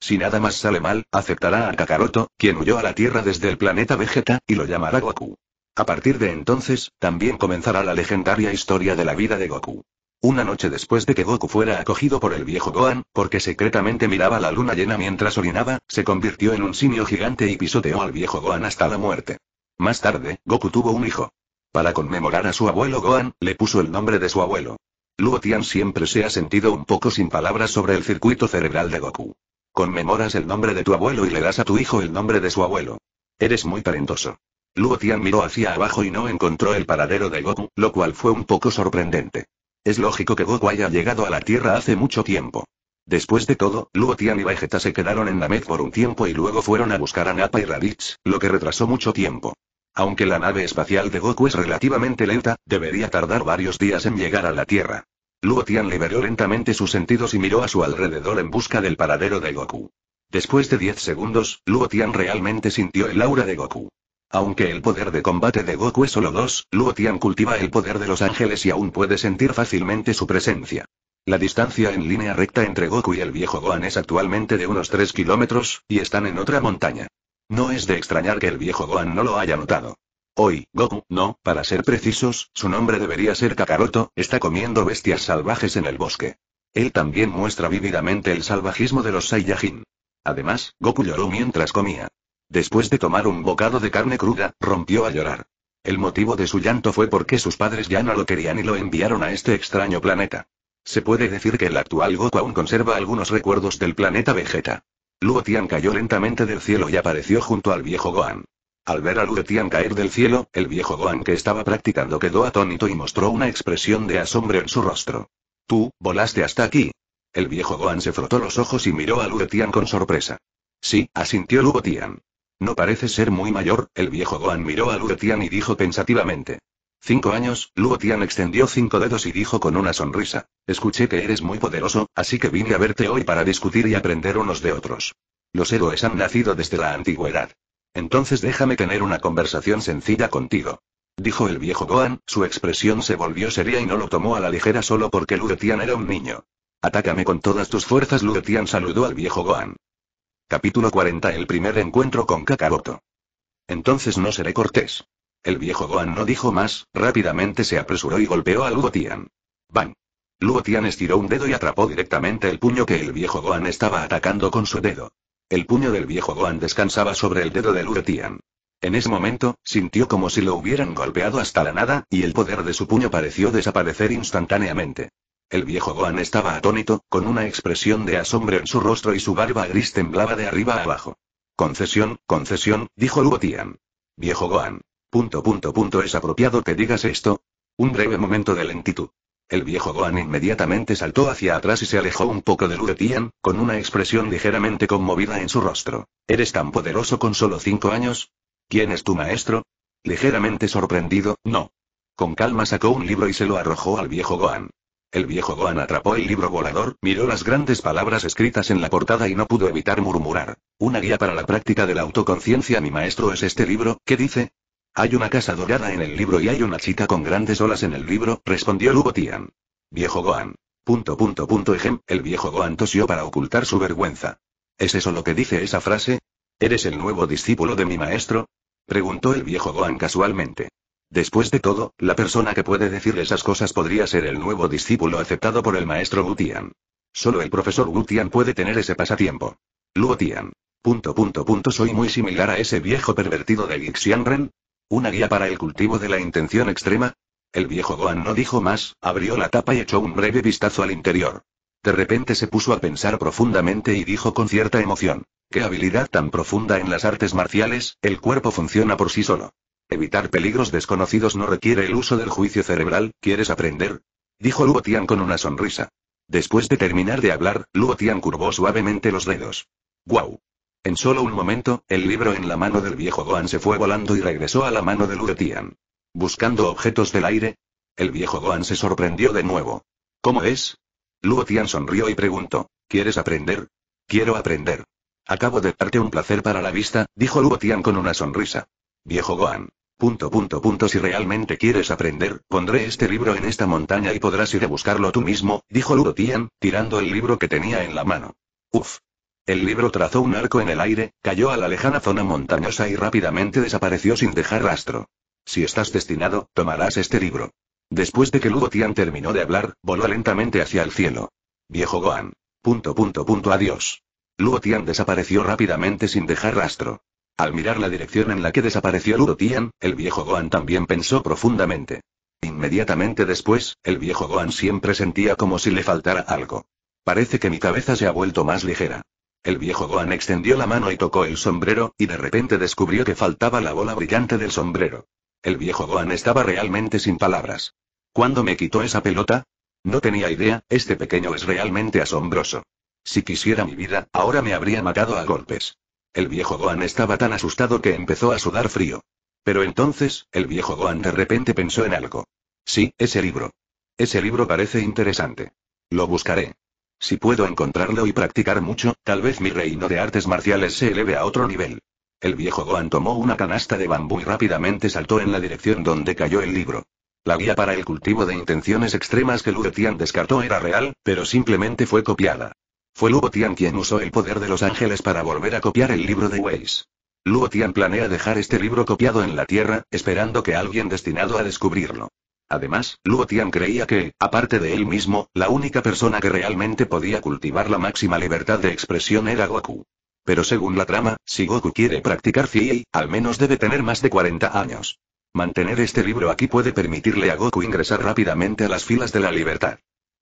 Si nada más sale mal, aceptará a Kakaroto, quien huyó a la Tierra desde el planeta Vegeta, y lo llamará Goku. A partir de entonces, también comenzará la legendaria historia de la vida de Goku. Una noche después de que Goku fuera acogido por el viejo Gohan, porque secretamente miraba la luna llena mientras orinaba, se convirtió en un simio gigante y pisoteó al viejo Gohan hasta la muerte. Más tarde, Goku tuvo un hijo. Para conmemorar a su abuelo Gohan, le puso el nombre de su abuelo. Luo Tian siempre se ha sentido un poco sin palabras sobre el circuito cerebral de Goku. Conmemoras el nombre de tu abuelo y le das a tu hijo el nombre de su abuelo. Eres muy talentoso. Luo Tian miró hacia abajo y no encontró el paradero de Goku, lo cual fue un poco sorprendente. Es lógico que Goku haya llegado a la Tierra hace mucho tiempo. Después de todo, Luo Tian y Vegeta se quedaron en Namek por un tiempo y luego fueron a buscar a Nappa y Raditz, lo que retrasó mucho tiempo. Aunque la nave espacial de Goku es relativamente lenta, debería tardar varios días en llegar a la Tierra. Luo Tian liberó lentamente sus sentidos y miró a su alrededor en busca del paradero de Goku. Después de 10 segundos, Luo Tian realmente sintió el aura de Goku. Aunque el poder de combate de Goku es solo dos, Luotian cultiva el poder de los ángeles y aún puede sentir fácilmente su presencia. La distancia en línea recta entre Goku y el viejo Gohan es actualmente de unos 3 kilómetros, y están en otra montaña. No es de extrañar que el viejo Gohan no lo haya notado. Hoy, Goku, no, para ser precisos, su nombre debería ser Kakaroto, está comiendo bestias salvajes en el bosque. Él también muestra vívidamente el salvajismo de los Saiyajin. Además, Goku lloró mientras comía. Después de tomar un bocado de carne cruda, rompió a llorar. El motivo de su llanto fue porque sus padres ya no lo querían y lo enviaron a este extraño planeta. Se puede decir que el actual Goku aún conserva algunos recuerdos del planeta Vegeta. Luo Tian cayó lentamente del cielo y apareció junto al viejo Gohan. Al ver a Luo Tian caer del cielo, el viejo Gohan que estaba practicando quedó atónito y mostró una expresión de asombro en su rostro. Tú, volaste hasta aquí. El viejo Gohan se frotó los ojos y miró a Luo Tian con sorpresa. Sí, asintió Luo Tian. No parece ser muy mayor, el viejo Gohan miró a Luo y dijo pensativamente. Cinco años, Luo extendió cinco dedos y dijo con una sonrisa. Escuché que eres muy poderoso, así que vine a verte hoy para discutir y aprender unos de otros. Los héroes han nacido desde la antigüedad. Entonces déjame tener una conversación sencilla contigo. Dijo el viejo Gohan, su expresión se volvió seria y no lo tomó a la ligera solo porque Luo era un niño. Atácame con todas tus fuerzas. Luotian saludó al viejo Gohan. Capítulo 40 El primer encuentro con Kakaroto. Entonces no seré cortés. El viejo Gohan no dijo más, rápidamente se apresuró y golpeó a Luotian. ¡Bang! Luotian estiró un dedo y atrapó directamente el puño que el viejo Gohan estaba atacando con su dedo. El puño del viejo Gohan descansaba sobre el dedo de Luotian. En ese momento, sintió como si lo hubieran golpeado hasta la nada, y el poder de su puño pareció desaparecer instantáneamente. El viejo Gohan estaba atónito, con una expresión de asombro en su rostro y su barba gris temblaba de arriba abajo. Concesión, concesión, dijo Luotian. Viejo Gohan. Punto punto punto es apropiado que digas esto. Un breve momento de lentitud. El viejo Gohan inmediatamente saltó hacia atrás y se alejó un poco de Luotian, con una expresión ligeramente conmovida en su rostro. ¿Eres tan poderoso con solo cinco años? ¿Quién es tu maestro? Ligeramente sorprendido, no. Con calma sacó un libro y se lo arrojó al viejo Gohan. El viejo Gohan atrapó el libro volador, miró las grandes palabras escritas en la portada y no pudo evitar murmurar. Una guía para la práctica de la autoconciencia. Mi maestro es este libro, ¿qué dice? Hay una casa dorada en el libro y hay una chica con grandes olas en el libro, respondió Lugotian. Viejo Gohan. Punto punto punto el viejo Gohan tosió para ocultar su vergüenza. ¿Es eso lo que dice esa frase? ¿Eres el nuevo discípulo de mi maestro? Preguntó el viejo Gohan casualmente. Después de todo, la persona que puede decir esas cosas podría ser el nuevo discípulo aceptado por el maestro Gutian. Solo el profesor Gutian puede tener ese pasatiempo. Luo Tian. Punto punto punto soy muy similar a ese viejo pervertido de Ren? Una guía para el cultivo de la intención extrema. El viejo Goan no dijo más, abrió la tapa y echó un breve vistazo al interior. De repente se puso a pensar profundamente y dijo con cierta emoción. Qué habilidad tan profunda en las artes marciales, el cuerpo funciona por sí solo. Evitar peligros desconocidos no requiere el uso del juicio cerebral, ¿quieres aprender? Dijo Luo con una sonrisa. Después de terminar de hablar, Luo Tian curvó suavemente los dedos. ¡Guau! En solo un momento, el libro en la mano del viejo Gohan se fue volando y regresó a la mano de Luo ¿Buscando objetos del aire? El viejo Gohan se sorprendió de nuevo. ¿Cómo es? Luotian sonrió y preguntó. ¿Quieres aprender? Quiero aprender. Acabo de darte un placer para la vista, dijo Luo Tian con una sonrisa. Viejo Gohan. Punto punto punto si realmente quieres aprender, pondré este libro en esta montaña y podrás ir a buscarlo tú mismo, dijo tian tirando el libro que tenía en la mano. Uf. El libro trazó un arco en el aire, cayó a la lejana zona montañosa y rápidamente desapareció sin dejar rastro. Si estás destinado, tomarás este libro. Después de que Tian terminó de hablar, voló lentamente hacia el cielo. Viejo Gohan. Punto punto punto adiós. Luotian desapareció rápidamente sin dejar rastro. Al mirar la dirección en la que desapareció Lurotian, el viejo Gohan también pensó profundamente. Inmediatamente después, el viejo Gohan siempre sentía como si le faltara algo. Parece que mi cabeza se ha vuelto más ligera. El viejo Gohan extendió la mano y tocó el sombrero, y de repente descubrió que faltaba la bola brillante del sombrero. El viejo Gohan estaba realmente sin palabras. ¿Cuándo me quitó esa pelota? No tenía idea, este pequeño es realmente asombroso. Si quisiera mi vida, ahora me habría matado a golpes. El viejo Gohan estaba tan asustado que empezó a sudar frío. Pero entonces, el viejo Gohan de repente pensó en algo. Sí, ese libro. Ese libro parece interesante. Lo buscaré. Si puedo encontrarlo y practicar mucho, tal vez mi reino de artes marciales se eleve a otro nivel. El viejo Gohan tomó una canasta de bambú y rápidamente saltó en la dirección donde cayó el libro. La guía para el cultivo de intenciones extremas que Luretian descartó era real, pero simplemente fue copiada. Fue Luo Tian quien usó el poder de los ángeles para volver a copiar el libro de Weiss. Luo Tian planea dejar este libro copiado en la Tierra, esperando que alguien destinado a descubrirlo. Además, Luo Tian creía que, aparte de él mismo, la única persona que realmente podía cultivar la máxima libertad de expresión era Goku. Pero según la trama, si Goku quiere practicar Fiei, al menos debe tener más de 40 años. Mantener este libro aquí puede permitirle a Goku ingresar rápidamente a las filas de la libertad.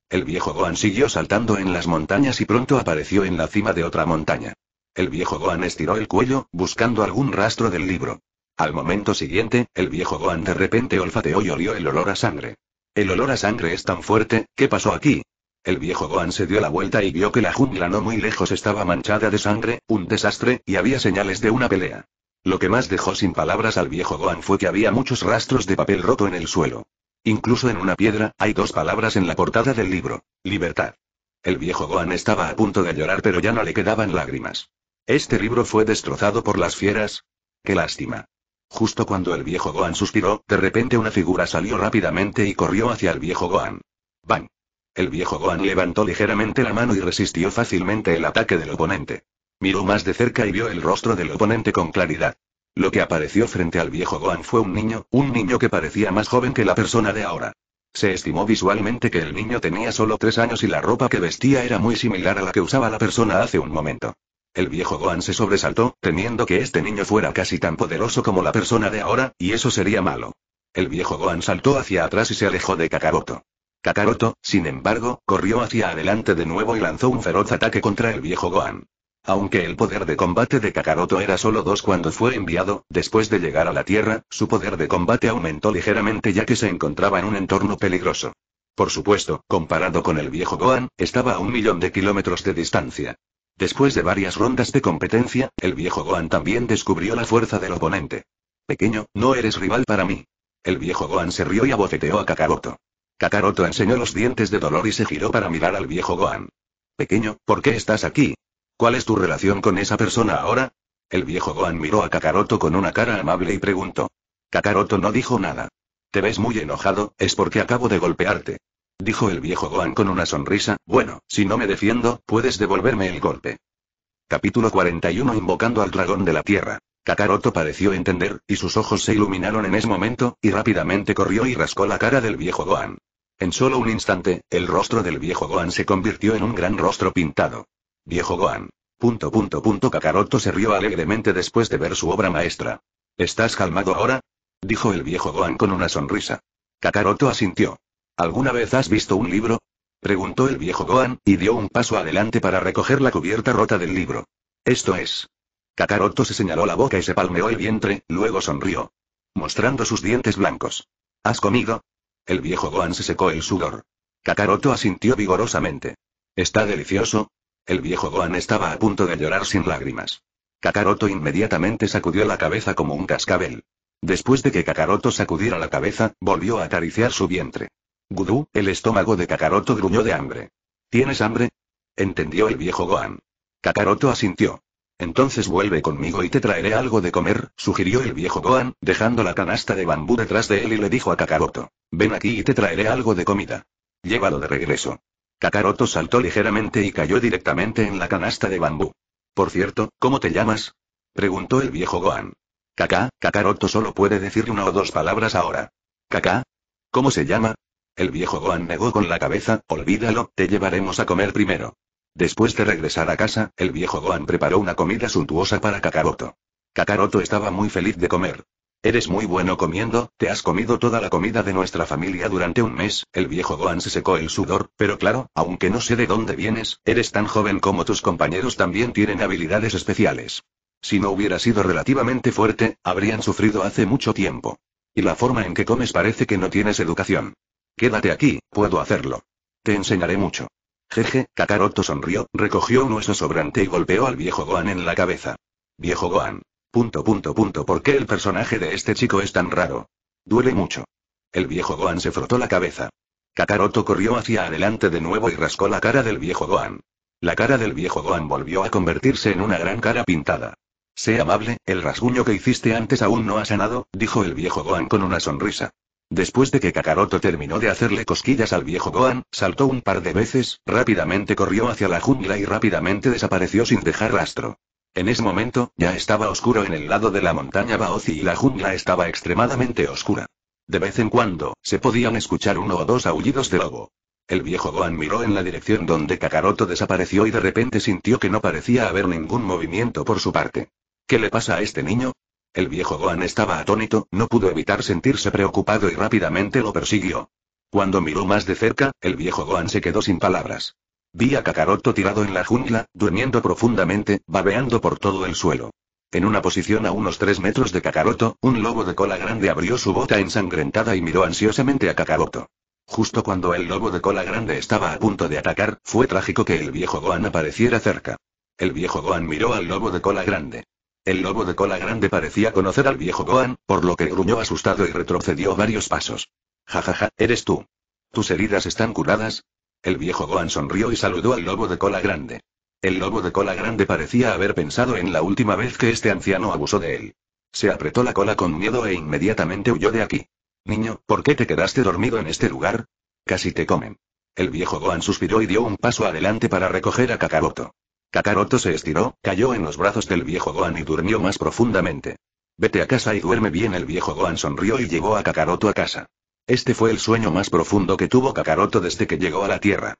El viejo Gohan siguió saltando en las montañas y pronto apareció en la cima de otra montaña. El viejo Gohan estiró el cuello, buscando algún rastro del libro. Al momento siguiente, el viejo Gohan de repente olfateó y olió el olor a sangre. El olor a sangre es tan fuerte, ¿qué pasó aquí? El viejo Gohan se dio la vuelta y vio que la jungla no muy lejos estaba manchada de sangre, un desastre, y había señales de una pelea. Lo que más dejó sin palabras al viejo Gohan fue que había muchos rastros de papel roto en el suelo. Incluso en una piedra, hay dos palabras en la portada del libro. Libertad. El viejo Gohan estaba a punto de llorar pero ya no le quedaban lágrimas. Este libro fue destrozado por las fieras. Qué lástima. Justo cuando el viejo Gohan suspiró, de repente una figura salió rápidamente y corrió hacia el viejo Gohan. ¡Bang! El viejo Gohan levantó ligeramente la mano y resistió fácilmente el ataque del oponente. Miró más de cerca y vio el rostro del oponente con claridad. Lo que apareció frente al viejo Gohan fue un niño, un niño que parecía más joven que la persona de ahora. Se estimó visualmente que el niño tenía solo tres años y la ropa que vestía era muy similar a la que usaba la persona hace un momento. El viejo Gohan se sobresaltó, temiendo que este niño fuera casi tan poderoso como la persona de ahora, y eso sería malo. El viejo Gohan saltó hacia atrás y se alejó de Kakaroto. Kakaroto, sin embargo, corrió hacia adelante de nuevo y lanzó un feroz ataque contra el viejo Gohan. Aunque el poder de combate de Kakaroto era solo dos cuando fue enviado, después de llegar a la Tierra, su poder de combate aumentó ligeramente ya que se encontraba en un entorno peligroso. Por supuesto, comparado con el viejo Gohan, estaba a un millón de kilómetros de distancia. Después de varias rondas de competencia, el viejo Gohan también descubrió la fuerza del oponente. Pequeño, no eres rival para mí. El viejo Gohan se rió y abofeteó a Kakaroto. Kakaroto enseñó los dientes de dolor y se giró para mirar al viejo Gohan. Pequeño, ¿por qué estás aquí? ¿Cuál es tu relación con esa persona ahora? El viejo Gohan miró a Kakaroto con una cara amable y preguntó. Kakaroto no dijo nada. Te ves muy enojado, es porque acabo de golpearte. Dijo el viejo Gohan con una sonrisa, bueno, si no me defiendo, puedes devolverme el golpe. Capítulo 41 Invocando al dragón de la tierra. Kakaroto pareció entender, y sus ojos se iluminaron en ese momento, y rápidamente corrió y rascó la cara del viejo Gohan. En solo un instante, el rostro del viejo Gohan se convirtió en un gran rostro pintado. Viejo Goan. Punto punto punto Kakaroto se rió alegremente después de ver su obra maestra. ¿Estás calmado ahora? Dijo el viejo Goan con una sonrisa. Kakaroto asintió. ¿Alguna vez has visto un libro? Preguntó el viejo Goan y dio un paso adelante para recoger la cubierta rota del libro. Esto es. Kakaroto se señaló la boca y se palmeó el vientre, luego sonrió. Mostrando sus dientes blancos. ¿Has comido? El viejo Gohan se secó el sudor. Kakaroto asintió vigorosamente. Está delicioso, el viejo Gohan estaba a punto de llorar sin lágrimas. Kakaroto inmediatamente sacudió la cabeza como un cascabel. Después de que Kakaroto sacudiera la cabeza, volvió a acariciar su vientre. Gudú, el estómago de Kakaroto gruñó de hambre. ¿Tienes hambre? Entendió el viejo Gohan. Kakaroto asintió. Entonces vuelve conmigo y te traeré algo de comer, sugirió el viejo Gohan, dejando la canasta de bambú detrás de él y le dijo a Kakaroto. Ven aquí y te traeré algo de comida. Llévalo de regreso. Kakaroto saltó ligeramente y cayó directamente en la canasta de bambú. Por cierto, ¿cómo te llamas? preguntó el viejo Gohan. Kaká, Kakaroto solo puede decir una o dos palabras ahora. ¿Kaká? ¿Cómo se llama? El viejo Gohan negó con la cabeza, olvídalo, te llevaremos a comer primero. Después de regresar a casa, el viejo Gohan preparó una comida suntuosa para Kakaroto. Kakaroto estaba muy feliz de comer. Eres muy bueno comiendo, te has comido toda la comida de nuestra familia durante un mes, el viejo Gohan se secó el sudor, pero claro, aunque no sé de dónde vienes, eres tan joven como tus compañeros también tienen habilidades especiales. Si no hubiera sido relativamente fuerte, habrían sufrido hace mucho tiempo. Y la forma en que comes parece que no tienes educación. Quédate aquí, puedo hacerlo. Te enseñaré mucho. Jeje, Kakaroto sonrió, recogió un hueso sobrante y golpeó al viejo Gohan en la cabeza. Viejo Gohan, Punto punto punto ¿Por qué el personaje de este chico es tan raro? Duele mucho. El viejo Gohan se frotó la cabeza. Kakaroto corrió hacia adelante de nuevo y rascó la cara del viejo Gohan. La cara del viejo Gohan volvió a convertirse en una gran cara pintada. Sé amable, el rasguño que hiciste antes aún no ha sanado, dijo el viejo Gohan con una sonrisa. Después de que Kakaroto terminó de hacerle cosquillas al viejo Gohan, saltó un par de veces, rápidamente corrió hacia la jungla y rápidamente desapareció sin dejar rastro. En ese momento, ya estaba oscuro en el lado de la montaña Baozi y la jungla estaba extremadamente oscura. De vez en cuando, se podían escuchar uno o dos aullidos de lobo. El viejo Gohan miró en la dirección donde Kakaroto desapareció y de repente sintió que no parecía haber ningún movimiento por su parte. ¿Qué le pasa a este niño? El viejo Gohan estaba atónito, no pudo evitar sentirse preocupado y rápidamente lo persiguió. Cuando miró más de cerca, el viejo Gohan se quedó sin palabras. Vi a Kakaroto tirado en la jungla, durmiendo profundamente, babeando por todo el suelo. En una posición a unos 3 metros de Kakaroto, un lobo de cola grande abrió su bota ensangrentada y miró ansiosamente a Kakaroto. Justo cuando el lobo de cola grande estaba a punto de atacar, fue trágico que el viejo Gohan apareciera cerca. El viejo Gohan miró al lobo de cola grande. El lobo de cola grande parecía conocer al viejo Gohan, por lo que gruñó asustado y retrocedió varios pasos. Jajaja, ja, ja, eres tú. Tus heridas están curadas, el viejo Gohan sonrió y saludó al lobo de cola grande. El lobo de cola grande parecía haber pensado en la última vez que este anciano abusó de él. Se apretó la cola con miedo e inmediatamente huyó de aquí. Niño, ¿por qué te quedaste dormido en este lugar? Casi te comen. El viejo Gohan suspiró y dio un paso adelante para recoger a Kakaroto. Kakaroto se estiró, cayó en los brazos del viejo Gohan y durmió más profundamente. Vete a casa y duerme bien. El viejo Gohan sonrió y llevó a Kakaroto a casa. Este fue el sueño más profundo que tuvo Kakaroto desde que llegó a la Tierra.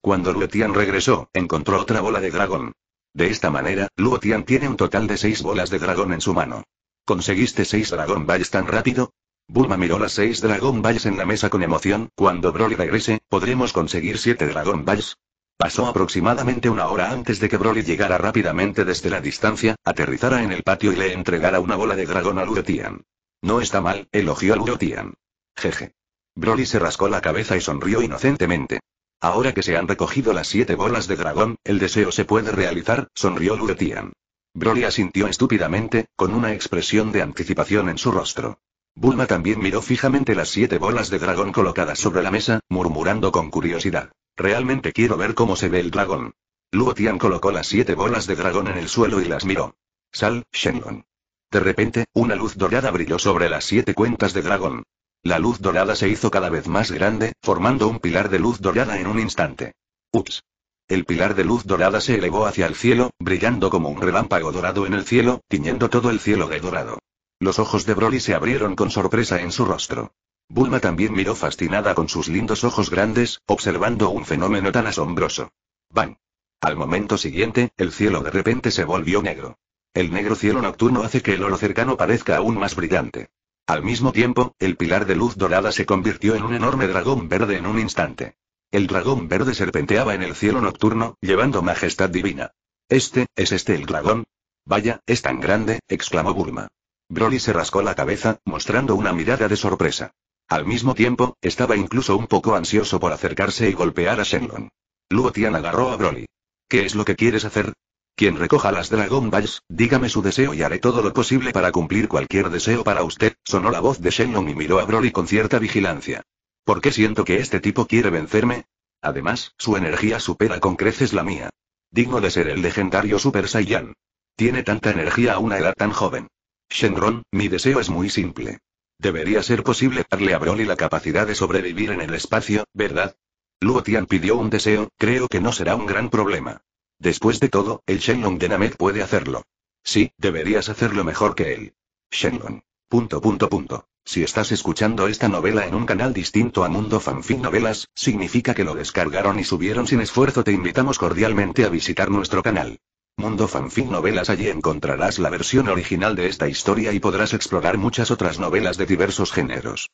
Cuando Luotian regresó, encontró otra bola de dragón. De esta manera, Luotian tiene un total de seis bolas de dragón en su mano. ¿Conseguiste seis Dragon Balls tan rápido? Bulma miró las seis Dragon Balls en la mesa con emoción. Cuando Broly regrese, ¿podremos conseguir siete Dragon Balls? Pasó aproximadamente una hora antes de que Broly llegara rápidamente desde la distancia, aterrizara en el patio y le entregara una bola de dragón a Luotian. No está mal, elogió a Luotian. Jeje. Broly se rascó la cabeza y sonrió inocentemente. Ahora que se han recogido las siete bolas de dragón, el deseo se puede realizar, sonrió Luotian. Broly asintió estúpidamente, con una expresión de anticipación en su rostro. Bulma también miró fijamente las siete bolas de dragón colocadas sobre la mesa, murmurando con curiosidad. Realmente quiero ver cómo se ve el dragón. Luotian colocó las siete bolas de dragón en el suelo y las miró. Sal, Shenlong. De repente, una luz dorada brilló sobre las siete cuentas de dragón. La luz dorada se hizo cada vez más grande, formando un pilar de luz dorada en un instante. Ups. El pilar de luz dorada se elevó hacia el cielo, brillando como un relámpago dorado en el cielo, tiñendo todo el cielo de dorado. Los ojos de Broly se abrieron con sorpresa en su rostro. Bulma también miró fascinada con sus lindos ojos grandes, observando un fenómeno tan asombroso. ¡Bang! Al momento siguiente, el cielo de repente se volvió negro. El negro cielo nocturno hace que el oro cercano parezca aún más brillante. Al mismo tiempo, el pilar de luz dorada se convirtió en un enorme dragón verde en un instante. El dragón verde serpenteaba en el cielo nocturno, llevando majestad divina. Este, ¿es este el dragón? Vaya, es tan grande, exclamó Burma. Broly se rascó la cabeza, mostrando una mirada de sorpresa. Al mismo tiempo, estaba incluso un poco ansioso por acercarse y golpear a Shenlong. Luotian agarró a Broly. ¿Qué es lo que quieres hacer? Quien recoja las Dragon Balls, dígame su deseo y haré todo lo posible para cumplir cualquier deseo para usted, sonó la voz de Shenron y miró a Broly con cierta vigilancia. ¿Por qué siento que este tipo quiere vencerme? Además, su energía supera con creces la mía. Digno de ser el legendario Super Saiyan. Tiene tanta energía a una edad tan joven. Shenron, mi deseo es muy simple. Debería ser posible darle a Broly la capacidad de sobrevivir en el espacio, ¿verdad? Luo Tian pidió un deseo, creo que no será un gran problema. Después de todo, el Shenlong de Named puede hacerlo. Sí, deberías hacerlo mejor que él. Shenlong. Punto punto punto. Si estás escuchando esta novela en un canal distinto a Mundo Fanfic Novelas, significa que lo descargaron y subieron sin esfuerzo. Te invitamos cordialmente a visitar nuestro canal. Mundo Fanfic Novelas allí encontrarás la versión original de esta historia y podrás explorar muchas otras novelas de diversos géneros.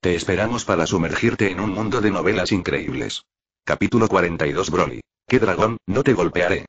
Te esperamos para sumergirte en un mundo de novelas increíbles. Capítulo 42 Broly. ¿Qué dragón? No te golpearé.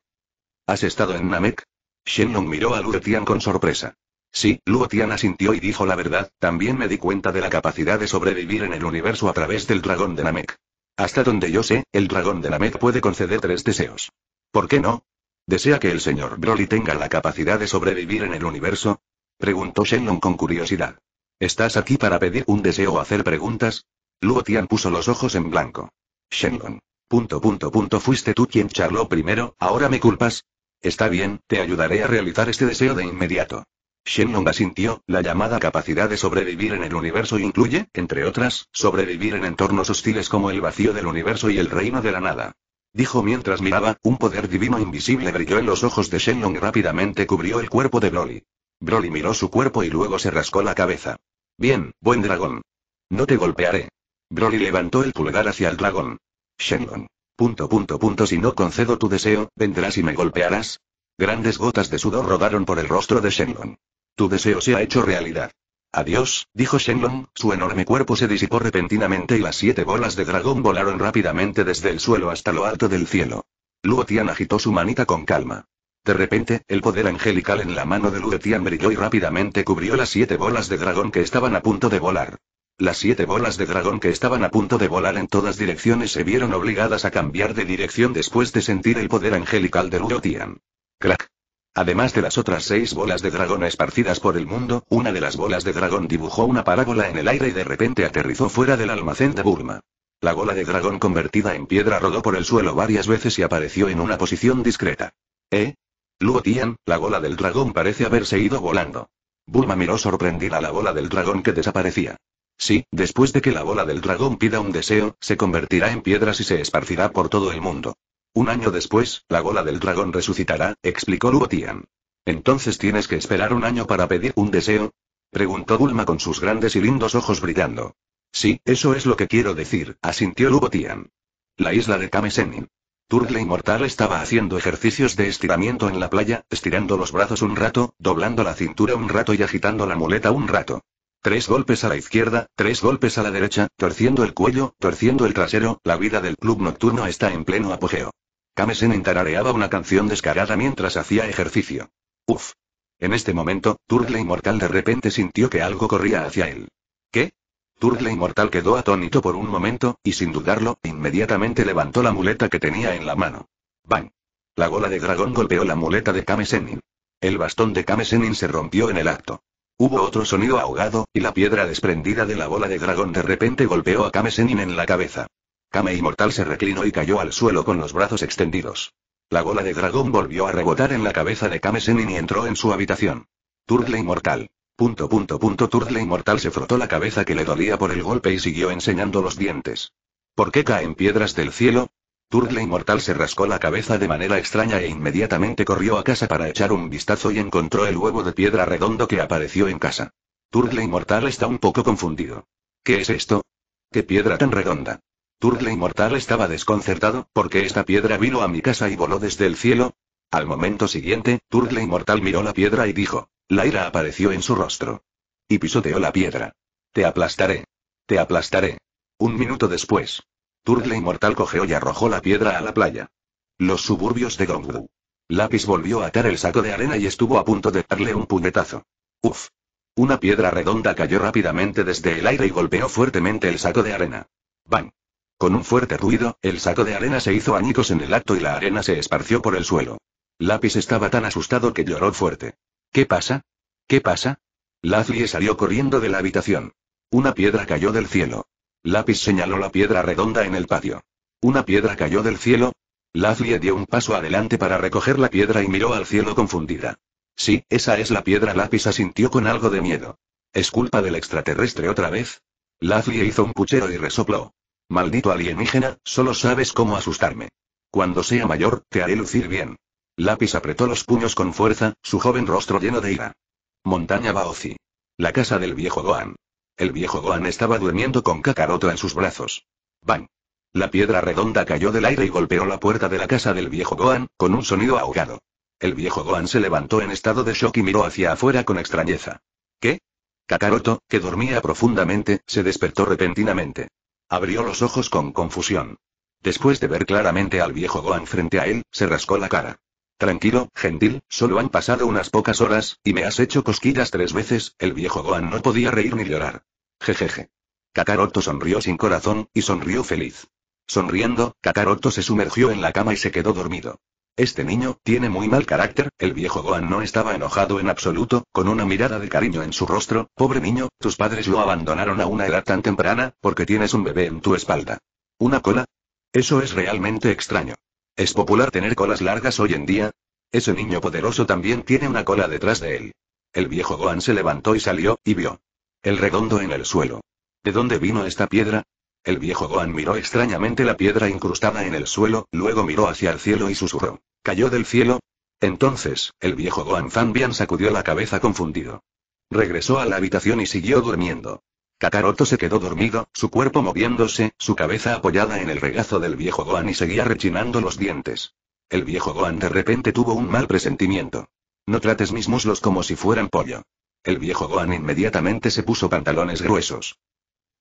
¿Has estado en Namek? Shenlong miró a Luotian con sorpresa. Sí, Luotian asintió y dijo la verdad, también me di cuenta de la capacidad de sobrevivir en el universo a través del dragón de Namek. Hasta donde yo sé, el dragón de Namek puede conceder tres deseos. ¿Por qué no? ¿Desea que el señor Broly tenga la capacidad de sobrevivir en el universo? Preguntó Shenlong con curiosidad. ¿Estás aquí para pedir un deseo o hacer preguntas? Luotian puso los ojos en blanco. Shenlong. Punto punto fuiste tú quien charló primero, ahora me culpas. Está bien, te ayudaré a realizar este deseo de inmediato. Shenlong asintió, la llamada capacidad de sobrevivir en el universo incluye, entre otras, sobrevivir en entornos hostiles como el vacío del universo y el reino de la nada. Dijo mientras miraba, un poder divino invisible brilló en los ojos de Shenlong y rápidamente cubrió el cuerpo de Broly. Broly miró su cuerpo y luego se rascó la cabeza. Bien, buen dragón. No te golpearé. Broly levantó el pulgar hacia el dragón. Shenlong. Punto punto punto si no concedo tu deseo, vendrás y me golpearás. Grandes gotas de sudor rodaron por el rostro de Shenlong. Tu deseo se ha hecho realidad. Adiós, dijo Shenlong, su enorme cuerpo se disipó repentinamente y las siete bolas de dragón volaron rápidamente desde el suelo hasta lo alto del cielo. Luotian agitó su manita con calma. De repente, el poder angelical en la mano de Luo brilló y rápidamente cubrió las siete bolas de dragón que estaban a punto de volar. Las siete bolas de dragón que estaban a punto de volar en todas direcciones se vieron obligadas a cambiar de dirección después de sentir el poder angelical de Tian. Crack. Además de las otras seis bolas de dragón esparcidas por el mundo, una de las bolas de dragón dibujó una parábola en el aire y de repente aterrizó fuera del almacén de Burma. La bola de dragón convertida en piedra rodó por el suelo varias veces y apareció en una posición discreta. ¿Eh? Luo Tian, la bola del dragón parece haberse ido volando. Burma miró sorprendida a la bola del dragón que desaparecía. Sí, después de que la bola del dragón pida un deseo, se convertirá en piedras y se esparcirá por todo el mundo. Un año después, la bola del dragón resucitará, explicó lubotian Entonces tienes que esperar un año para pedir un deseo? preguntó Bulma con sus grandes y lindos ojos brillando. Sí, eso es lo que quiero decir, asintió lubotian La isla de Kamesenin. Turtle Inmortal estaba haciendo ejercicios de estiramiento en la playa, estirando los brazos un rato, doblando la cintura un rato y agitando la muleta un rato. Tres golpes a la izquierda, tres golpes a la derecha, torciendo el cuello, torciendo el trasero, la vida del club nocturno está en pleno apogeo. Kamesen tarareaba una canción descarada mientras hacía ejercicio. Uf. En este momento, Turtle Inmortal de repente sintió que algo corría hacia él. ¿Qué? Turtle Inmortal quedó atónito por un momento, y sin dudarlo, inmediatamente levantó la muleta que tenía en la mano. ¡Bang! La gola de dragón golpeó la muleta de Kamesenin. El bastón de Kamesenin se rompió en el acto. Hubo otro sonido ahogado, y la piedra desprendida de la bola de dragón de repente golpeó a Kame en la cabeza. Kame Inmortal se reclinó y cayó al suelo con los brazos extendidos. La bola de dragón volvió a rebotar en la cabeza de Kame y entró en su habitación. Turtle Inmortal. Punto punto punto Turtle Inmortal se frotó la cabeza que le dolía por el golpe y siguió enseñando los dientes. ¿Por qué caen piedras del cielo? Turgle inmortal se rascó la cabeza de manera extraña e inmediatamente corrió a casa para echar un vistazo y encontró el huevo de piedra redondo que apareció en casa. Turgle inmortal está un poco confundido. ¿Qué es esto? ¿Qué piedra tan redonda? Turgle inmortal estaba desconcertado, porque esta piedra vino a mi casa y voló desde el cielo. Al momento siguiente, Turtle inmortal miró la piedra y dijo, la ira apareció en su rostro. Y pisoteó la piedra. Te aplastaré. Te aplastaré. Un minuto después, Turtle Inmortal cogeó y arrojó la piedra a la playa. Los suburbios de Gongwu. Lápiz volvió a atar el saco de arena y estuvo a punto de darle un puñetazo. Uf. Una piedra redonda cayó rápidamente desde el aire y golpeó fuertemente el saco de arena. ¡Bang! Con un fuerte ruido, el saco de arena se hizo añicos en el acto y la arena se esparció por el suelo. Lápiz estaba tan asustado que lloró fuerte. ¿Qué pasa? ¿Qué pasa? Lazlie salió corriendo de la habitación. Una piedra cayó del cielo. Lápiz señaló la piedra redonda en el patio. Una piedra cayó del cielo. Lazlie dio un paso adelante para recoger la piedra y miró al cielo confundida. Sí, esa es la piedra lápiz asintió con algo de miedo. ¿Es culpa del extraterrestre otra vez? Lazlie hizo un puchero y resopló. Maldito alienígena, solo sabes cómo asustarme. Cuando sea mayor, te haré lucir bien. Lápiz apretó los puños con fuerza, su joven rostro lleno de ira. Montaña Baozi. La casa del viejo Goan. El viejo Goan estaba durmiendo con Kakaroto en sus brazos. ¡Bang! La piedra redonda cayó del aire y golpeó la puerta de la casa del viejo Goan con un sonido ahogado. El viejo Goan se levantó en estado de shock y miró hacia afuera con extrañeza. ¿Qué? Kakaroto, que dormía profundamente, se despertó repentinamente. Abrió los ojos con confusión. Después de ver claramente al viejo Goan frente a él, se rascó la cara. Tranquilo, gentil, solo han pasado unas pocas horas, y me has hecho cosquillas tres veces, el viejo Gohan no podía reír ni llorar. Jejeje. Kakaroto sonrió sin corazón, y sonrió feliz. Sonriendo, Kakaroto se sumergió en la cama y se quedó dormido. Este niño, tiene muy mal carácter, el viejo Gohan no estaba enojado en absoluto, con una mirada de cariño en su rostro, pobre niño, tus padres lo abandonaron a una edad tan temprana, porque tienes un bebé en tu espalda. ¿Una cola? Eso es realmente extraño. ¿Es popular tener colas largas hoy en día? Ese niño poderoso también tiene una cola detrás de él. El viejo Gohan se levantó y salió, y vio. El redondo en el suelo. ¿De dónde vino esta piedra? El viejo Gohan miró extrañamente la piedra incrustada en el suelo, luego miró hacia el cielo y susurró. ¿Cayó del cielo? Entonces, el viejo Gohan Zambian sacudió la cabeza confundido. Regresó a la habitación y siguió durmiendo. Kakaroto se quedó dormido, su cuerpo moviéndose, su cabeza apoyada en el regazo del viejo Gohan y seguía rechinando los dientes. El viejo Gohan de repente tuvo un mal presentimiento. No trates mis muslos como si fueran pollo. El viejo Gohan inmediatamente se puso pantalones gruesos.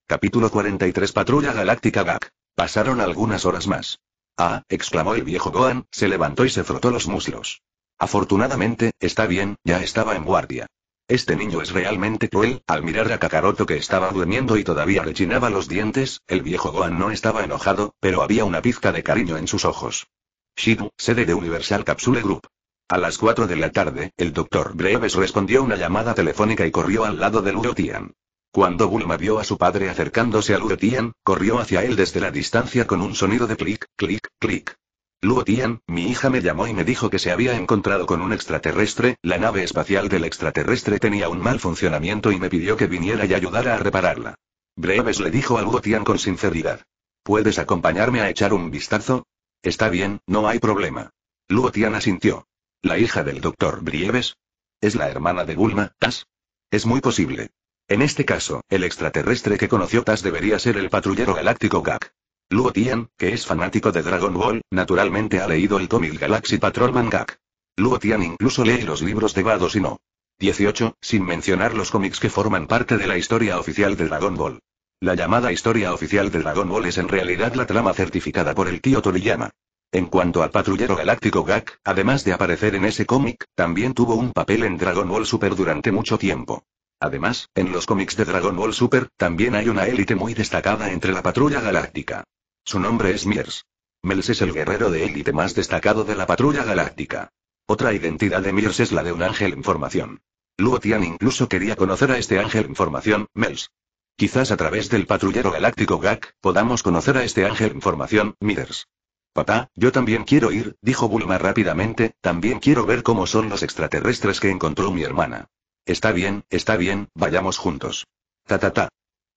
Capítulo 43 Patrulla Galáctica Gak. Pasaron algunas horas más. Ah, exclamó el viejo Gohan, se levantó y se frotó los muslos. Afortunadamente, está bien, ya estaba en guardia. Este niño es realmente cruel. Al mirar a Kakaroto que estaba durmiendo y todavía rechinaba los dientes, el viejo Gohan no estaba enojado, pero había una pizca de cariño en sus ojos. Shibu, sede de Universal Capsule Group. A las 4 de la tarde, el doctor Breves respondió una llamada telefónica y corrió al lado de Lurotian. Cuando Bulma vio a su padre acercándose a Lurotian, corrió hacia él desde la distancia con un sonido de clic, clic, clic. Luo Tian, mi hija me llamó y me dijo que se había encontrado con un extraterrestre, la nave espacial del extraterrestre tenía un mal funcionamiento y me pidió que viniera y ayudara a repararla. Breves le dijo a Luo Tian con sinceridad. ¿Puedes acompañarme a echar un vistazo? Está bien, no hay problema. Luo Tian asintió. ¿La hija del doctor Brieves? ¿Es la hermana de Bulma, Tas? Es muy posible. En este caso, el extraterrestre que conoció Tas debería ser el patrullero galáctico Gak. Luo Tian, que es fanático de Dragon Ball, naturalmente ha leído el cómic Galaxy Patrolman Gak. Luo Tian incluso lee los libros de y no. 18, sin mencionar los cómics que forman parte de la historia oficial de Dragon Ball. La llamada historia oficial de Dragon Ball es en realidad la trama certificada por el tío Toriyama. En cuanto al patrullero galáctico Gak, además de aparecer en ese cómic, también tuvo un papel en Dragon Ball Super durante mucho tiempo. Además, en los cómics de Dragon Ball Super, también hay una élite muy destacada entre la patrulla galáctica. Su nombre es Miers. Mels es el guerrero de élite más destacado de la patrulla galáctica. Otra identidad de Miers es la de un ángel en formación. Luotian incluso quería conocer a este ángel en formación, Mels. Quizás a través del patrullero galáctico Gak, podamos conocer a este ángel en formación, Miers. Papá, yo también quiero ir, dijo Bulma rápidamente, también quiero ver cómo son los extraterrestres que encontró mi hermana. Está bien, está bien, vayamos juntos. Ta ta ta.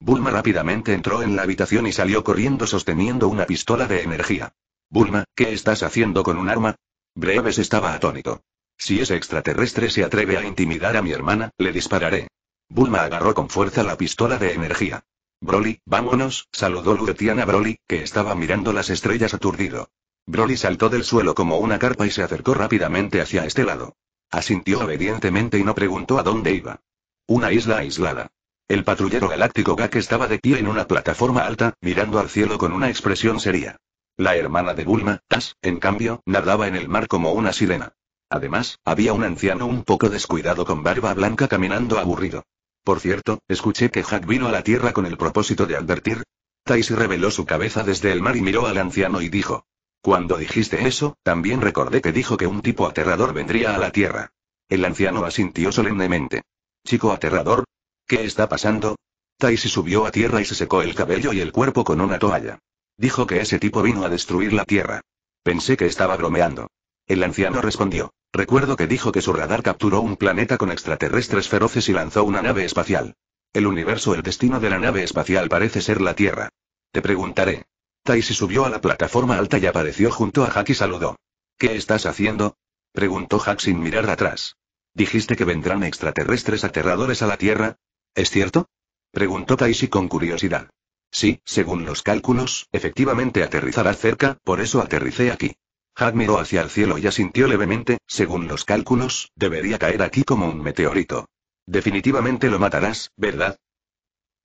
Bulma rápidamente entró en la habitación y salió corriendo sosteniendo una pistola de energía. Bulma, ¿qué estás haciendo con un arma? Breves estaba atónito. Si ese extraterrestre se atreve a intimidar a mi hermana, le dispararé. Bulma agarró con fuerza la pistola de energía. Broly, vámonos, saludó Lutiana a Broly, que estaba mirando las estrellas aturdido. Broly saltó del suelo como una carpa y se acercó rápidamente hacia este lado. Asintió obedientemente y no preguntó a dónde iba. Una isla aislada. El patrullero galáctico Gak estaba de pie en una plataforma alta, mirando al cielo con una expresión seria. La hermana de Bulma, Tas, en cambio, nadaba en el mar como una sirena. Además, había un anciano un poco descuidado con barba blanca caminando aburrido. Por cierto, escuché que Jack vino a la Tierra con el propósito de advertir. Tais reveló su cabeza desde el mar y miró al anciano y dijo. Cuando dijiste eso, también recordé que dijo que un tipo aterrador vendría a la Tierra. El anciano asintió solemnemente. Chico aterrador, ¿Qué está pasando? Taisi subió a tierra y se secó el cabello y el cuerpo con una toalla. Dijo que ese tipo vino a destruir la tierra. Pensé que estaba bromeando. El anciano respondió. Recuerdo que dijo que su radar capturó un planeta con extraterrestres feroces y lanzó una nave espacial. El universo, el destino de la nave espacial parece ser la Tierra. Te preguntaré. Taisi subió a la plataforma alta y apareció junto a Hack y saludó. ¿Qué estás haciendo? preguntó Hack sin mirar atrás. ¿Dijiste que vendrán extraterrestres aterradores a la Tierra? ¿Es cierto? Preguntó Taisi con curiosidad. Sí, según los cálculos, efectivamente aterrizará cerca, por eso aterricé aquí. Had miró hacia el cielo y asintió levemente, según los cálculos, debería caer aquí como un meteorito. Definitivamente lo matarás, ¿verdad?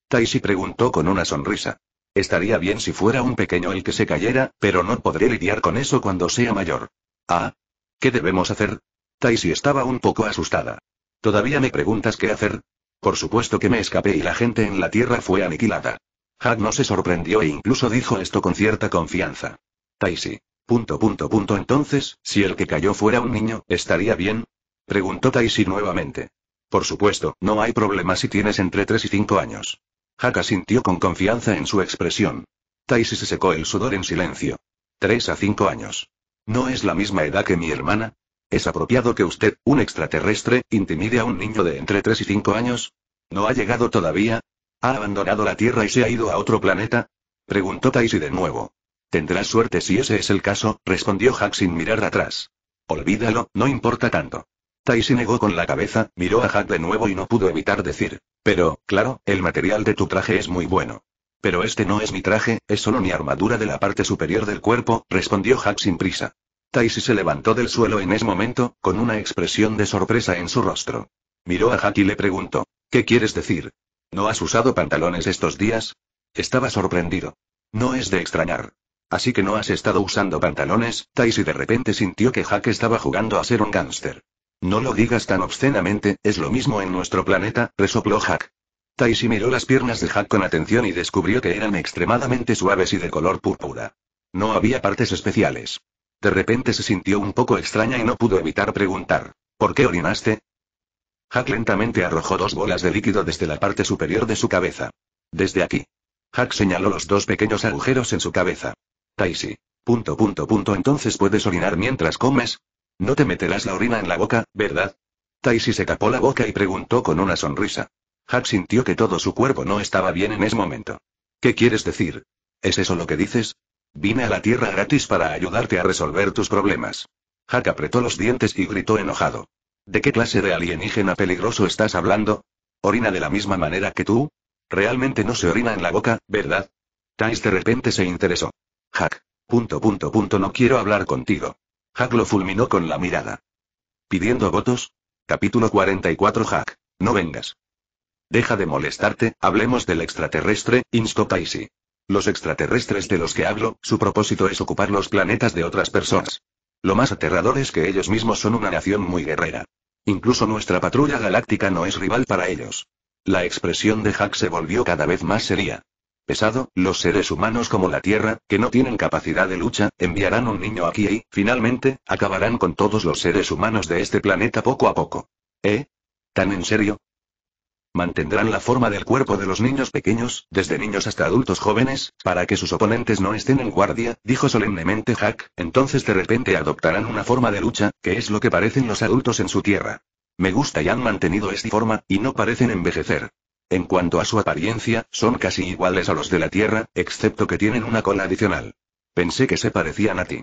Taisi preguntó con una sonrisa. Estaría bien si fuera un pequeño el que se cayera, pero no podré lidiar con eso cuando sea mayor. Ah. ¿Qué debemos hacer? Taisi estaba un poco asustada. ¿Todavía me preguntas qué hacer? Por supuesto que me escapé y la gente en la Tierra fue aniquilada. Hack no se sorprendió e incluso dijo esto con cierta confianza. Taisi. Punto punto punto entonces, si el que cayó fuera un niño, ¿estaría bien? Preguntó Taisi nuevamente. Por supuesto, no hay problema si tienes entre 3 y 5 años. Hack asintió con confianza en su expresión. Taisi se secó el sudor en silencio. 3 a 5 años. ¿No es la misma edad que mi hermana? ¿Es apropiado que usted, un extraterrestre, intimide a un niño de entre 3 y 5 años? ¿No ha llegado todavía? ¿Ha abandonado la Tierra y se ha ido a otro planeta? Preguntó Taisi de nuevo. Tendrás suerte si ese es el caso, respondió Hack sin mirar atrás. Olvídalo, no importa tanto. Taisi negó con la cabeza, miró a Hack de nuevo y no pudo evitar decir. Pero, claro, el material de tu traje es muy bueno. Pero este no es mi traje, es solo mi armadura de la parte superior del cuerpo, respondió Hack sin prisa. Taisi se levantó del suelo en ese momento, con una expresión de sorpresa en su rostro. Miró a Hack y le preguntó: ¿Qué quieres decir? ¿No has usado pantalones estos días? Estaba sorprendido. No es de extrañar. Así que no has estado usando pantalones, Taisi de repente sintió que Hack estaba jugando a ser un gángster. No lo digas tan obscenamente, es lo mismo en nuestro planeta, resopló Hack. Taisi miró las piernas de Hack con atención y descubrió que eran extremadamente suaves y de color púrpura. No había partes especiales. De repente se sintió un poco extraña y no pudo evitar preguntar. ¿Por qué orinaste? Hack lentamente arrojó dos bolas de líquido desde la parte superior de su cabeza. Desde aquí. Hack señaló los dos pequeños agujeros en su cabeza. Taisi. Punto punto punto entonces puedes orinar mientras comes. No te meterás la orina en la boca, ¿verdad? Taisi se tapó la boca y preguntó con una sonrisa. Hack sintió que todo su cuerpo no estaba bien en ese momento. ¿Qué quieres decir? ¿Es eso lo que dices? Vine a la Tierra gratis para ayudarte a resolver tus problemas. Hack apretó los dientes y gritó enojado. ¿De qué clase de alienígena peligroso estás hablando? ¿Orina de la misma manera que tú? Realmente no se orina en la boca, ¿verdad? Tais de repente se interesó. Hack. Punto punto punto no quiero hablar contigo. Hack lo fulminó con la mirada. ¿Pidiendo votos? Capítulo 44 Hack. No vengas. Deja de molestarte, hablemos del extraterrestre, instó los extraterrestres de los que hablo, su propósito es ocupar los planetas de otras personas. Lo más aterrador es que ellos mismos son una nación muy guerrera. Incluso nuestra patrulla galáctica no es rival para ellos. La expresión de Hack se volvió cada vez más seria. Pesado, los seres humanos como la Tierra, que no tienen capacidad de lucha, enviarán un niño aquí y, finalmente, acabarán con todos los seres humanos de este planeta poco a poco. ¿Eh? ¿Tan en serio? Mantendrán la forma del cuerpo de los niños pequeños, desde niños hasta adultos jóvenes, para que sus oponentes no estén en guardia, dijo solemnemente Jack, entonces de repente adoptarán una forma de lucha, que es lo que parecen los adultos en su tierra. Me gusta y han mantenido esta forma, y no parecen envejecer. En cuanto a su apariencia, son casi iguales a los de la Tierra, excepto que tienen una cola adicional. Pensé que se parecían a ti.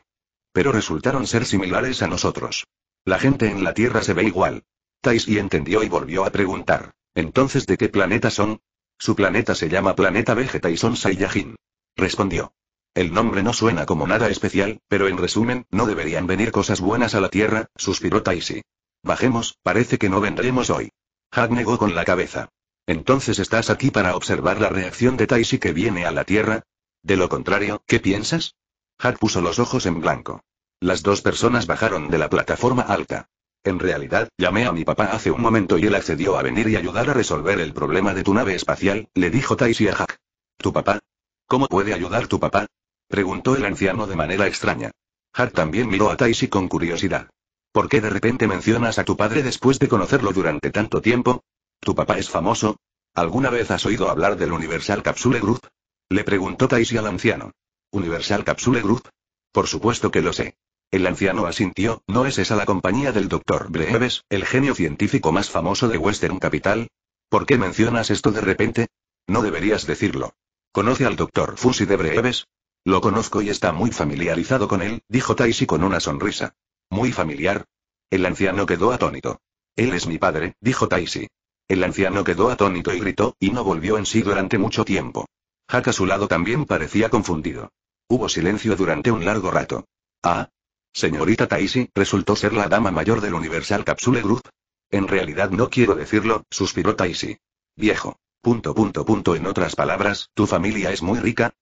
Pero resultaron ser similares a nosotros. La gente en la Tierra se ve igual. Taisi entendió y volvió a preguntar. Entonces, ¿de qué planeta son? Su planeta se llama Planeta Vegeta y son Saiyajin. Respondió. El nombre no suena como nada especial, pero en resumen, no deberían venir cosas buenas a la Tierra, suspiró Taisi. Bajemos, parece que no vendremos hoy. Hag negó con la cabeza. Entonces estás aquí para observar la reacción de Taisi que viene a la Tierra. De lo contrario, ¿qué piensas? Hag puso los ojos en blanco. Las dos personas bajaron de la plataforma alta. En realidad, llamé a mi papá hace un momento y él accedió a venir y ayudar a resolver el problema de tu nave espacial, le dijo Taisi a Hack. ¿Tu papá? ¿Cómo puede ayudar tu papá? preguntó el anciano de manera extraña. Hak también miró a Taisi con curiosidad. ¿Por qué de repente mencionas a tu padre después de conocerlo durante tanto tiempo? ¿Tu papá es famoso? ¿Alguna vez has oído hablar del Universal Capsule Group? Le preguntó Taisi al anciano. ¿Universal Capsule Group? Por supuesto que lo sé. El anciano asintió, ¿no es esa la compañía del doctor Breves, el genio científico más famoso de Western Capital? ¿Por qué mencionas esto de repente? No deberías decirlo. ¿Conoce al doctor Fusi de Breves? Lo conozco y está muy familiarizado con él, dijo Taisi con una sonrisa. ¿Muy familiar? El anciano quedó atónito. Él es mi padre, dijo Taisi. El anciano quedó atónito y gritó, y no volvió en sí durante mucho tiempo. Jack a su lado también parecía confundido. Hubo silencio durante un largo rato. Ah, Señorita Taisi, resultó ser la dama mayor del Universal Capsule Group. En realidad no quiero decirlo, suspiró Taisi. Viejo. Punto punto punto en otras palabras, ¿tu familia es muy rica?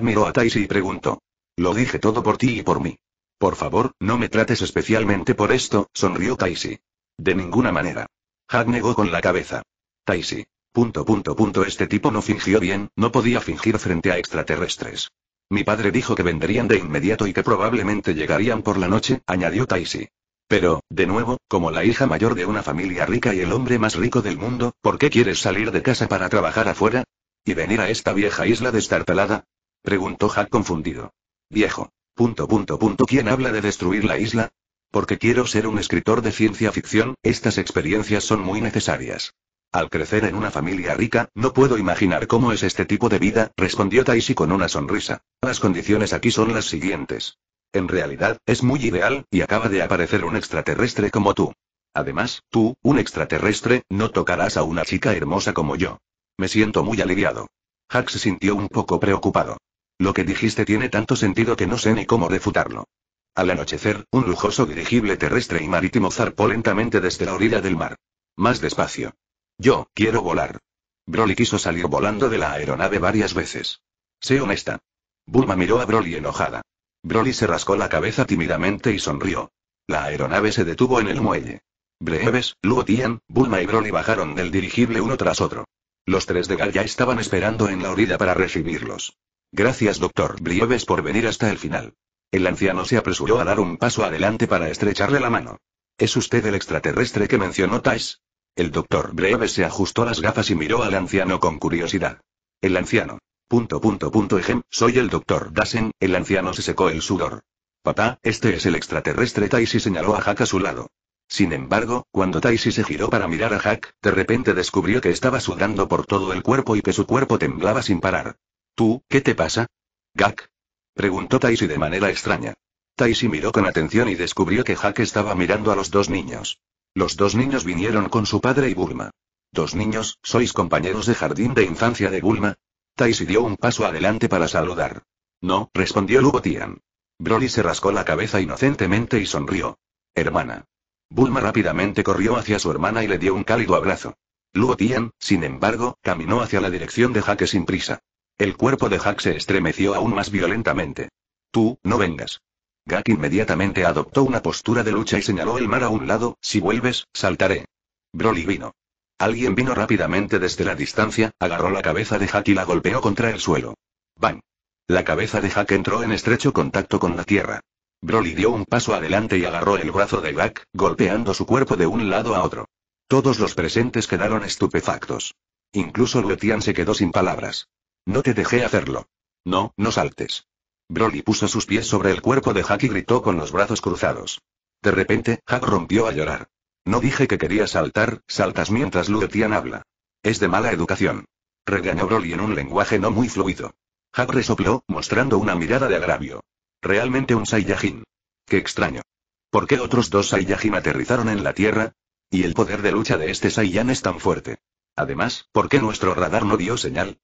miró a Taisi y preguntó. Lo dije todo por ti y por mí. Por favor, no me trates especialmente por esto, sonrió Taisi. De ninguna manera. Hag negó con la cabeza. Taisi. Punto punto punto este tipo no fingió bien, no podía fingir frente a extraterrestres. Mi padre dijo que vendrían de inmediato y que probablemente llegarían por la noche, añadió Taisi. Pero, de nuevo, como la hija mayor de una familia rica y el hombre más rico del mundo, ¿por qué quieres salir de casa para trabajar afuera? ¿Y venir a esta vieja isla destartalada? Preguntó Jack confundido. Viejo. Punto punto punto ¿Quién habla de destruir la isla? Porque quiero ser un escritor de ciencia ficción, estas experiencias son muy necesarias. Al crecer en una familia rica, no puedo imaginar cómo es este tipo de vida, respondió Taisi con una sonrisa. Las condiciones aquí son las siguientes. En realidad, es muy ideal, y acaba de aparecer un extraterrestre como tú. Además, tú, un extraterrestre, no tocarás a una chica hermosa como yo. Me siento muy aliviado. Hax sintió un poco preocupado. Lo que dijiste tiene tanto sentido que no sé ni cómo refutarlo. Al anochecer, un lujoso dirigible terrestre y marítimo zarpó lentamente desde la orilla del mar. Más despacio. Yo, quiero volar. Broly quiso salir volando de la aeronave varias veces. Sé honesta. Bulma miró a Broly enojada. Broly se rascó la cabeza tímidamente y sonrió. La aeronave se detuvo en el muelle. Breves, Luotian, Bulma y Broly bajaron del dirigible uno tras otro. Los tres de Gaia estaban esperando en la orilla para recibirlos. Gracias, doctor Brieves, por venir hasta el final. El anciano se apresuró a dar un paso adelante para estrecharle la mano. ¿Es usted el extraterrestre que mencionó Tais? El doctor Breve se ajustó las gafas y miró al anciano con curiosidad. El anciano. Punto punto punto ejem, soy el doctor Dassen, el anciano se secó el sudor. Papá, este es el extraterrestre Taisi señaló a Jack a su lado. Sin embargo, cuando Taisi se giró para mirar a Jack, de repente descubrió que estaba sudando por todo el cuerpo y que su cuerpo temblaba sin parar. ¿Tú, qué te pasa? Gak. Preguntó Taisi de manera extraña. Taisi miró con atención y descubrió que Jack estaba mirando a los dos niños. Los dos niños vinieron con su padre y Bulma. Dos niños, sois compañeros de jardín de infancia de Bulma. Taisi dio un paso adelante para saludar. No, respondió Lugotian. Broly se rascó la cabeza inocentemente y sonrió. Hermana. Bulma rápidamente corrió hacia su hermana y le dio un cálido abrazo. Lugotian, sin embargo, caminó hacia la dirección de Jaque sin prisa. El cuerpo de Jaque se estremeció aún más violentamente. Tú, no vengas. Gak inmediatamente adoptó una postura de lucha y señaló el mar a un lado, si vuelves, saltaré. Broly vino. Alguien vino rápidamente desde la distancia, agarró la cabeza de Hack y la golpeó contra el suelo. ¡Bang! La cabeza de Hack entró en estrecho contacto con la tierra. Broly dio un paso adelante y agarró el brazo de Gak, golpeando su cuerpo de un lado a otro. Todos los presentes quedaron estupefactos. Incluso Luetian se quedó sin palabras. No te dejé hacerlo. No, no saltes. Broly puso sus pies sobre el cuerpo de Hack y gritó con los brazos cruzados. De repente, Hack rompió a llorar. No dije que quería saltar, saltas mientras Luetian habla. Es de mala educación. Regañó Broly en un lenguaje no muy fluido. Hack resopló, mostrando una mirada de agravio. Realmente un Saiyajin. Qué extraño. ¿Por qué otros dos Saiyajin aterrizaron en la Tierra? Y el poder de lucha de este Saiyan es tan fuerte. Además, ¿por qué nuestro radar no dio señal?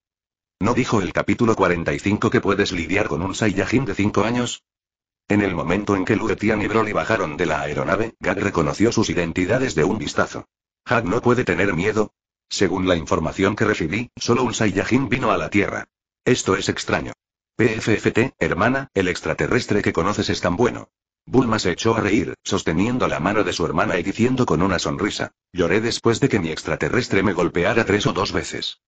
¿No dijo el capítulo 45 que puedes lidiar con un Saiyajin de 5 años? En el momento en que Luretian y Broly bajaron de la aeronave, Gag reconoció sus identidades de un vistazo. Hag no puede tener miedo. Según la información que recibí, solo un Saiyajin vino a la Tierra. Esto es extraño. PFFT, hermana, el extraterrestre que conoces es tan bueno. Bulma se echó a reír, sosteniendo la mano de su hermana y diciendo con una sonrisa. Lloré después de que mi extraterrestre me golpeara tres o dos veces.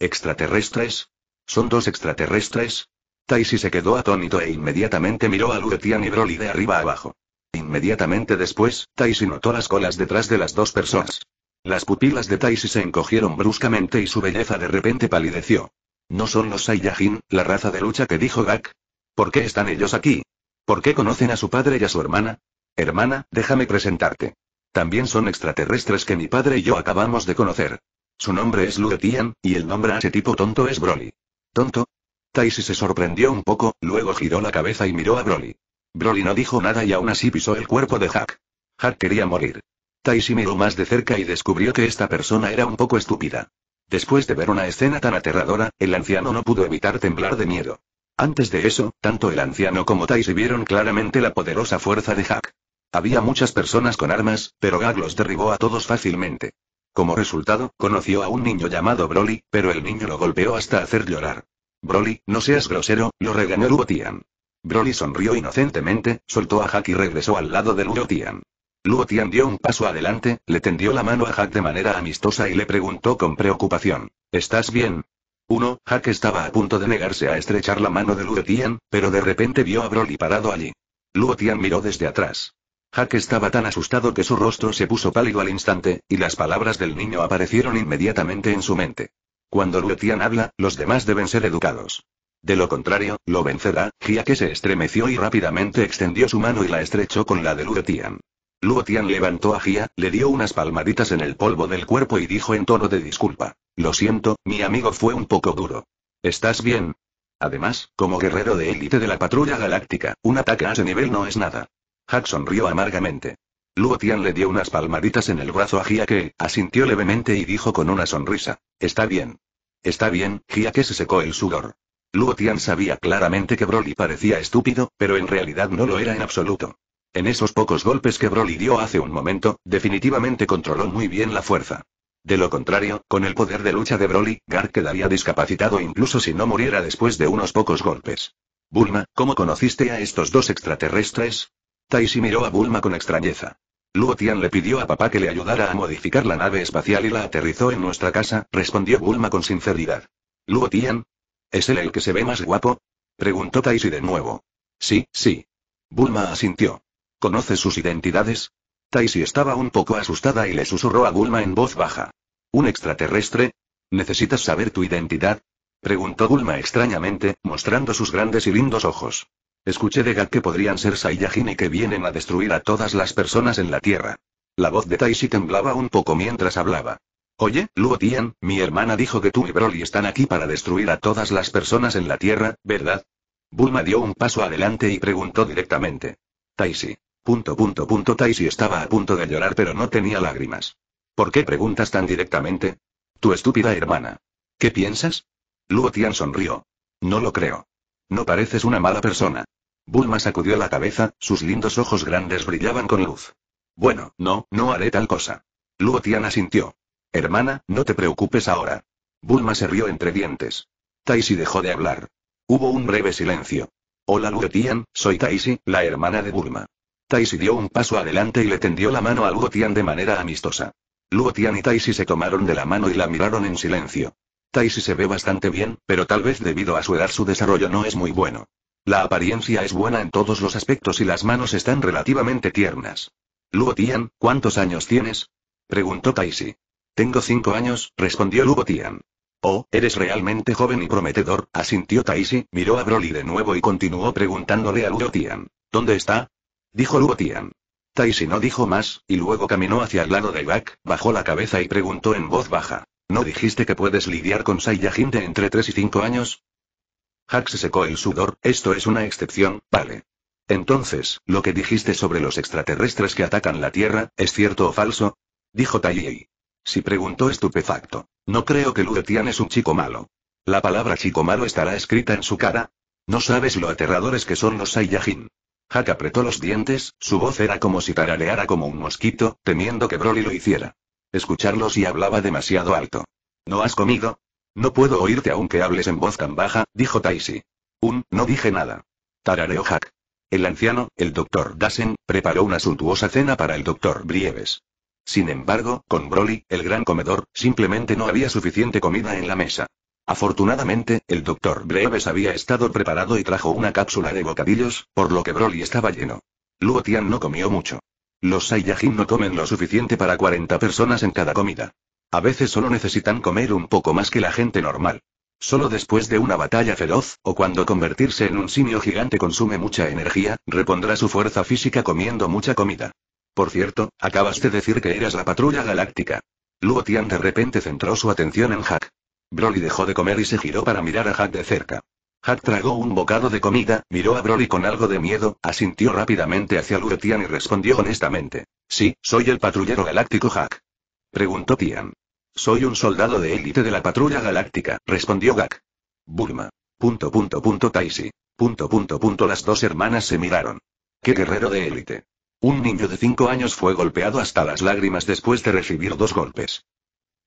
¿Extraterrestres? ¿Son dos extraterrestres? Taisi se quedó atónito e inmediatamente miró a Luetian y Broly de arriba abajo. Inmediatamente después, Taisi notó las colas detrás de las dos personas. Las pupilas de Taisi se encogieron bruscamente y su belleza de repente palideció. ¿No son los Saiyajin, la raza de lucha que dijo Gak? ¿Por qué están ellos aquí? ¿Por qué conocen a su padre y a su hermana? Hermana, déjame presentarte. También son extraterrestres que mi padre y yo acabamos de conocer. Su nombre es Luetian, y el nombre a ese tipo tonto es Broly. ¿Tonto? Taisi se sorprendió un poco, luego giró la cabeza y miró a Broly. Broly no dijo nada y aún así pisó el cuerpo de Hack. Hack quería morir. Taisi miró más de cerca y descubrió que esta persona era un poco estúpida. Después de ver una escena tan aterradora, el anciano no pudo evitar temblar de miedo. Antes de eso, tanto el anciano como Taisi vieron claramente la poderosa fuerza de Hack. Había muchas personas con armas, pero Gag los derribó a todos fácilmente. Como resultado, conoció a un niño llamado Broly, pero el niño lo golpeó hasta hacer llorar. Broly, no seas grosero, lo regañó Luotian. Broly sonrió inocentemente, soltó a Hack y regresó al lado de Luotian. Luotian dio un paso adelante, le tendió la mano a Hack de manera amistosa y le preguntó con preocupación: ¿Estás bien? Uno, Hack estaba a punto de negarse a estrechar la mano de Luotian, pero de repente vio a Broly parado allí. Luotian miró desde atrás. Jack estaba tan asustado que su rostro se puso pálido al instante, y las palabras del niño aparecieron inmediatamente en su mente. Cuando Luetian habla, los demás deben ser educados. De lo contrario, lo vencerá, que se estremeció y rápidamente extendió su mano y la estrechó con la de Luetian. Luotian levantó a Gia, le dio unas palmaditas en el polvo del cuerpo y dijo en tono de disculpa. Lo siento, mi amigo fue un poco duro. ¿Estás bien? Además, como guerrero de élite de la patrulla galáctica, un ataque a ese nivel no es nada. Hack sonrió amargamente. Luotian le dio unas palmaditas en el brazo a Gia asintió levemente y dijo con una sonrisa: Está bien. Está bien, Gia se secó el sudor. Luotian sabía claramente que Broly parecía estúpido, pero en realidad no lo era en absoluto. En esos pocos golpes que Broly dio hace un momento, definitivamente controló muy bien la fuerza. De lo contrario, con el poder de lucha de Broly, Gar quedaría discapacitado incluso si no muriera después de unos pocos golpes. Bulma, ¿cómo conociste a estos dos extraterrestres? Taisi miró a Bulma con extrañeza. Luotian le pidió a papá que le ayudara a modificar la nave espacial y la aterrizó en nuestra casa, respondió Bulma con sinceridad. ¿Luotian? ¿Es él el que se ve más guapo? Preguntó Taisi de nuevo. Sí, sí. Bulma asintió. ¿Conoce sus identidades? Taisi estaba un poco asustada y le susurró a Bulma en voz baja. ¿Un extraterrestre? ¿Necesitas saber tu identidad? Preguntó Bulma extrañamente, mostrando sus grandes y lindos ojos. Escuché de Gat que podrían ser Saiyajin y que vienen a destruir a todas las personas en la Tierra. La voz de Taishi temblaba un poco mientras hablaba. Oye, Luo Tian, mi hermana dijo que tú y Broly están aquí para destruir a todas las personas en la Tierra, ¿verdad? Bulma dio un paso adelante y preguntó directamente. Taishi. Punto punto punto Taishi estaba a punto de llorar pero no tenía lágrimas. ¿Por qué preguntas tan directamente? Tu estúpida hermana. ¿Qué piensas? Luo Tian sonrió. No lo creo. No pareces una mala persona. Bulma sacudió la cabeza, sus lindos ojos grandes brillaban con luz. Bueno, no, no haré tal cosa. Luo asintió. Hermana, no te preocupes ahora. Bulma se rió entre dientes. Taisi dejó de hablar. Hubo un breve silencio. Hola Luotian, soy Taisi, la hermana de Bulma. Taisi dio un paso adelante y le tendió la mano a Luotian de manera amistosa. Luotian y Taisi se tomaron de la mano y la miraron en silencio. Taisi se ve bastante bien, pero tal vez debido a su edad su desarrollo no es muy bueno. La apariencia es buena en todos los aspectos y las manos están relativamente tiernas. Luo Tian, ¿cuántos años tienes? preguntó Taisi. Tengo cinco años, respondió Luo Tian. Oh, eres realmente joven y prometedor, asintió Taisi, miró a Broly de nuevo y continuó preguntándole a Luo Tian. ¿Dónde está? dijo Luo Tian. Taisi no dijo más, y luego caminó hacia el lado de Bak, bajó la cabeza y preguntó en voz baja. ¿No dijiste que puedes lidiar con Saiyajin de entre tres y cinco años? Hack se secó el sudor, esto es una excepción, vale. Entonces, lo que dijiste sobre los extraterrestres que atacan la Tierra, ¿es cierto o falso? Dijo Taiyi. Si preguntó estupefacto. No creo que Luetian es un chico malo. La palabra chico malo estará escrita en su cara. No sabes lo aterradores que son los Saiyajin. Hack apretó los dientes, su voz era como si tarareara como un mosquito, temiendo que Broly lo hiciera. Escucharlos y hablaba demasiado alto. ¿No has comido? No puedo oírte aunque hables en voz tan baja, dijo Taisi. Un, no dije nada. Tarareó hack». El anciano, el doctor Dassen, preparó una suntuosa cena para el doctor Brieves. Sin embargo, con Broly, el gran comedor, simplemente no había suficiente comida en la mesa. Afortunadamente, el doctor Brieves había estado preparado y trajo una cápsula de bocadillos, por lo que Broly estaba lleno. Luotian no comió mucho. Los Saiyajin no comen lo suficiente para 40 personas en cada comida. A veces solo necesitan comer un poco más que la gente normal. Solo después de una batalla feroz, o cuando convertirse en un simio gigante consume mucha energía, repondrá su fuerza física comiendo mucha comida. Por cierto, acabaste de decir que eras la patrulla galáctica. Luotian de repente centró su atención en Hack. Broly dejó de comer y se giró para mirar a Hack de cerca. Hack tragó un bocado de comida, miró a Broly con algo de miedo, asintió rápidamente hacia Luotian y respondió honestamente. Sí, soy el patrullero galáctico Hack. Preguntó Tian. Soy un soldado de élite de la patrulla galáctica, respondió Gak. Burma. Punto punto punto Taisi. Punto punto punto las dos hermanas se miraron. ¡Qué guerrero de élite! Un niño de cinco años fue golpeado hasta las lágrimas después de recibir dos golpes.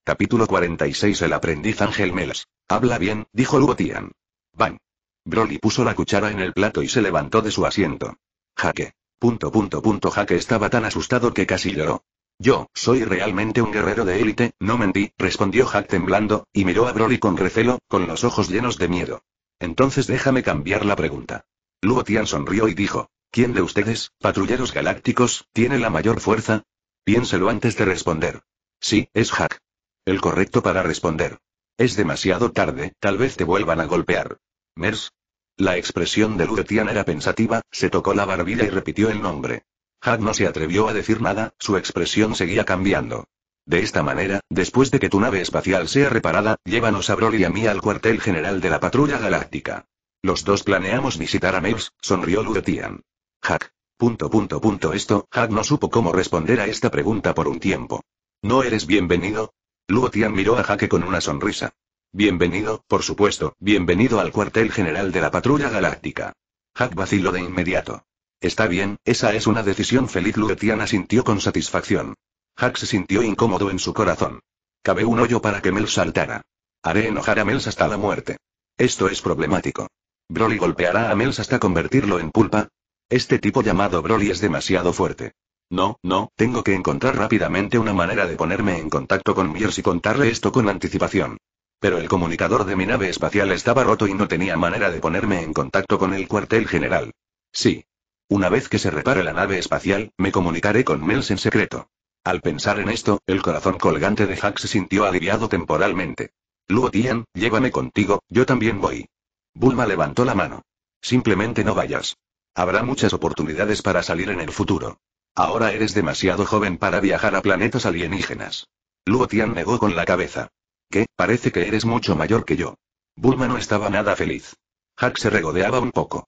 Capítulo 46 El aprendiz Ángel Melas. Habla bien, dijo Luo Tian. Van. Broly puso la cuchara en el plato y se levantó de su asiento. Jaque. Punto punto punto Jaque estaba tan asustado que casi lloró. Yo, soy realmente un guerrero de élite, no mentí, respondió Hack temblando, y miró a Broly con recelo, con los ojos llenos de miedo. Entonces déjame cambiar la pregunta. Luotian sonrió y dijo, ¿quién de ustedes, patrulleros galácticos, tiene la mayor fuerza? Piénselo antes de responder. Sí, es Hack. El correcto para responder. Es demasiado tarde, tal vez te vuelvan a golpear. Mers. La expresión de Luotian era pensativa, se tocó la barbilla y repitió el nombre. Hack no se atrevió a decir nada, su expresión seguía cambiando. De esta manera, después de que tu nave espacial sea reparada, llévanos a Broly y a mí al cuartel general de la patrulla galáctica. Los dos planeamos visitar a Mavs», sonrió Luotian. Hack. Punto punto punto esto, Hack no supo cómo responder a esta pregunta por un tiempo. ¿No eres bienvenido? Luotian miró a Hack con una sonrisa. Bienvenido, por supuesto, bienvenido al cuartel general de la patrulla galáctica. Hack vaciló de inmediato. Está bien, esa es una decisión feliz. Luetiana sintió con satisfacción. Hack se sintió incómodo en su corazón. Cabe un hoyo para que Mel saltara. Haré enojar a Mels hasta la muerte. Esto es problemático. Broly golpeará a Mels hasta convertirlo en pulpa. Este tipo llamado Broly es demasiado fuerte. No, no, tengo que encontrar rápidamente una manera de ponerme en contacto con Miers y contarle esto con anticipación. Pero el comunicador de mi nave espacial estaba roto y no tenía manera de ponerme en contacto con el cuartel general. Sí, una vez que se repare la nave espacial, me comunicaré con Mels en secreto. Al pensar en esto, el corazón colgante de Hax se sintió aliviado temporalmente. Luotian, llévame contigo, yo también voy. Bulma levantó la mano. Simplemente no vayas. Habrá muchas oportunidades para salir en el futuro. Ahora eres demasiado joven para viajar a planetas alienígenas. Luotian negó con la cabeza. ¿Qué? Parece que eres mucho mayor que yo. Bulma no estaba nada feliz. Hack se regodeaba un poco.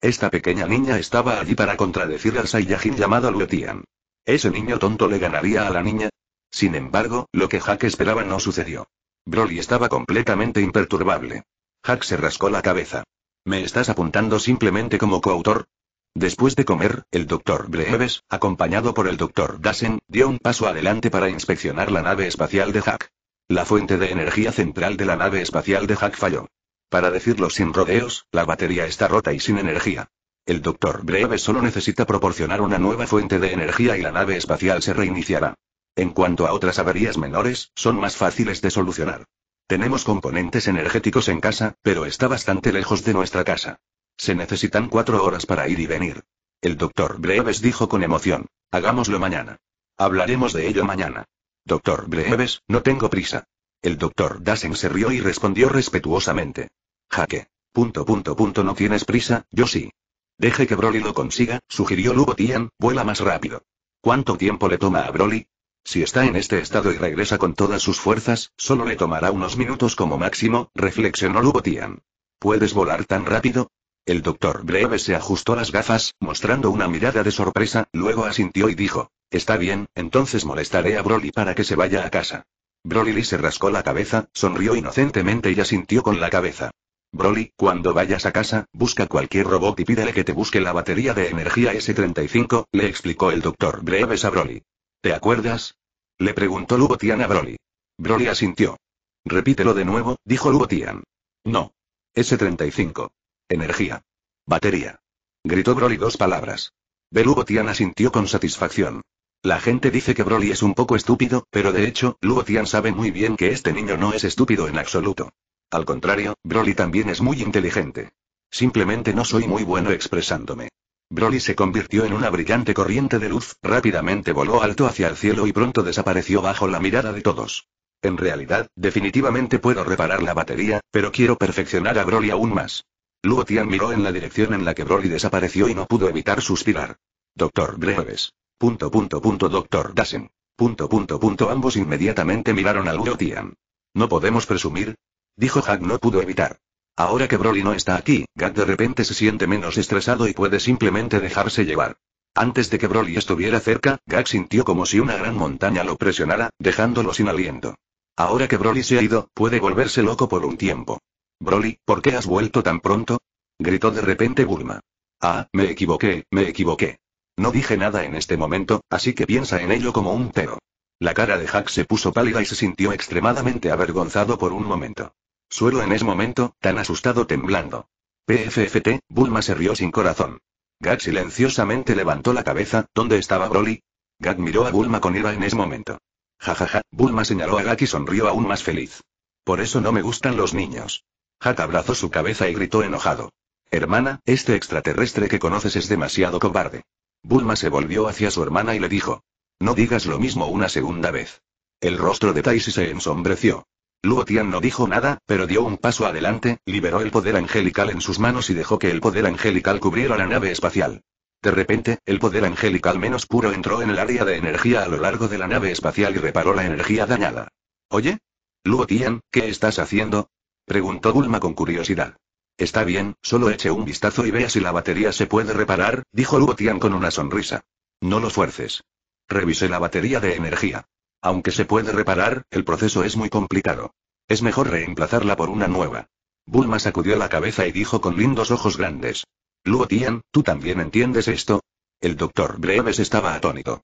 Esta pequeña niña estaba allí para contradecir al Saiyajin llamado Luetian. Ese niño tonto le ganaría a la niña. Sin embargo, lo que Hack esperaba no sucedió. Broly estaba completamente imperturbable. Hack se rascó la cabeza. ¿Me estás apuntando simplemente como coautor? Después de comer, el doctor Breves, acompañado por el doctor Dassen, dio un paso adelante para inspeccionar la nave espacial de Hack. La fuente de energía central de la nave espacial de Hack falló. Para decirlo sin rodeos, la batería está rota y sin energía. El doctor Breves solo necesita proporcionar una nueva fuente de energía y la nave espacial se reiniciará. En cuanto a otras averías menores, son más fáciles de solucionar. Tenemos componentes energéticos en casa, pero está bastante lejos de nuestra casa. Se necesitan cuatro horas para ir y venir. El doctor Breves dijo con emoción. Hagámoslo mañana. Hablaremos de ello mañana. Doctor Breves, no tengo prisa. El doctor Dasen se rió y respondió respetuosamente. Jaque. Punto punto punto no tienes prisa, yo sí. Deje que Broly lo consiga, sugirió Lubotian, vuela más rápido. ¿Cuánto tiempo le toma a Broly? Si está en este estado y regresa con todas sus fuerzas, solo le tomará unos minutos como máximo, reflexionó Lubotian. ¿Puedes volar tan rápido? El doctor Breve se ajustó las gafas, mostrando una mirada de sorpresa, luego asintió y dijo, Está bien, entonces molestaré a Broly para que se vaya a casa. Broly se rascó la cabeza, sonrió inocentemente y asintió con la cabeza. Broly, cuando vayas a casa, busca cualquier robot y pídele que te busque la batería de energía S-35, le explicó el doctor Breves a Broly. ¿Te acuerdas? Le preguntó Lubotian a Broly. Broly asintió. Repítelo de nuevo, dijo Lugotian. No. S-35. Energía. Batería. Gritó Broly dos palabras. Belugotian asintió con satisfacción. La gente dice que Broly es un poco estúpido, pero de hecho, Luo sabe muy bien que este niño no es estúpido en absoluto. Al contrario, Broly también es muy inteligente. Simplemente no soy muy bueno expresándome. Broly se convirtió en una brillante corriente de luz, rápidamente voló alto hacia el cielo y pronto desapareció bajo la mirada de todos. En realidad, definitivamente puedo reparar la batería, pero quiero perfeccionar a Broly aún más. Luo miró en la dirección en la que Broly desapareció y no pudo evitar suspirar. Doctor Breves. Punto punto punto doctor Dasen. Punto punto punto ambos inmediatamente miraron al Tian. No podemos presumir, dijo Hack no pudo evitar. Ahora que Broly no está aquí, Gak de repente se siente menos estresado y puede simplemente dejarse llevar. Antes de que Broly estuviera cerca, Gag sintió como si una gran montaña lo presionara, dejándolo sin aliento. Ahora que Broly se ha ido, puede volverse loco por un tiempo. Broly, ¿por qué has vuelto tan pronto? gritó de repente Burma. Ah, me equivoqué, me equivoqué. No dije nada en este momento, así que piensa en ello como un teo. La cara de Hack se puso pálida y se sintió extremadamente avergonzado por un momento. Suelo en ese momento, tan asustado temblando. PFFT, Bulma se rió sin corazón. Gack silenciosamente levantó la cabeza, ¿dónde estaba Broly? Gack miró a Bulma con ira en ese momento. Jajaja, ja, ja, Bulma señaló a Gack y sonrió aún más feliz. Por eso no me gustan los niños. Hack abrazó su cabeza y gritó enojado. Hermana, este extraterrestre que conoces es demasiado cobarde. Bulma se volvió hacia su hermana y le dijo. No digas lo mismo una segunda vez. El rostro de Taisi se ensombreció. Luotian no dijo nada, pero dio un paso adelante, liberó el poder angelical en sus manos y dejó que el poder angelical cubriera la nave espacial. De repente, el poder angelical menos puro entró en el área de energía a lo largo de la nave espacial y reparó la energía dañada. Oye? Luotian, ¿qué estás haciendo? Preguntó Bulma con curiosidad. Está bien, solo eche un vistazo y vea si la batería se puede reparar, dijo Luotian con una sonrisa. No lo fuerces. Revisé la batería de energía. Aunque se puede reparar, el proceso es muy complicado. Es mejor reemplazarla por una nueva. Bulma sacudió la cabeza y dijo con lindos ojos grandes. Luotian, ¿tú también entiendes esto? El doctor Breves estaba atónito.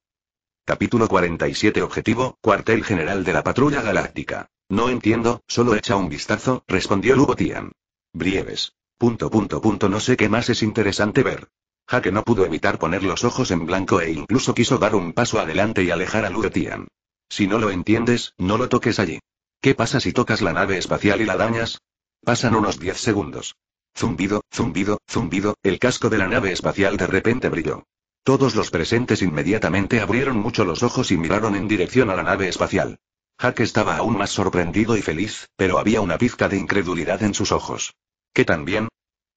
Capítulo 47 Objetivo, Cuartel General de la Patrulla Galáctica. No entiendo, solo echa un vistazo, respondió Luotian. Brieves. Punto punto punto no sé qué más es interesante ver. Jaque no pudo evitar poner los ojos en blanco e incluso quiso dar un paso adelante y alejar a Luretian. Si no lo entiendes, no lo toques allí. ¿Qué pasa si tocas la nave espacial y la dañas? Pasan unos 10 segundos. Zumbido, zumbido, zumbido, el casco de la nave espacial de repente brilló. Todos los presentes inmediatamente abrieron mucho los ojos y miraron en dirección a la nave espacial. Jack estaba aún más sorprendido y feliz, pero había una pizca de incredulidad en sus ojos. ¿Qué tan bien?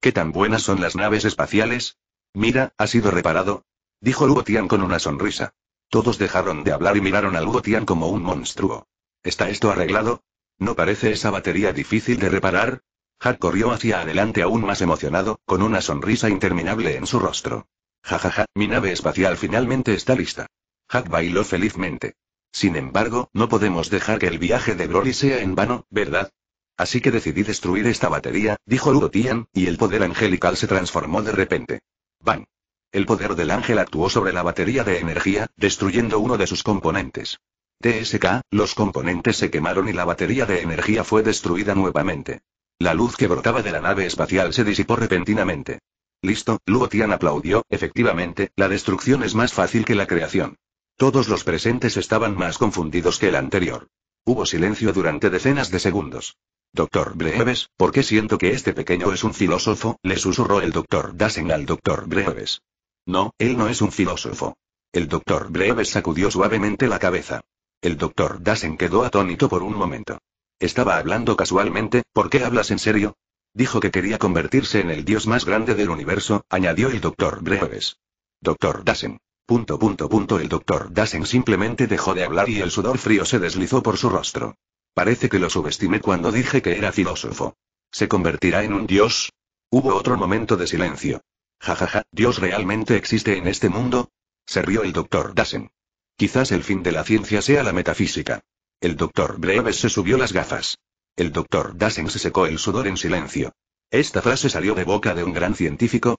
¿Qué tan buenas son las naves espaciales? Mira, ha sido reparado. Dijo Lugotian con una sonrisa. Todos dejaron de hablar y miraron a Luotian como un monstruo. ¿Está esto arreglado? ¿No parece esa batería difícil de reparar? Hat corrió hacia adelante aún más emocionado, con una sonrisa interminable en su rostro. Jajaja, ja, ja, mi nave espacial finalmente está lista. Hack bailó felizmente. Sin embargo, no podemos dejar que el viaje de Glory sea en vano, ¿verdad? Así que decidí destruir esta batería, dijo Tian, y el poder angelical se transformó de repente. ¡Bang! El poder del ángel actuó sobre la batería de energía, destruyendo uno de sus componentes. TSK, los componentes se quemaron y la batería de energía fue destruida nuevamente. La luz que brotaba de la nave espacial se disipó repentinamente. Listo, Luotian aplaudió, efectivamente, la destrucción es más fácil que la creación. Todos los presentes estaban más confundidos que el anterior. Hubo silencio durante decenas de segundos. Doctor Breves, ¿por qué siento que este pequeño es un filósofo? le susurró el doctor Dassen al doctor Breves. No, él no es un filósofo. El doctor Breves sacudió suavemente la cabeza. El doctor Dasen quedó atónito por un momento. Estaba hablando casualmente, ¿por qué hablas en serio? Dijo que quería convertirse en el dios más grande del universo, añadió el doctor Breves. Doctor Dassen...» Punto punto punto el doctor Dasen simplemente dejó de hablar y el sudor frío se deslizó por su rostro. Parece que lo subestimé cuando dije que era filósofo. ¿Se convertirá en un dios? Hubo otro momento de silencio. Jajaja, ja, ja, ¿Dios realmente existe en este mundo? Se rió el doctor Dassen. Quizás el fin de la ciencia sea la metafísica. El doctor Breves se subió las gafas. El doctor Dassen se secó el sudor en silencio. ¿Esta frase salió de boca de un gran científico?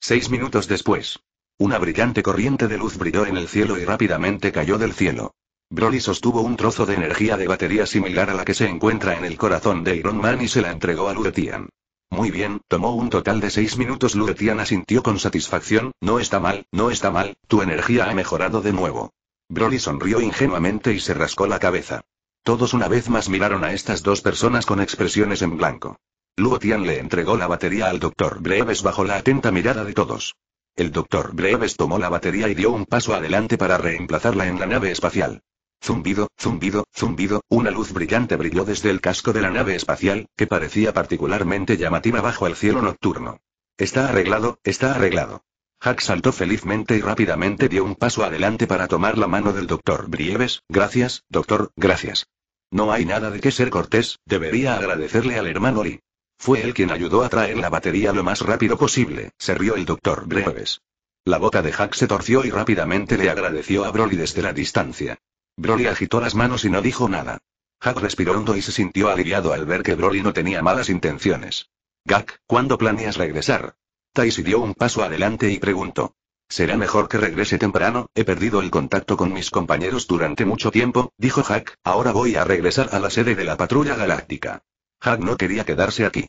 Seis minutos después. Una brillante corriente de luz brilló en el cielo y rápidamente cayó del cielo. Broly sostuvo un trozo de energía de batería similar a la que se encuentra en el corazón de Iron Man y se la entregó a Luotian. Muy bien, tomó un total de seis minutos. Luotian asintió con satisfacción, no está mal, no está mal, tu energía ha mejorado de nuevo. Broly sonrió ingenuamente y se rascó la cabeza. Todos una vez más miraron a estas dos personas con expresiones en blanco. Luotian le entregó la batería al doctor Breves bajo la atenta mirada de todos. El doctor Breves tomó la batería y dio un paso adelante para reemplazarla en la nave espacial. Zumbido, zumbido, zumbido, una luz brillante brilló desde el casco de la nave espacial, que parecía particularmente llamativa bajo el cielo nocturno. Está arreglado, está arreglado. Hack saltó felizmente y rápidamente dio un paso adelante para tomar la mano del doctor Brieves. Gracias, doctor, gracias. No hay nada de qué ser cortés, debería agradecerle al hermano Lee. Fue él quien ayudó a traer la batería lo más rápido posible, se rió el doctor Brieves. La bota de Hack se torció y rápidamente le agradeció a Broly desde la distancia. Broly agitó las manos y no dijo nada. Hack respiró hondo y se sintió aliviado al ver que Broly no tenía malas intenciones. Gak, ¿cuándo planeas regresar? Taisi dio un paso adelante y preguntó. Será mejor que regrese temprano, he perdido el contacto con mis compañeros durante mucho tiempo, dijo Hack, ahora voy a regresar a la sede de la patrulla galáctica. Hack no quería quedarse aquí.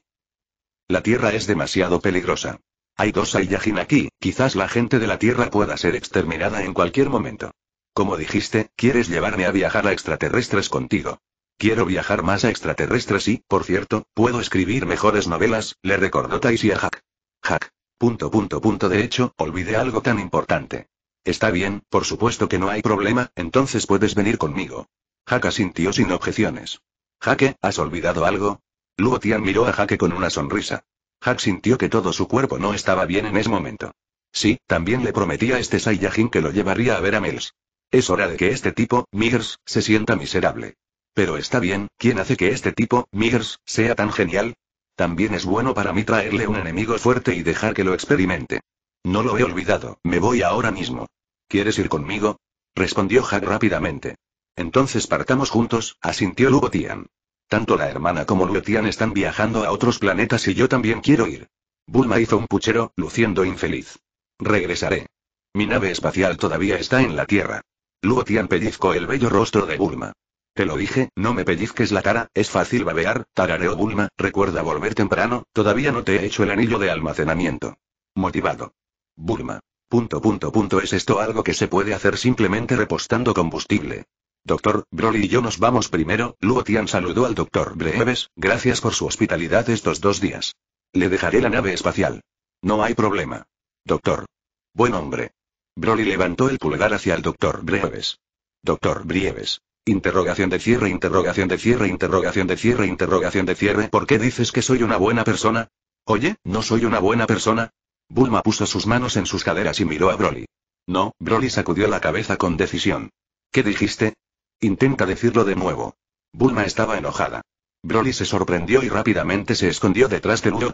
La Tierra es demasiado peligrosa. Hay dos Saiyajin aquí, quizás la gente de la Tierra pueda ser exterminada en cualquier momento. Como dijiste, quieres llevarme a viajar a extraterrestres contigo. Quiero viajar más a extraterrestres y, por cierto, puedo escribir mejores novelas, le recordó Taisi a Hack. Hack. Punto punto punto de hecho, olvidé algo tan importante. Está bien, por supuesto que no hay problema, entonces puedes venir conmigo. Hack asintió sin objeciones. Jaque, ¿has olvidado algo? Luotian miró a Jaque con una sonrisa. Hack sintió que todo su cuerpo no estaba bien en ese momento. Sí, también le prometía a este Saiyajin que lo llevaría a ver a Mels. Es hora de que este tipo, Miggers, se sienta miserable. Pero está bien, ¿quién hace que este tipo, Miggers, sea tan genial? También es bueno para mí traerle un enemigo fuerte y dejar que lo experimente. No lo he olvidado, me voy ahora mismo. ¿Quieres ir conmigo? respondió Jack rápidamente. Entonces partamos juntos, asintió Lugotian. Tanto la hermana como Lugotian están viajando a otros planetas y yo también quiero ir. Bulma hizo un puchero, luciendo infeliz. Regresaré. Mi nave espacial todavía está en la Tierra. Luotian Tian pellizcó el bello rostro de Bulma. Te lo dije, no me pellizques la cara, es fácil babear, tarareo Bulma, recuerda volver temprano, todavía no te he hecho el anillo de almacenamiento. Motivado. Bulma. Punto punto punto es esto algo que se puede hacer simplemente repostando combustible. Doctor, Broly y yo nos vamos primero, Luotian saludó al doctor Breves, gracias por su hospitalidad estos dos días. Le dejaré la nave espacial. No hay problema. Doctor. Buen hombre. Broly levantó el pulgar hacia el doctor Brieves. Doctor Brieves. Interrogación de cierre, interrogación de cierre, interrogación de cierre, interrogación de cierre. ¿Por qué dices que soy una buena persona? Oye, ¿no soy una buena persona? Bulma puso sus manos en sus caderas y miró a Broly. No, Broly sacudió la cabeza con decisión. ¿Qué dijiste? Intenta decirlo de nuevo. Bulma estaba enojada. Broly se sorprendió y rápidamente se escondió detrás de Luo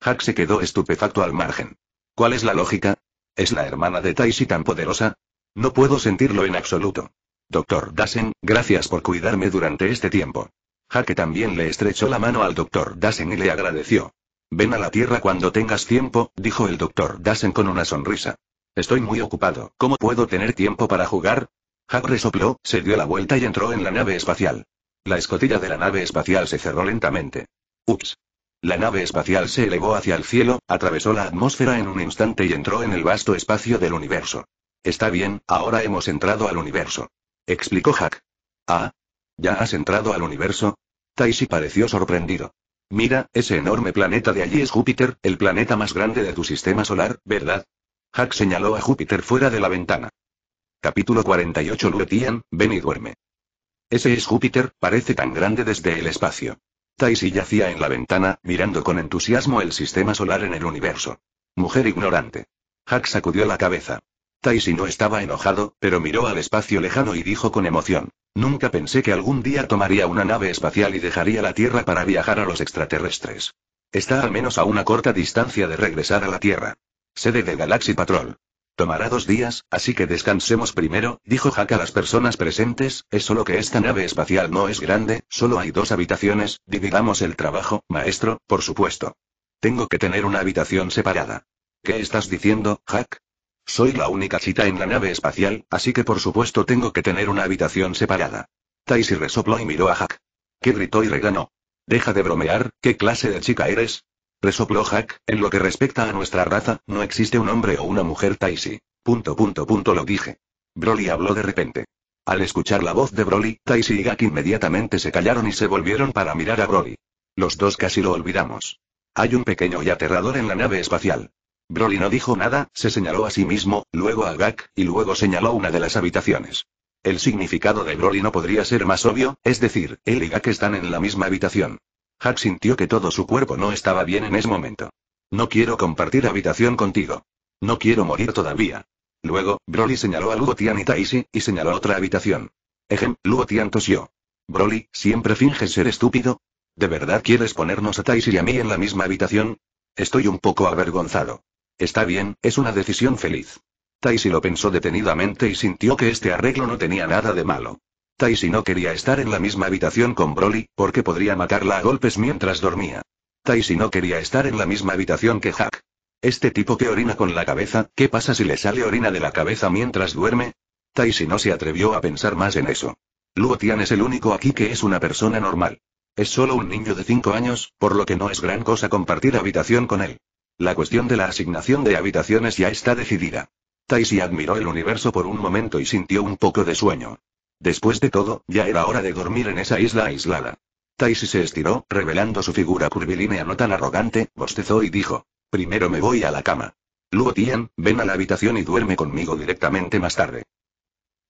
Hack se quedó estupefacto al margen. ¿Cuál es la lógica? Es la hermana de Taisi tan poderosa. No puedo sentirlo en absoluto. Doctor Dasen, gracias por cuidarme durante este tiempo. Jaque también le estrechó la mano al doctor Dasen y le agradeció. Ven a la Tierra cuando tengas tiempo, dijo el doctor Dasen con una sonrisa. Estoy muy ocupado, ¿cómo puedo tener tiempo para jugar? Jack resopló, se dio la vuelta y entró en la nave espacial. La escotilla de la nave espacial se cerró lentamente. Ups. La nave espacial se elevó hacia el cielo, atravesó la atmósfera en un instante y entró en el vasto espacio del universo. Está bien, ahora hemos entrado al universo. Explicó Jack. Ah. ¿Ya has entrado al universo? Taisi pareció sorprendido. Mira, ese enorme planeta de allí es Júpiter, el planeta más grande de tu sistema solar, ¿verdad? Hack señaló a Júpiter fuera de la ventana. Capítulo 48 Lutian, ven y duerme. Ese es Júpiter, parece tan grande desde el espacio. Taisy yacía en la ventana, mirando con entusiasmo el sistema solar en el universo. Mujer ignorante. Hack sacudió la cabeza. Taisi no estaba enojado, pero miró al espacio lejano y dijo con emoción. Nunca pensé que algún día tomaría una nave espacial y dejaría la Tierra para viajar a los extraterrestres. Está al menos a una corta distancia de regresar a la Tierra. Sede de Galaxy Patrol. Tomará dos días, así que descansemos primero, dijo Jack a las personas presentes, es solo que esta nave espacial no es grande, solo hay dos habitaciones, dividamos el trabajo, maestro, por supuesto. Tengo que tener una habitación separada. ¿Qué estás diciendo, Jack? Soy la única chita en la nave espacial, así que por supuesto tengo que tener una habitación separada. Taisi resopló y miró a Jack. Que gritó y reganó. Deja de bromear, ¿qué clase de chica eres? resopló Jack, en lo que respecta a nuestra raza, no existe un hombre o una mujer Taisi. Punto punto punto lo dije. Broly habló de repente. Al escuchar la voz de Broly, Taisi y Gak inmediatamente se callaron y se volvieron para mirar a Broly. Los dos casi lo olvidamos. Hay un pequeño y aterrador en la nave espacial. Broly no dijo nada, se señaló a sí mismo, luego a Gak, y luego señaló una de las habitaciones. El significado de Broly no podría ser más obvio, es decir, él y Gak están en la misma habitación. Hack sintió que todo su cuerpo no estaba bien en ese momento. No quiero compartir habitación contigo. No quiero morir todavía. Luego, Broly señaló a Lugotian y Taisi, y señaló otra habitación. Ejem, Lugotian tosió. Broly, ¿siempre finges ser estúpido? ¿De verdad quieres ponernos a Taisi y a mí en la misma habitación? Estoy un poco avergonzado. Está bien, es una decisión feliz. Taisi lo pensó detenidamente y sintió que este arreglo no tenía nada de malo. Taisi no quería estar en la misma habitación con Broly, porque podría matarla a golpes mientras dormía. Taisi no quería estar en la misma habitación que Jack. Este tipo que orina con la cabeza, ¿qué pasa si le sale orina de la cabeza mientras duerme? Taisi no se atrevió a pensar más en eso. Luo Tian es el único aquí que es una persona normal. Es solo un niño de 5 años, por lo que no es gran cosa compartir habitación con él. La cuestión de la asignación de habitaciones ya está decidida. Taisi admiró el universo por un momento y sintió un poco de sueño. Después de todo, ya era hora de dormir en esa isla aislada. Taisi se estiró, revelando su figura curvilínea no tan arrogante, bostezó y dijo. Primero me voy a la cama. Luo Tian, ven a la habitación y duerme conmigo directamente más tarde.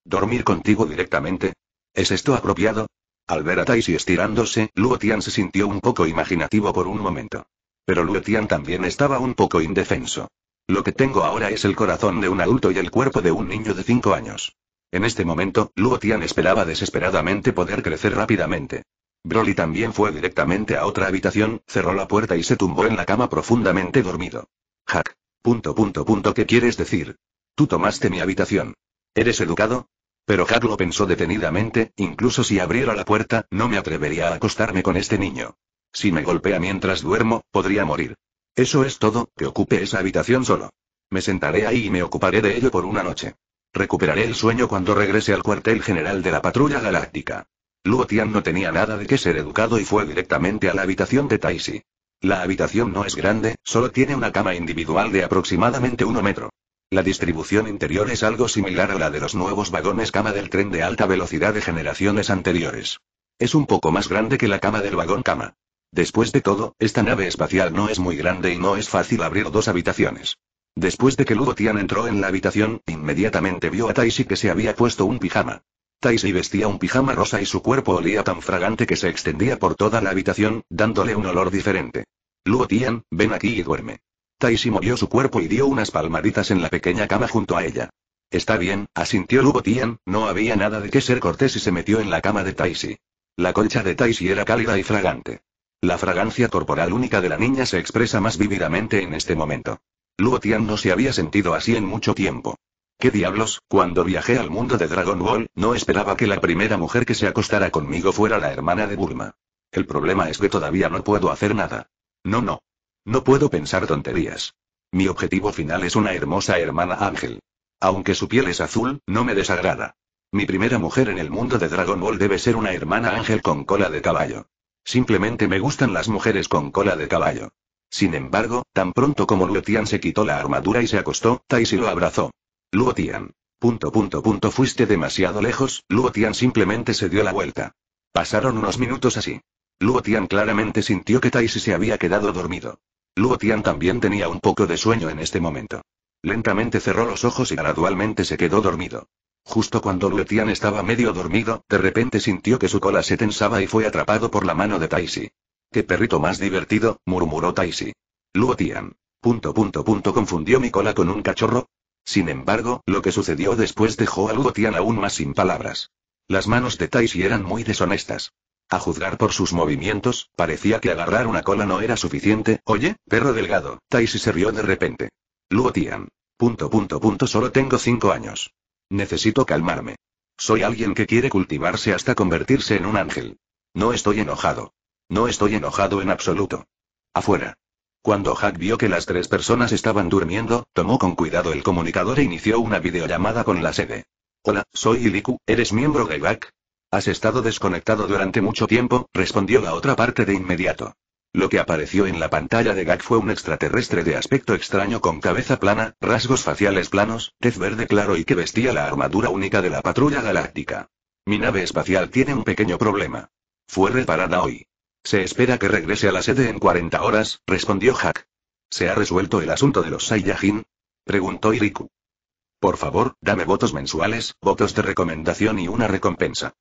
¿Dormir contigo directamente? ¿Es esto apropiado? Al ver a Taisi estirándose, Luo Tian se sintió un poco imaginativo por un momento. Pero Luo Tian también estaba un poco indefenso. Lo que tengo ahora es el corazón de un adulto y el cuerpo de un niño de 5 años. En este momento, Luo Tian esperaba desesperadamente poder crecer rápidamente. Broly también fue directamente a otra habitación, cerró la puerta y se tumbó en la cama profundamente dormido. Hack. Punto punto punto ¿qué quieres decir? Tú tomaste mi habitación. ¿Eres educado? Pero Hack lo pensó detenidamente, incluso si abriera la puerta, no me atrevería a acostarme con este niño. Si me golpea mientras duermo, podría morir. Eso es todo, que ocupe esa habitación solo. Me sentaré ahí y me ocuparé de ello por una noche. Recuperaré el sueño cuando regrese al cuartel general de la patrulla galáctica. Luo Tian no tenía nada de qué ser educado y fue directamente a la habitación de Taisi. La habitación no es grande, solo tiene una cama individual de aproximadamente 1 metro. La distribución interior es algo similar a la de los nuevos vagones cama del tren de alta velocidad de generaciones anteriores. Es un poco más grande que la cama del vagón cama. Después de todo, esta nave espacial no es muy grande y no es fácil abrir dos habitaciones. Después de que Lugo Tian entró en la habitación, inmediatamente vio a Taisi que se había puesto un pijama. Taisi vestía un pijama rosa y su cuerpo olía tan fragante que se extendía por toda la habitación, dándole un olor diferente. Luo Tian, ven aquí y duerme. Taisi movió su cuerpo y dio unas palmaditas en la pequeña cama junto a ella. Está bien, asintió Lugo Tian, no había nada de qué ser cortés y se metió en la cama de Taisi. La concha de Taisi era cálida y fragante. La fragancia corporal única de la niña se expresa más vívidamente en este momento. Luo Tian no se había sentido así en mucho tiempo. ¿Qué diablos? Cuando viajé al mundo de Dragon Ball, no esperaba que la primera mujer que se acostara conmigo fuera la hermana de Burma. El problema es que todavía no puedo hacer nada. No, no. No puedo pensar tonterías. Mi objetivo final es una hermosa hermana Ángel. Aunque su piel es azul, no me desagrada. Mi primera mujer en el mundo de Dragon Ball debe ser una hermana Ángel con cola de caballo. Simplemente me gustan las mujeres con cola de caballo. Sin embargo, tan pronto como Luotian se quitó la armadura y se acostó, Taisi lo abrazó. Luotian. Punto punto punto fuiste demasiado lejos, Luotian simplemente se dio la vuelta. Pasaron unos minutos así. Luotian claramente sintió que Taisi se había quedado dormido. Luotian también tenía un poco de sueño en este momento. Lentamente cerró los ojos y gradualmente se quedó dormido. Justo cuando Luotian estaba medio dormido, de repente sintió que su cola se tensaba y fue atrapado por la mano de Taisi. ¡Qué perrito más divertido! murmuró Taisi. Luotian. Punto punto punto confundió mi cola con un cachorro. Sin embargo, lo que sucedió después dejó a Luotian aún más sin palabras. Las manos de Taisi eran muy deshonestas. A juzgar por sus movimientos, parecía que agarrar una cola no era suficiente. Oye, perro delgado, Taisi se rió de repente. Luotian. Punto punto punto solo tengo cinco años. Necesito calmarme. Soy alguien que quiere cultivarse hasta convertirse en un ángel. No estoy enojado. No estoy enojado en absoluto. Afuera. Cuando Hack vio que las tres personas estaban durmiendo, tomó con cuidado el comunicador e inició una videollamada con la sede. Hola, soy Iliku, ¿eres miembro de GAC? Has estado desconectado durante mucho tiempo, respondió la otra parte de inmediato. Lo que apareció en la pantalla de GAC fue un extraterrestre de aspecto extraño con cabeza plana, rasgos faciales planos, tez verde claro y que vestía la armadura única de la patrulla galáctica. Mi nave espacial tiene un pequeño problema. Fue reparada hoy. Se espera que regrese a la sede en 40 horas, respondió Hack. ¿Se ha resuelto el asunto de los Saiyajin? preguntó Iriku. Por favor, dame votos mensuales, votos de recomendación y una recompensa.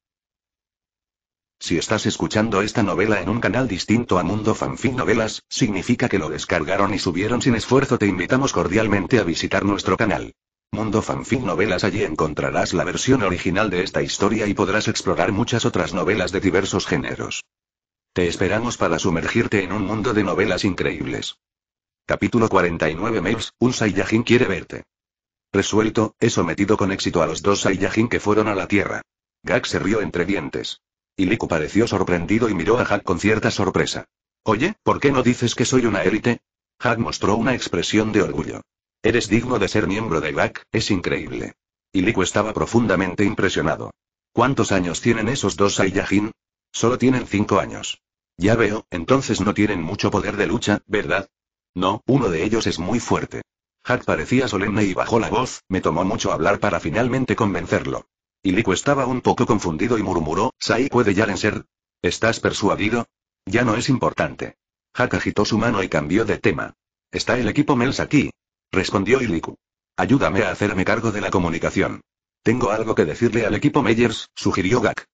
Si estás escuchando esta novela en un canal distinto a Mundo Fanfic Novelas, significa que lo descargaron y subieron sin esfuerzo. Te invitamos cordialmente a visitar nuestro canal. Mundo Fanfic Novelas allí encontrarás la versión original de esta historia y podrás explorar muchas otras novelas de diversos géneros. Te esperamos para sumergirte en un mundo de novelas increíbles. Capítulo 49 Maves, un Saiyajin quiere verte. Resuelto, he sometido con éxito a los dos Saiyajin que fueron a la Tierra. Gak se rió entre dientes. Y pareció sorprendido y miró a Hak con cierta sorpresa. Oye, ¿por qué no dices que soy una élite? Hak mostró una expresión de orgullo. Eres digno de ser miembro de Gak, es increíble. Y estaba profundamente impresionado. ¿Cuántos años tienen esos dos Saiyajin? Solo tienen cinco años. Ya veo, entonces no tienen mucho poder de lucha, ¿verdad? No, uno de ellos es muy fuerte. Hack parecía solemne y bajó la voz, me tomó mucho hablar para finalmente convencerlo. Iliku estaba un poco confundido y murmuró, ¿Sai puede en ser? ¿Estás persuadido? Ya no es importante. Hack agitó su mano y cambió de tema. Está el equipo Mels aquí. Respondió Iliku. Ayúdame a hacerme cargo de la comunicación. Tengo algo que decirle al equipo Meyers, sugirió Gak.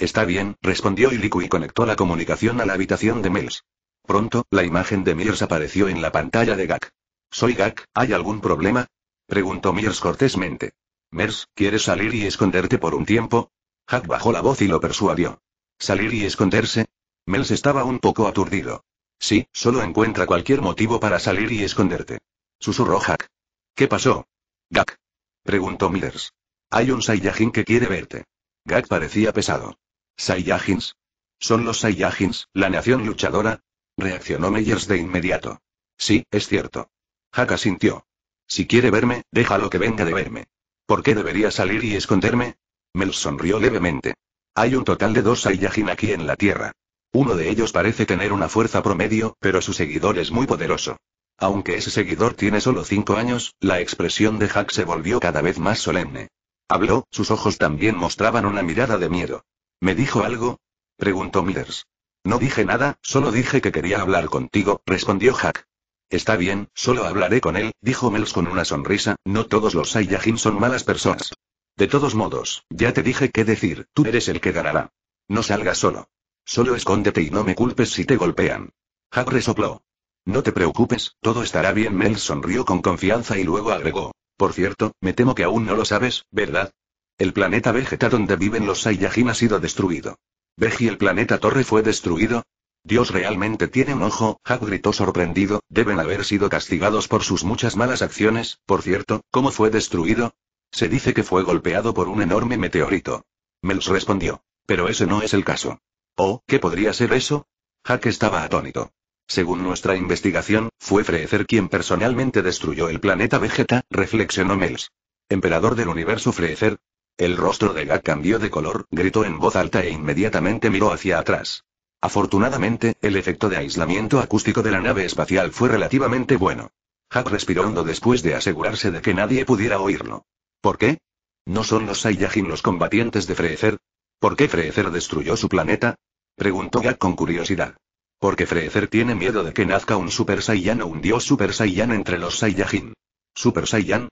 Está bien, respondió Iliku y conectó la comunicación a la habitación de Mills. Pronto, la imagen de Mills apareció en la pantalla de Gak. Soy Gak, ¿hay algún problema? Preguntó Mills cortésmente. Mers, ¿quieres salir y esconderte por un tiempo? Hack bajó la voz y lo persuadió. ¿Salir y esconderse? Mels estaba un poco aturdido. Sí, solo encuentra cualquier motivo para salir y esconderte. Susurró Hack. ¿Qué pasó? Gak. Preguntó Mers. Hay un Saiyajin que quiere verte. Gak parecía pesado. ¿Saiyajins? ¿Son los Saiyajins, la nación luchadora? Reaccionó Meyers de inmediato. Sí, es cierto. Haka sintió. Si quiere verme, déjalo que venga de verme. ¿Por qué debería salir y esconderme? Mel sonrió levemente. Hay un total de dos Saiyajin aquí en la Tierra. Uno de ellos parece tener una fuerza promedio, pero su seguidor es muy poderoso. Aunque ese seguidor tiene solo cinco años, la expresión de Hack se volvió cada vez más solemne. Habló, sus ojos también mostraban una mirada de miedo. ¿Me dijo algo? preguntó Millers. No dije nada, solo dije que quería hablar contigo, respondió Hack. Está bien, solo hablaré con él, dijo Mills con una sonrisa, no todos los Saiyajin son malas personas. De todos modos, ya te dije qué decir, tú eres el que ganará. No salgas solo. Solo escóndete y no me culpes si te golpean. Hack resopló. No te preocupes, todo estará bien. Mel sonrió con confianza y luego agregó. Por cierto, me temo que aún no lo sabes, ¿verdad? El planeta Vegeta donde viven los Saiyajin ha sido destruido. y el planeta Torre fue destruido. Dios realmente tiene un ojo, Hack gritó sorprendido, deben haber sido castigados por sus muchas malas acciones, por cierto, ¿cómo fue destruido? Se dice que fue golpeado por un enorme meteorito. Mels respondió. Pero ese no es el caso. ¿Oh, qué podría ser eso? Hack estaba atónito. Según nuestra investigación, fue Freezer quien personalmente destruyó el planeta Vegeta, reflexionó Mels. Emperador del universo Freezer, el rostro de Gak cambió de color, gritó en voz alta e inmediatamente miró hacia atrás. Afortunadamente, el efecto de aislamiento acústico de la nave espacial fue relativamente bueno. Hak respiró hondo después de asegurarse de que nadie pudiera oírlo. ¿Por qué? ¿No son los Saiyajin los combatientes de Freezer? ¿Por qué Freezer destruyó su planeta? Preguntó Gak con curiosidad. Porque Freezer tiene miedo de que nazca un Super Saiyan o un Dios Super Saiyan entre los Saiyajin. ¿Super Saiyan?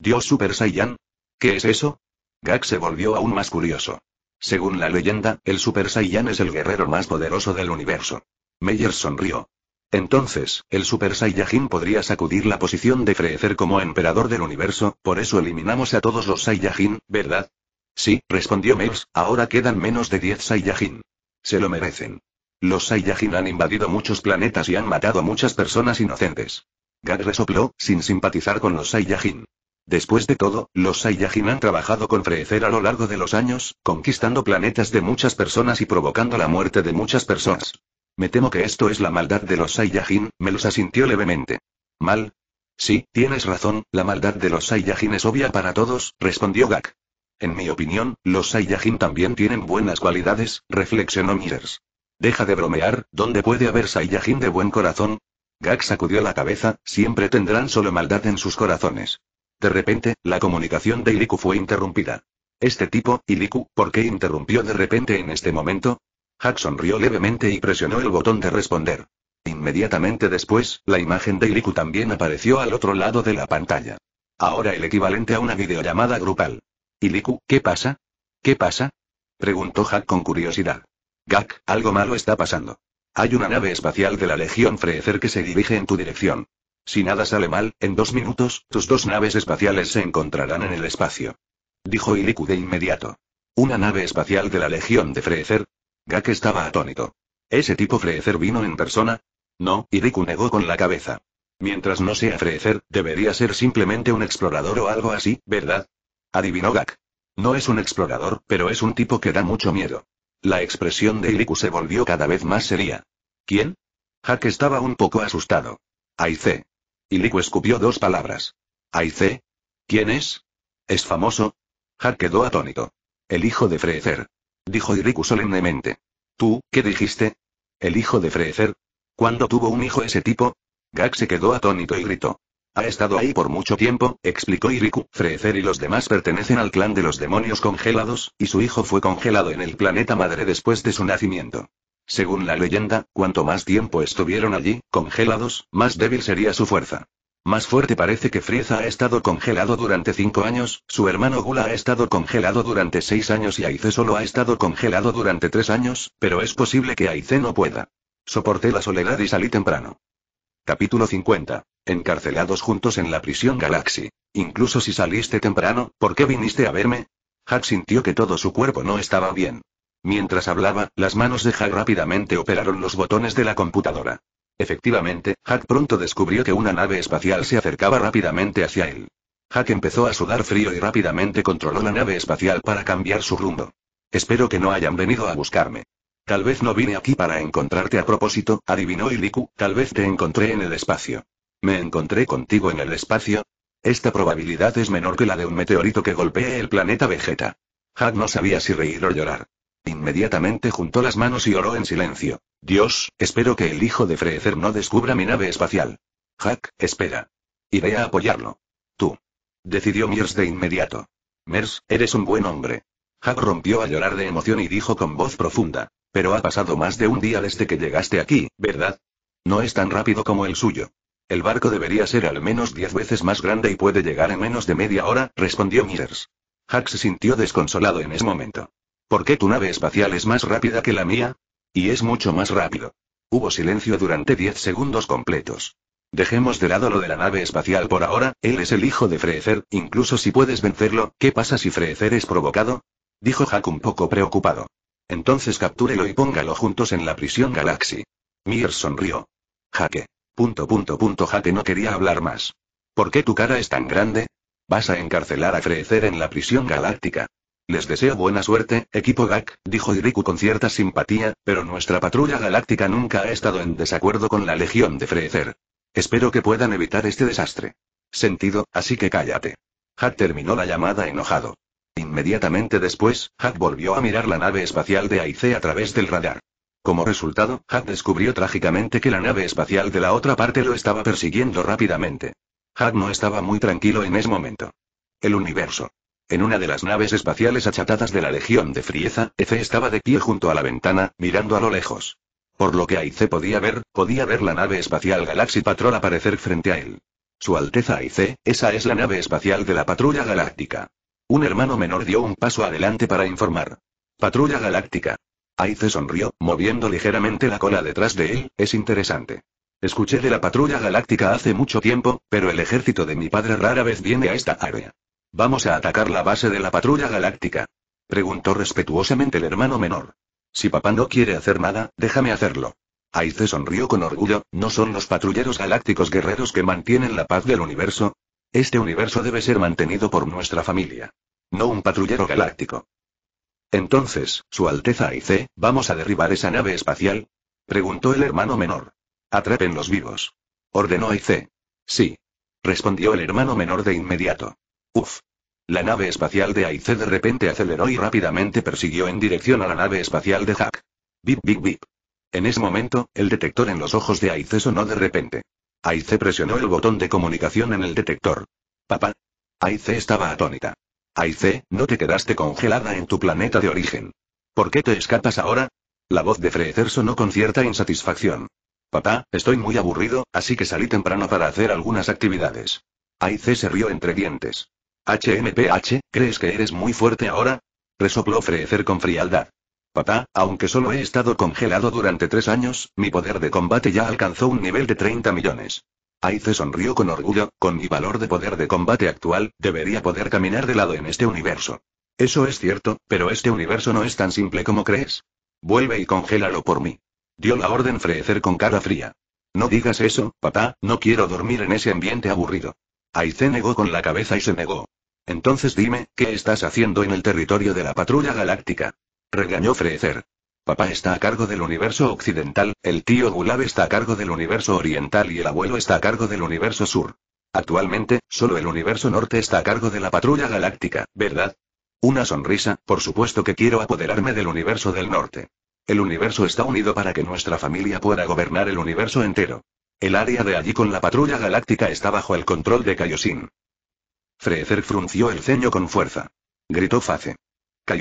¿Dios Super Saiyan? ¿Qué es eso? Gag se volvió aún más curioso. Según la leyenda, el Super Saiyan es el guerrero más poderoso del universo. Meyer sonrió. Entonces, el Super Saiyajin podría sacudir la posición de Freezer como emperador del universo, por eso eliminamos a todos los Saiyajin, ¿verdad? Sí, respondió Meyers, ahora quedan menos de 10 Saiyajin. Se lo merecen. Los Saiyajin han invadido muchos planetas y han matado a muchas personas inocentes. Gag resopló, sin simpatizar con los Saiyajin. Después de todo, los Saiyajin han trabajado con Frecer a lo largo de los años, conquistando planetas de muchas personas y provocando la muerte de muchas personas. Me temo que esto es la maldad de los Saiyajin, me los asintió levemente. ¿Mal? Sí, tienes razón, la maldad de los Saiyajin es obvia para todos, respondió Gak. En mi opinión, los Saiyajin también tienen buenas cualidades, reflexionó Mirs. Deja de bromear, ¿dónde puede haber Saiyajin de buen corazón? Gak sacudió la cabeza, siempre tendrán solo maldad en sus corazones. De repente, la comunicación de Iliku fue interrumpida. Este tipo, Iliku, ¿por qué interrumpió de repente en este momento? Hack sonrió levemente y presionó el botón de responder. Inmediatamente después, la imagen de Iliku también apareció al otro lado de la pantalla. Ahora el equivalente a una videollamada grupal. Iliku, ¿qué pasa? ¿Qué pasa? Preguntó Hack con curiosidad. Gak, algo malo está pasando. Hay una nave espacial de la Legión Freezer que se dirige en tu dirección. Si nada sale mal, en dos minutos, tus dos naves espaciales se encontrarán en el espacio. Dijo Iliku de inmediato. ¿Una nave espacial de la Legión de Freezer? Gak estaba atónito. ¿Ese tipo Freezer vino en persona? No, Iriku negó con la cabeza. Mientras no sea Freezer, debería ser simplemente un explorador o algo así, ¿verdad? Adivinó Gak. No es un explorador, pero es un tipo que da mucho miedo. La expresión de Iriku se volvió cada vez más seria. ¿Quién? Gak estaba un poco asustado. Aice. Iriku escupió dos palabras. ¿Aice? ¿Quién es? ¿Es famoso? har quedó atónito. El hijo de Freecer, Dijo Iriku solemnemente. ¿Tú, qué dijiste? ¿El hijo de Freecer. ¿Cuándo tuvo un hijo ese tipo? Gak se quedó atónito y gritó. Ha estado ahí por mucho tiempo, explicó Iriku. Freecer y los demás pertenecen al clan de los demonios congelados, y su hijo fue congelado en el planeta madre después de su nacimiento. Según la leyenda, cuanto más tiempo estuvieron allí, congelados, más débil sería su fuerza. Más fuerte parece que Frieza ha estado congelado durante cinco años, su hermano Gula ha estado congelado durante seis años y Aice solo ha estado congelado durante tres años, pero es posible que Aice no pueda. Soporté la soledad y salí temprano. Capítulo 50. Encarcelados juntos en la prisión Galaxy. Incluso si saliste temprano, ¿por qué viniste a verme? Hack sintió que todo su cuerpo no estaba bien. Mientras hablaba, las manos de Hack rápidamente operaron los botones de la computadora. Efectivamente, Hack pronto descubrió que una nave espacial se acercaba rápidamente hacia él. Hack empezó a sudar frío y rápidamente controló la nave espacial para cambiar su rumbo. Espero que no hayan venido a buscarme. Tal vez no vine aquí para encontrarte a propósito, adivinó Iliku, tal vez te encontré en el espacio. ¿Me encontré contigo en el espacio? Esta probabilidad es menor que la de un meteorito que golpee el planeta Vegeta. Hack no sabía si reír o llorar. Inmediatamente juntó las manos y oró en silencio. Dios, espero que el hijo de Freezer no descubra mi nave espacial. Hack, espera. Iré a apoyarlo. Tú. Decidió Mears de inmediato. Mers, eres un buen hombre. Hack rompió a llorar de emoción y dijo con voz profunda. Pero ha pasado más de un día desde que llegaste aquí, ¿verdad? No es tan rápido como el suyo. El barco debería ser al menos diez veces más grande y puede llegar en menos de media hora, respondió Mears. Hack se sintió desconsolado en ese momento. ¿Por qué tu nave espacial es más rápida que la mía? Y es mucho más rápido. Hubo silencio durante 10 segundos completos. Dejemos de lado lo de la nave espacial por ahora, él es el hijo de Freecer. incluso si puedes vencerlo, ¿qué pasa si Freecer es provocado? Dijo Hack un poco preocupado. Entonces captúrelo y póngalo juntos en la prisión Galaxy. Mears sonrió. Jaque. Punto punto punto Jaque no quería hablar más. ¿Por qué tu cara es tan grande? Vas a encarcelar a Freecer en la prisión galáctica. Les deseo buena suerte, equipo GAC, dijo Iriku con cierta simpatía, pero nuestra patrulla galáctica nunca ha estado en desacuerdo con la Legión de Freer. Espero que puedan evitar este desastre. Sentido, así que cállate. Hack terminó la llamada enojado. Inmediatamente después, Hack volvió a mirar la nave espacial de AIC a través del radar. Como resultado, Hack descubrió trágicamente que la nave espacial de la otra parte lo estaba persiguiendo rápidamente. Hack no estaba muy tranquilo en ese momento. El universo. En una de las naves espaciales achatadas de la Legión de Frieza, Efe estaba de pie junto a la ventana, mirando a lo lejos. Por lo que Aice podía ver, podía ver la nave espacial Galaxy Patrol aparecer frente a él. Su Alteza Aice, esa es la nave espacial de la Patrulla Galáctica. Un hermano menor dio un paso adelante para informar. Patrulla Galáctica. Aice sonrió, moviendo ligeramente la cola detrás de él, es interesante. Escuché de la Patrulla Galáctica hace mucho tiempo, pero el ejército de mi padre rara vez viene a esta área. ¿Vamos a atacar la base de la patrulla galáctica? Preguntó respetuosamente el hermano menor. Si papá no quiere hacer nada, déjame hacerlo. Aice sonrió con orgullo, ¿no son los patrulleros galácticos guerreros que mantienen la paz del universo? Este universo debe ser mantenido por nuestra familia. No un patrullero galáctico. Entonces, Su Alteza Aice, ¿vamos a derribar esa nave espacial? Preguntó el hermano menor. Atrapen los vivos. Ordenó Aice. Sí. Respondió el hermano menor de inmediato. Uf. La nave espacial de AIC de repente aceleró y rápidamente persiguió en dirección a la nave espacial de Hack. Bip, bip, bip. En ese momento, el detector en los ojos de AIC sonó de repente. AIC presionó el botón de comunicación en el detector. Papá. AIC estaba atónita. AIC, no te quedaste congelada en tu planeta de origen. ¿Por qué te escapas ahora? La voz de Freezer sonó con cierta insatisfacción. Papá, estoy muy aburrido, así que salí temprano para hacer algunas actividades. AIC se rió entre dientes. HMPH, ¿crees que eres muy fuerte ahora? Resopló Frecer con frialdad. Papá, aunque solo he estado congelado durante tres años, mi poder de combate ya alcanzó un nivel de 30 millones. Aice sonrió con orgullo, con mi valor de poder de combate actual, debería poder caminar de lado en este universo. Eso es cierto, pero este universo no es tan simple como crees. Vuelve y congélalo por mí. Dio la orden Frecer con cara fría. No digas eso, papá, no quiero dormir en ese ambiente aburrido. Aice negó con la cabeza y se negó. Entonces dime, ¿qué estás haciendo en el territorio de la patrulla galáctica? Regañó Freezer. Papá está a cargo del universo occidental, el tío Gulab está a cargo del universo oriental y el abuelo está a cargo del universo sur. Actualmente, solo el universo norte está a cargo de la patrulla galáctica, ¿verdad? Una sonrisa, por supuesto que quiero apoderarme del universo del norte. El universo está unido para que nuestra familia pueda gobernar el universo entero. El área de allí con la patrulla galáctica está bajo el control de Kaioshin. Freecer frunció el ceño con fuerza. Gritó Face.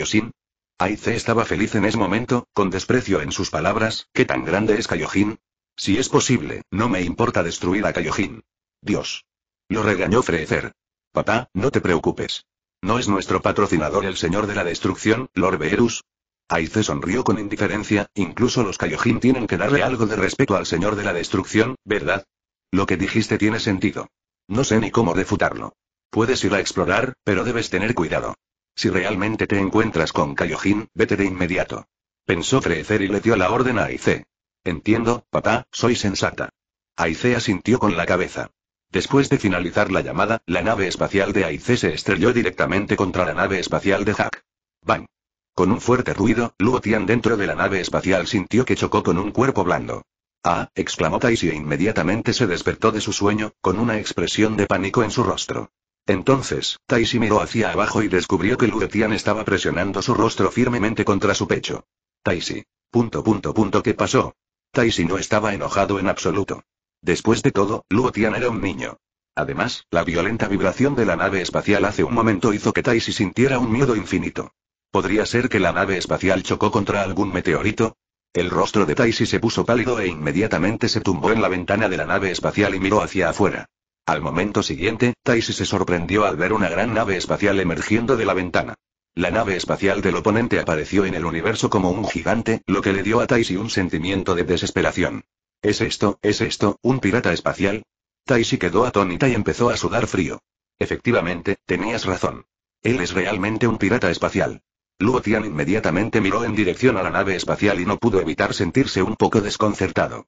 sin Aice estaba feliz en ese momento, con desprecio en sus palabras, ¿qué tan grande es Callojin? Si es posible, no me importa destruir a Cayojin. Dios. Lo regañó Freecer. Papá, no te preocupes. ¿No es nuestro patrocinador el señor de la destrucción, Lord Beerus? Aice sonrió con indiferencia, incluso los Cayojin tienen que darle algo de respeto al señor de la destrucción, ¿verdad? Lo que dijiste tiene sentido. No sé ni cómo refutarlo. Puedes ir a explorar, pero debes tener cuidado. Si realmente te encuentras con Kaiojin, vete de inmediato. Pensó crecer y le dio la orden a Aice. Entiendo, papá, soy sensata. Aice asintió con la cabeza. Después de finalizar la llamada, la nave espacial de Aice se estrelló directamente contra la nave espacial de Hack. ¡Bang! Con un fuerte ruido, Luo Tian dentro de la nave espacial sintió que chocó con un cuerpo blando. ¡Ah! exclamó Taisi e inmediatamente se despertó de su sueño, con una expresión de pánico en su rostro. Entonces, Taisi miró hacia abajo y descubrió que Tian estaba presionando su rostro firmemente contra su pecho. Taisi. Punto punto ¿qué pasó? Taisi no estaba enojado en absoluto. Después de todo, Luotian era un niño. Además, la violenta vibración de la nave espacial hace un momento hizo que Taisi sintiera un miedo infinito. ¿Podría ser que la nave espacial chocó contra algún meteorito? El rostro de Taisi se puso pálido e inmediatamente se tumbó en la ventana de la nave espacial y miró hacia afuera. Al momento siguiente, Taisi se sorprendió al ver una gran nave espacial emergiendo de la ventana. La nave espacial del oponente apareció en el universo como un gigante, lo que le dio a Taisi un sentimiento de desesperación. ¿Es esto, es esto, un pirata espacial? Taisi quedó atónita y empezó a sudar frío. Efectivamente, tenías razón. Él es realmente un pirata espacial. Luo Tian inmediatamente miró en dirección a la nave espacial y no pudo evitar sentirse un poco desconcertado.